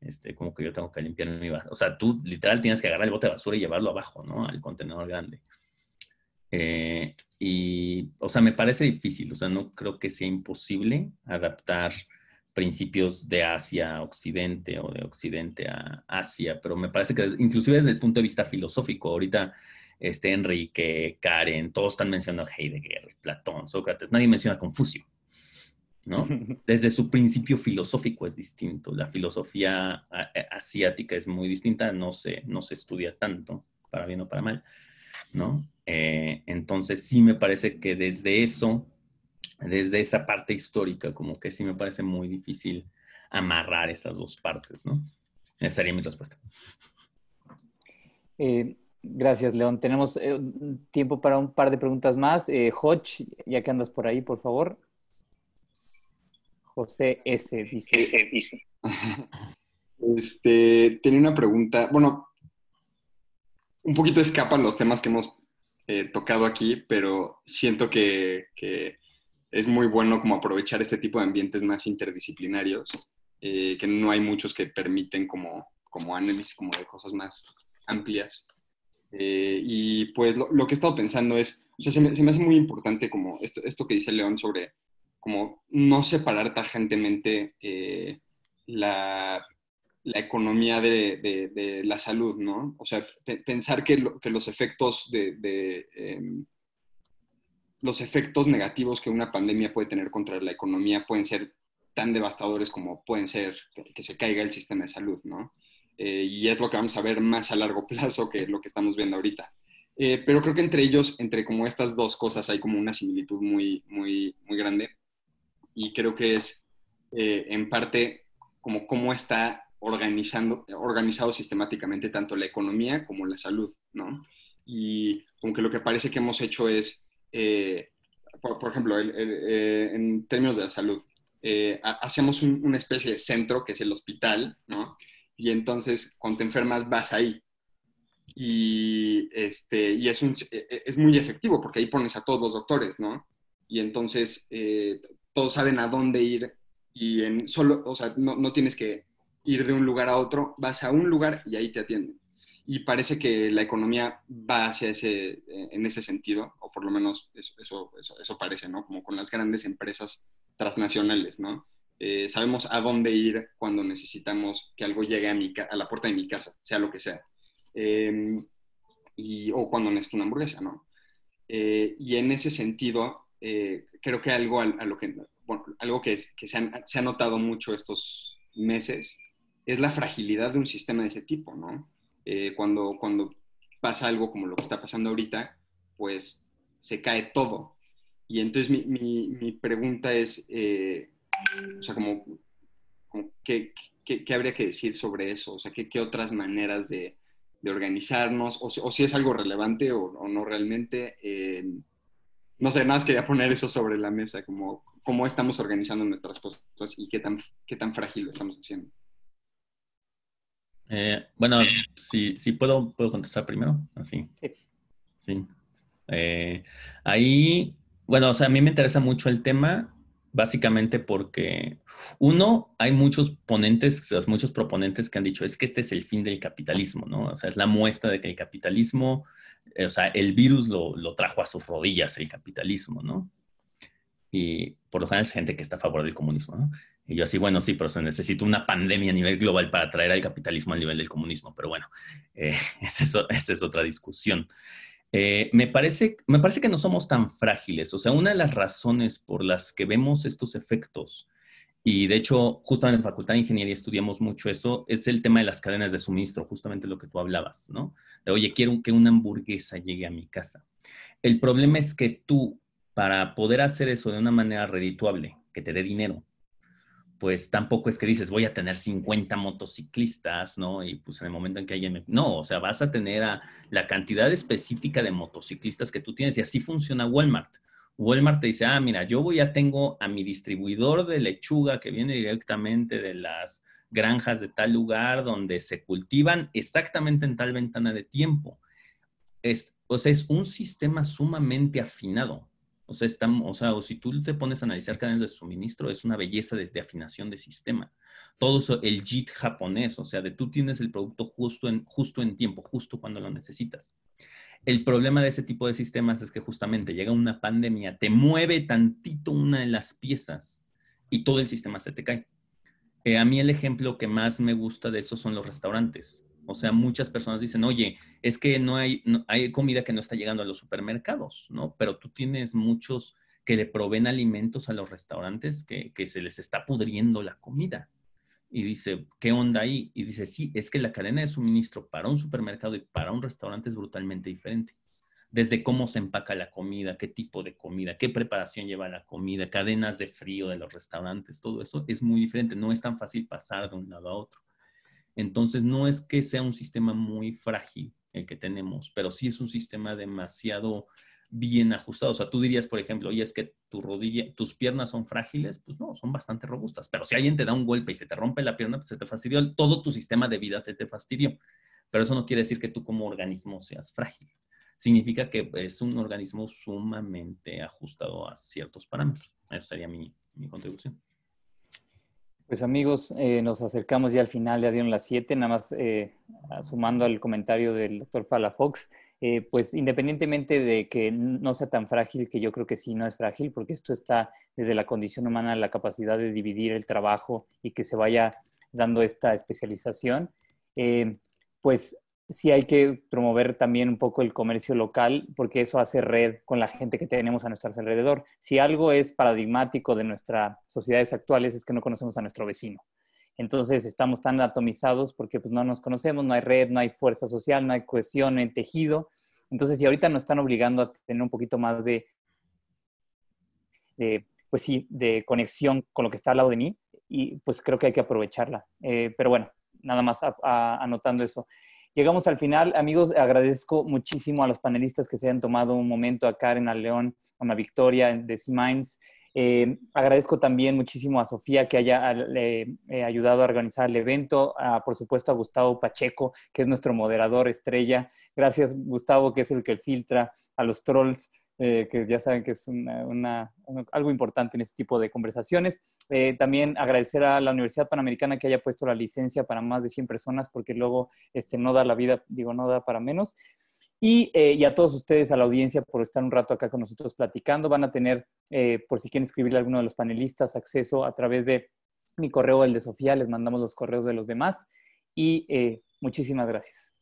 Speaker 6: Este, como que yo tengo que limpiar mi basura. O sea, tú literal tienes que agarrar el bote de basura y llevarlo abajo, ¿no? Al contenedor grande. Eh, y, o sea, me parece difícil, o sea, no creo que sea imposible adaptar principios de Asia a Occidente o de Occidente a Asia, pero me parece que inclusive desde el punto de vista filosófico, ahorita este Enrique, Karen, todos están mencionando Heidegger, Platón, Sócrates, nadie menciona Confucio,
Speaker 7: ¿no?
Speaker 6: Desde su principio filosófico es distinto, la filosofía asiática es muy distinta, no no se estudia tanto, para bien o para mal. ¿no? Eh, entonces sí me parece que desde eso, desde esa parte histórica, como que sí me parece muy difícil amarrar esas dos partes, ¿no? Esa sería mi respuesta.
Speaker 2: Eh, gracias, León. Tenemos eh, tiempo para un par de preguntas más. Hodge, ya que andas por ahí, por favor. José S.
Speaker 8: Este, tenía una pregunta. Bueno, un poquito escapan los temas que hemos eh, tocado aquí, pero siento que, es muy bueno como aprovechar este tipo de ambientes más interdisciplinarios, eh, que no hay muchos que permiten como, como análisis, como de cosas más amplias. Eh, y pues lo, que he estado pensando es, o sea, se me, hace muy importante como esto, esto, que dice León sobre como no separar tajantemente la, la economía de, la salud, ¿no? O sea, pensar que, que, los efectos de, em, los efectos negativos que una pandemia puede tener contra la economía pueden ser tan devastadores como pueden ser que, se caiga el sistema de salud, ¿no? Eh, y es lo que vamos a ver más a largo plazo que lo que estamos viendo ahorita. Eh, pero creo que entre ellos, entre como estas dos cosas, hay como una similitud muy, muy, muy grande. Y creo que es, eh, en parte, como cómo está organizando, organizado sistemáticamente tanto la economía como la salud, ¿no? Y aunque lo que parece que hemos hecho es, eh, por, ejemplo, eh, en términos de la salud, eh, hacemos una especie de centro que es el hospital, ¿no? Y entonces cuando te enfermas vas ahí. Y, este, y es, un, e, e, es muy efectivo porque ahí pones a todos los doctores, ¿no? Y entonces todos saben a dónde ir y en solo, o sea, no tienes que ir de un lugar a otro, vas a un lugar y ahí te atienden. Y parece que la economía va hacia ese, eh, en ese sentido, o por lo menos eso, eso, eso, parece, ¿no? Como con las grandes empresas transnacionales, ¿no? Eh, sabemos a dónde ir cuando necesitamos que algo llegue a, a la puerta de mi casa, sea lo que sea. Em, y, o cuando necesito una hamburguesa, ¿no? Eh, y en ese sentido, creo que algo, a, lo que, bueno, algo que, que se, se ha notado mucho estos meses es la fragilidad de un sistema de ese tipo, ¿no? Eh, cuando, cuando pasa algo como lo que está pasando ahorita, pues se cae todo. Y entonces mi, pregunta es, eh, o sea, como, ¿qué, habría que decir sobre eso? O sea, ¿qué, otras maneras de, organizarnos? O, si es algo relevante o, no realmente. Eh, no sé, nada más quería poner eso sobre la mesa, como cómo estamos organizando nuestras cosas y qué tan, qué tan frágil estamos haciendo.
Speaker 6: Eh, bueno, si, puedo, puedo contestar primero, así. Sí. Eh, ahí, bueno, o sea, a mí me interesa mucho el tema, básicamente porque, uno, hay muchos ponentes, muchos proponentes que han dicho, es que este es el fin del capitalismo, ¿no? O sea, es la muestra de que el capitalismo, eh, o sea, el virus lo, lo trajo a sus rodillas, el capitalismo, ¿no? Y por lo general es gente que está a favor del comunismo, ¿no? Y yo así, bueno, sí, pero se necesita una pandemia a nivel global para traer al capitalismo al nivel del comunismo. Pero bueno, eh, esa, es, otra discusión. Eh, me, parece, me parece que no somos tan frágiles. O sea, una de las razones por las que vemos estos efectos, y de hecho, justamente en la Facultad de Ingeniería estudiamos mucho eso, es el tema de las cadenas de suministro, justamente lo que tú hablabas, ¿no? oye, quiero que una hamburguesa llegue a mi casa. El problema es que tú, para poder hacer eso de una manera redituable, que te dé dinero, pues tampoco es que dices, voy a tener 50 motociclistas, ¿no? Y pues en el momento en que hay... No, o sea, vas a tener a la cantidad específica de motociclistas que tú tienes y así funciona Walmart. Walmart te dice, ah, mira, yo voy a tengo a mi distribuidor de lechuga que viene directamente de las granjas de tal lugar donde se cultivan exactamente en tal ventana de tiempo. Es, o sea, es un sistema sumamente afinado. O sea, o sea, si tú te pones a analizar cadenas de suministro, es una belleza de afinación de sistema. Todo el JIT japonés, o sea, de tú tienes el producto justo en, justo en tiempo, justo cuando lo necesitas. El problema de ese tipo de sistemas es que justamente llega una pandemia, te mueve tantito una de las piezas y todo el sistema se te cae. Eh, a mí el ejemplo que más me gusta de eso son los restaurantes. O sea, muchas personas dicen, oye, es que no hay, hay comida que no está llegando a los supermercados, ¿no? Pero tú tienes muchos que le proveen alimentos a los restaurantes que, que se les está pudriendo la comida. Y dice, ¿qué onda ahí? Y dice, sí, es que la cadena de suministro para un supermercado y para un restaurante es brutalmente diferente. Desde cómo se empaca la comida, qué tipo de comida, qué preparación lleva la comida, cadenas de frío de los restaurantes, todo eso es muy diferente. No es tan fácil pasar de un lado a otro. Entonces, no es que sea un sistema muy frágil el que tenemos, pero sí es un sistema demasiado bien ajustado. O sea, tú dirías, por ejemplo, y es que tu rodilla, tus piernas son frágiles, pues no, son bastante robustas. Pero si alguien te da un golpe y se te rompe la pierna, pues se te fastidió, todo tu sistema de vida se te fastidió. Pero eso no quiere decir que tú como organismo seas frágil. Significa que es un organismo sumamente ajustado a ciertos parámetros. Esa sería mi contribución.
Speaker 2: Pues amigos, eh, nos acercamos ya al final, de dieron las 7, nada más eh, sumando al comentario del doctor falafox eh, pues independientemente de que no sea tan frágil, que yo creo que sí no es frágil, porque esto está desde la condición humana, la capacidad de dividir el trabajo y que se vaya dando esta especialización, pues si hay que promover también un poco el comercio local porque eso hace red con la gente que tenemos a nuestro alrededor. Si algo es paradigmático de nuestras sociedades actuales es que no conocemos a nuestro vecino. Entonces estamos tan atomizados porque pues, no nos conocemos, no hay red, no hay fuerza social, no hay cohesión, no hay tejido. Entonces, si ahorita nos están obligando a tener un poquito más de, pues sí, de conexión con lo que está al lado de mí, y pues creo que hay que aprovecharla. Eh, pero bueno, nada más anotando eso. Llegamos al final. Amigos, agradezco muchísimo a los panelistas que se han tomado un momento, a Karen, a León, a la Victoria de c eh, agradezco también muchísimo a Sofía que haya eh, ayudado a organizar el evento, por supuesto a Gustavo Pacheco, que es nuestro moderador estrella. Gracias Gustavo, que es el que filtra a los trolls eh, que ya saben que es una, algo importante en este tipo de conversaciones. Eh, también agradecer a la Universidad Panamericana que haya puesto la licencia para más de 100 personas, porque luego este, no da la vida, digo, no da para menos. Eh, y, a todos ustedes, a la audiencia, por estar un rato acá con nosotros platicando. Van a tener, por si quieren escribirle a alguno de los panelistas, acceso a través de mi correo, el de Sofía. Les mandamos los correos de los demás. Y muchísimas gracias.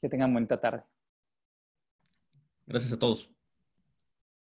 Speaker 2: Que tengan bonita tarde.
Speaker 3: Gracias a todos.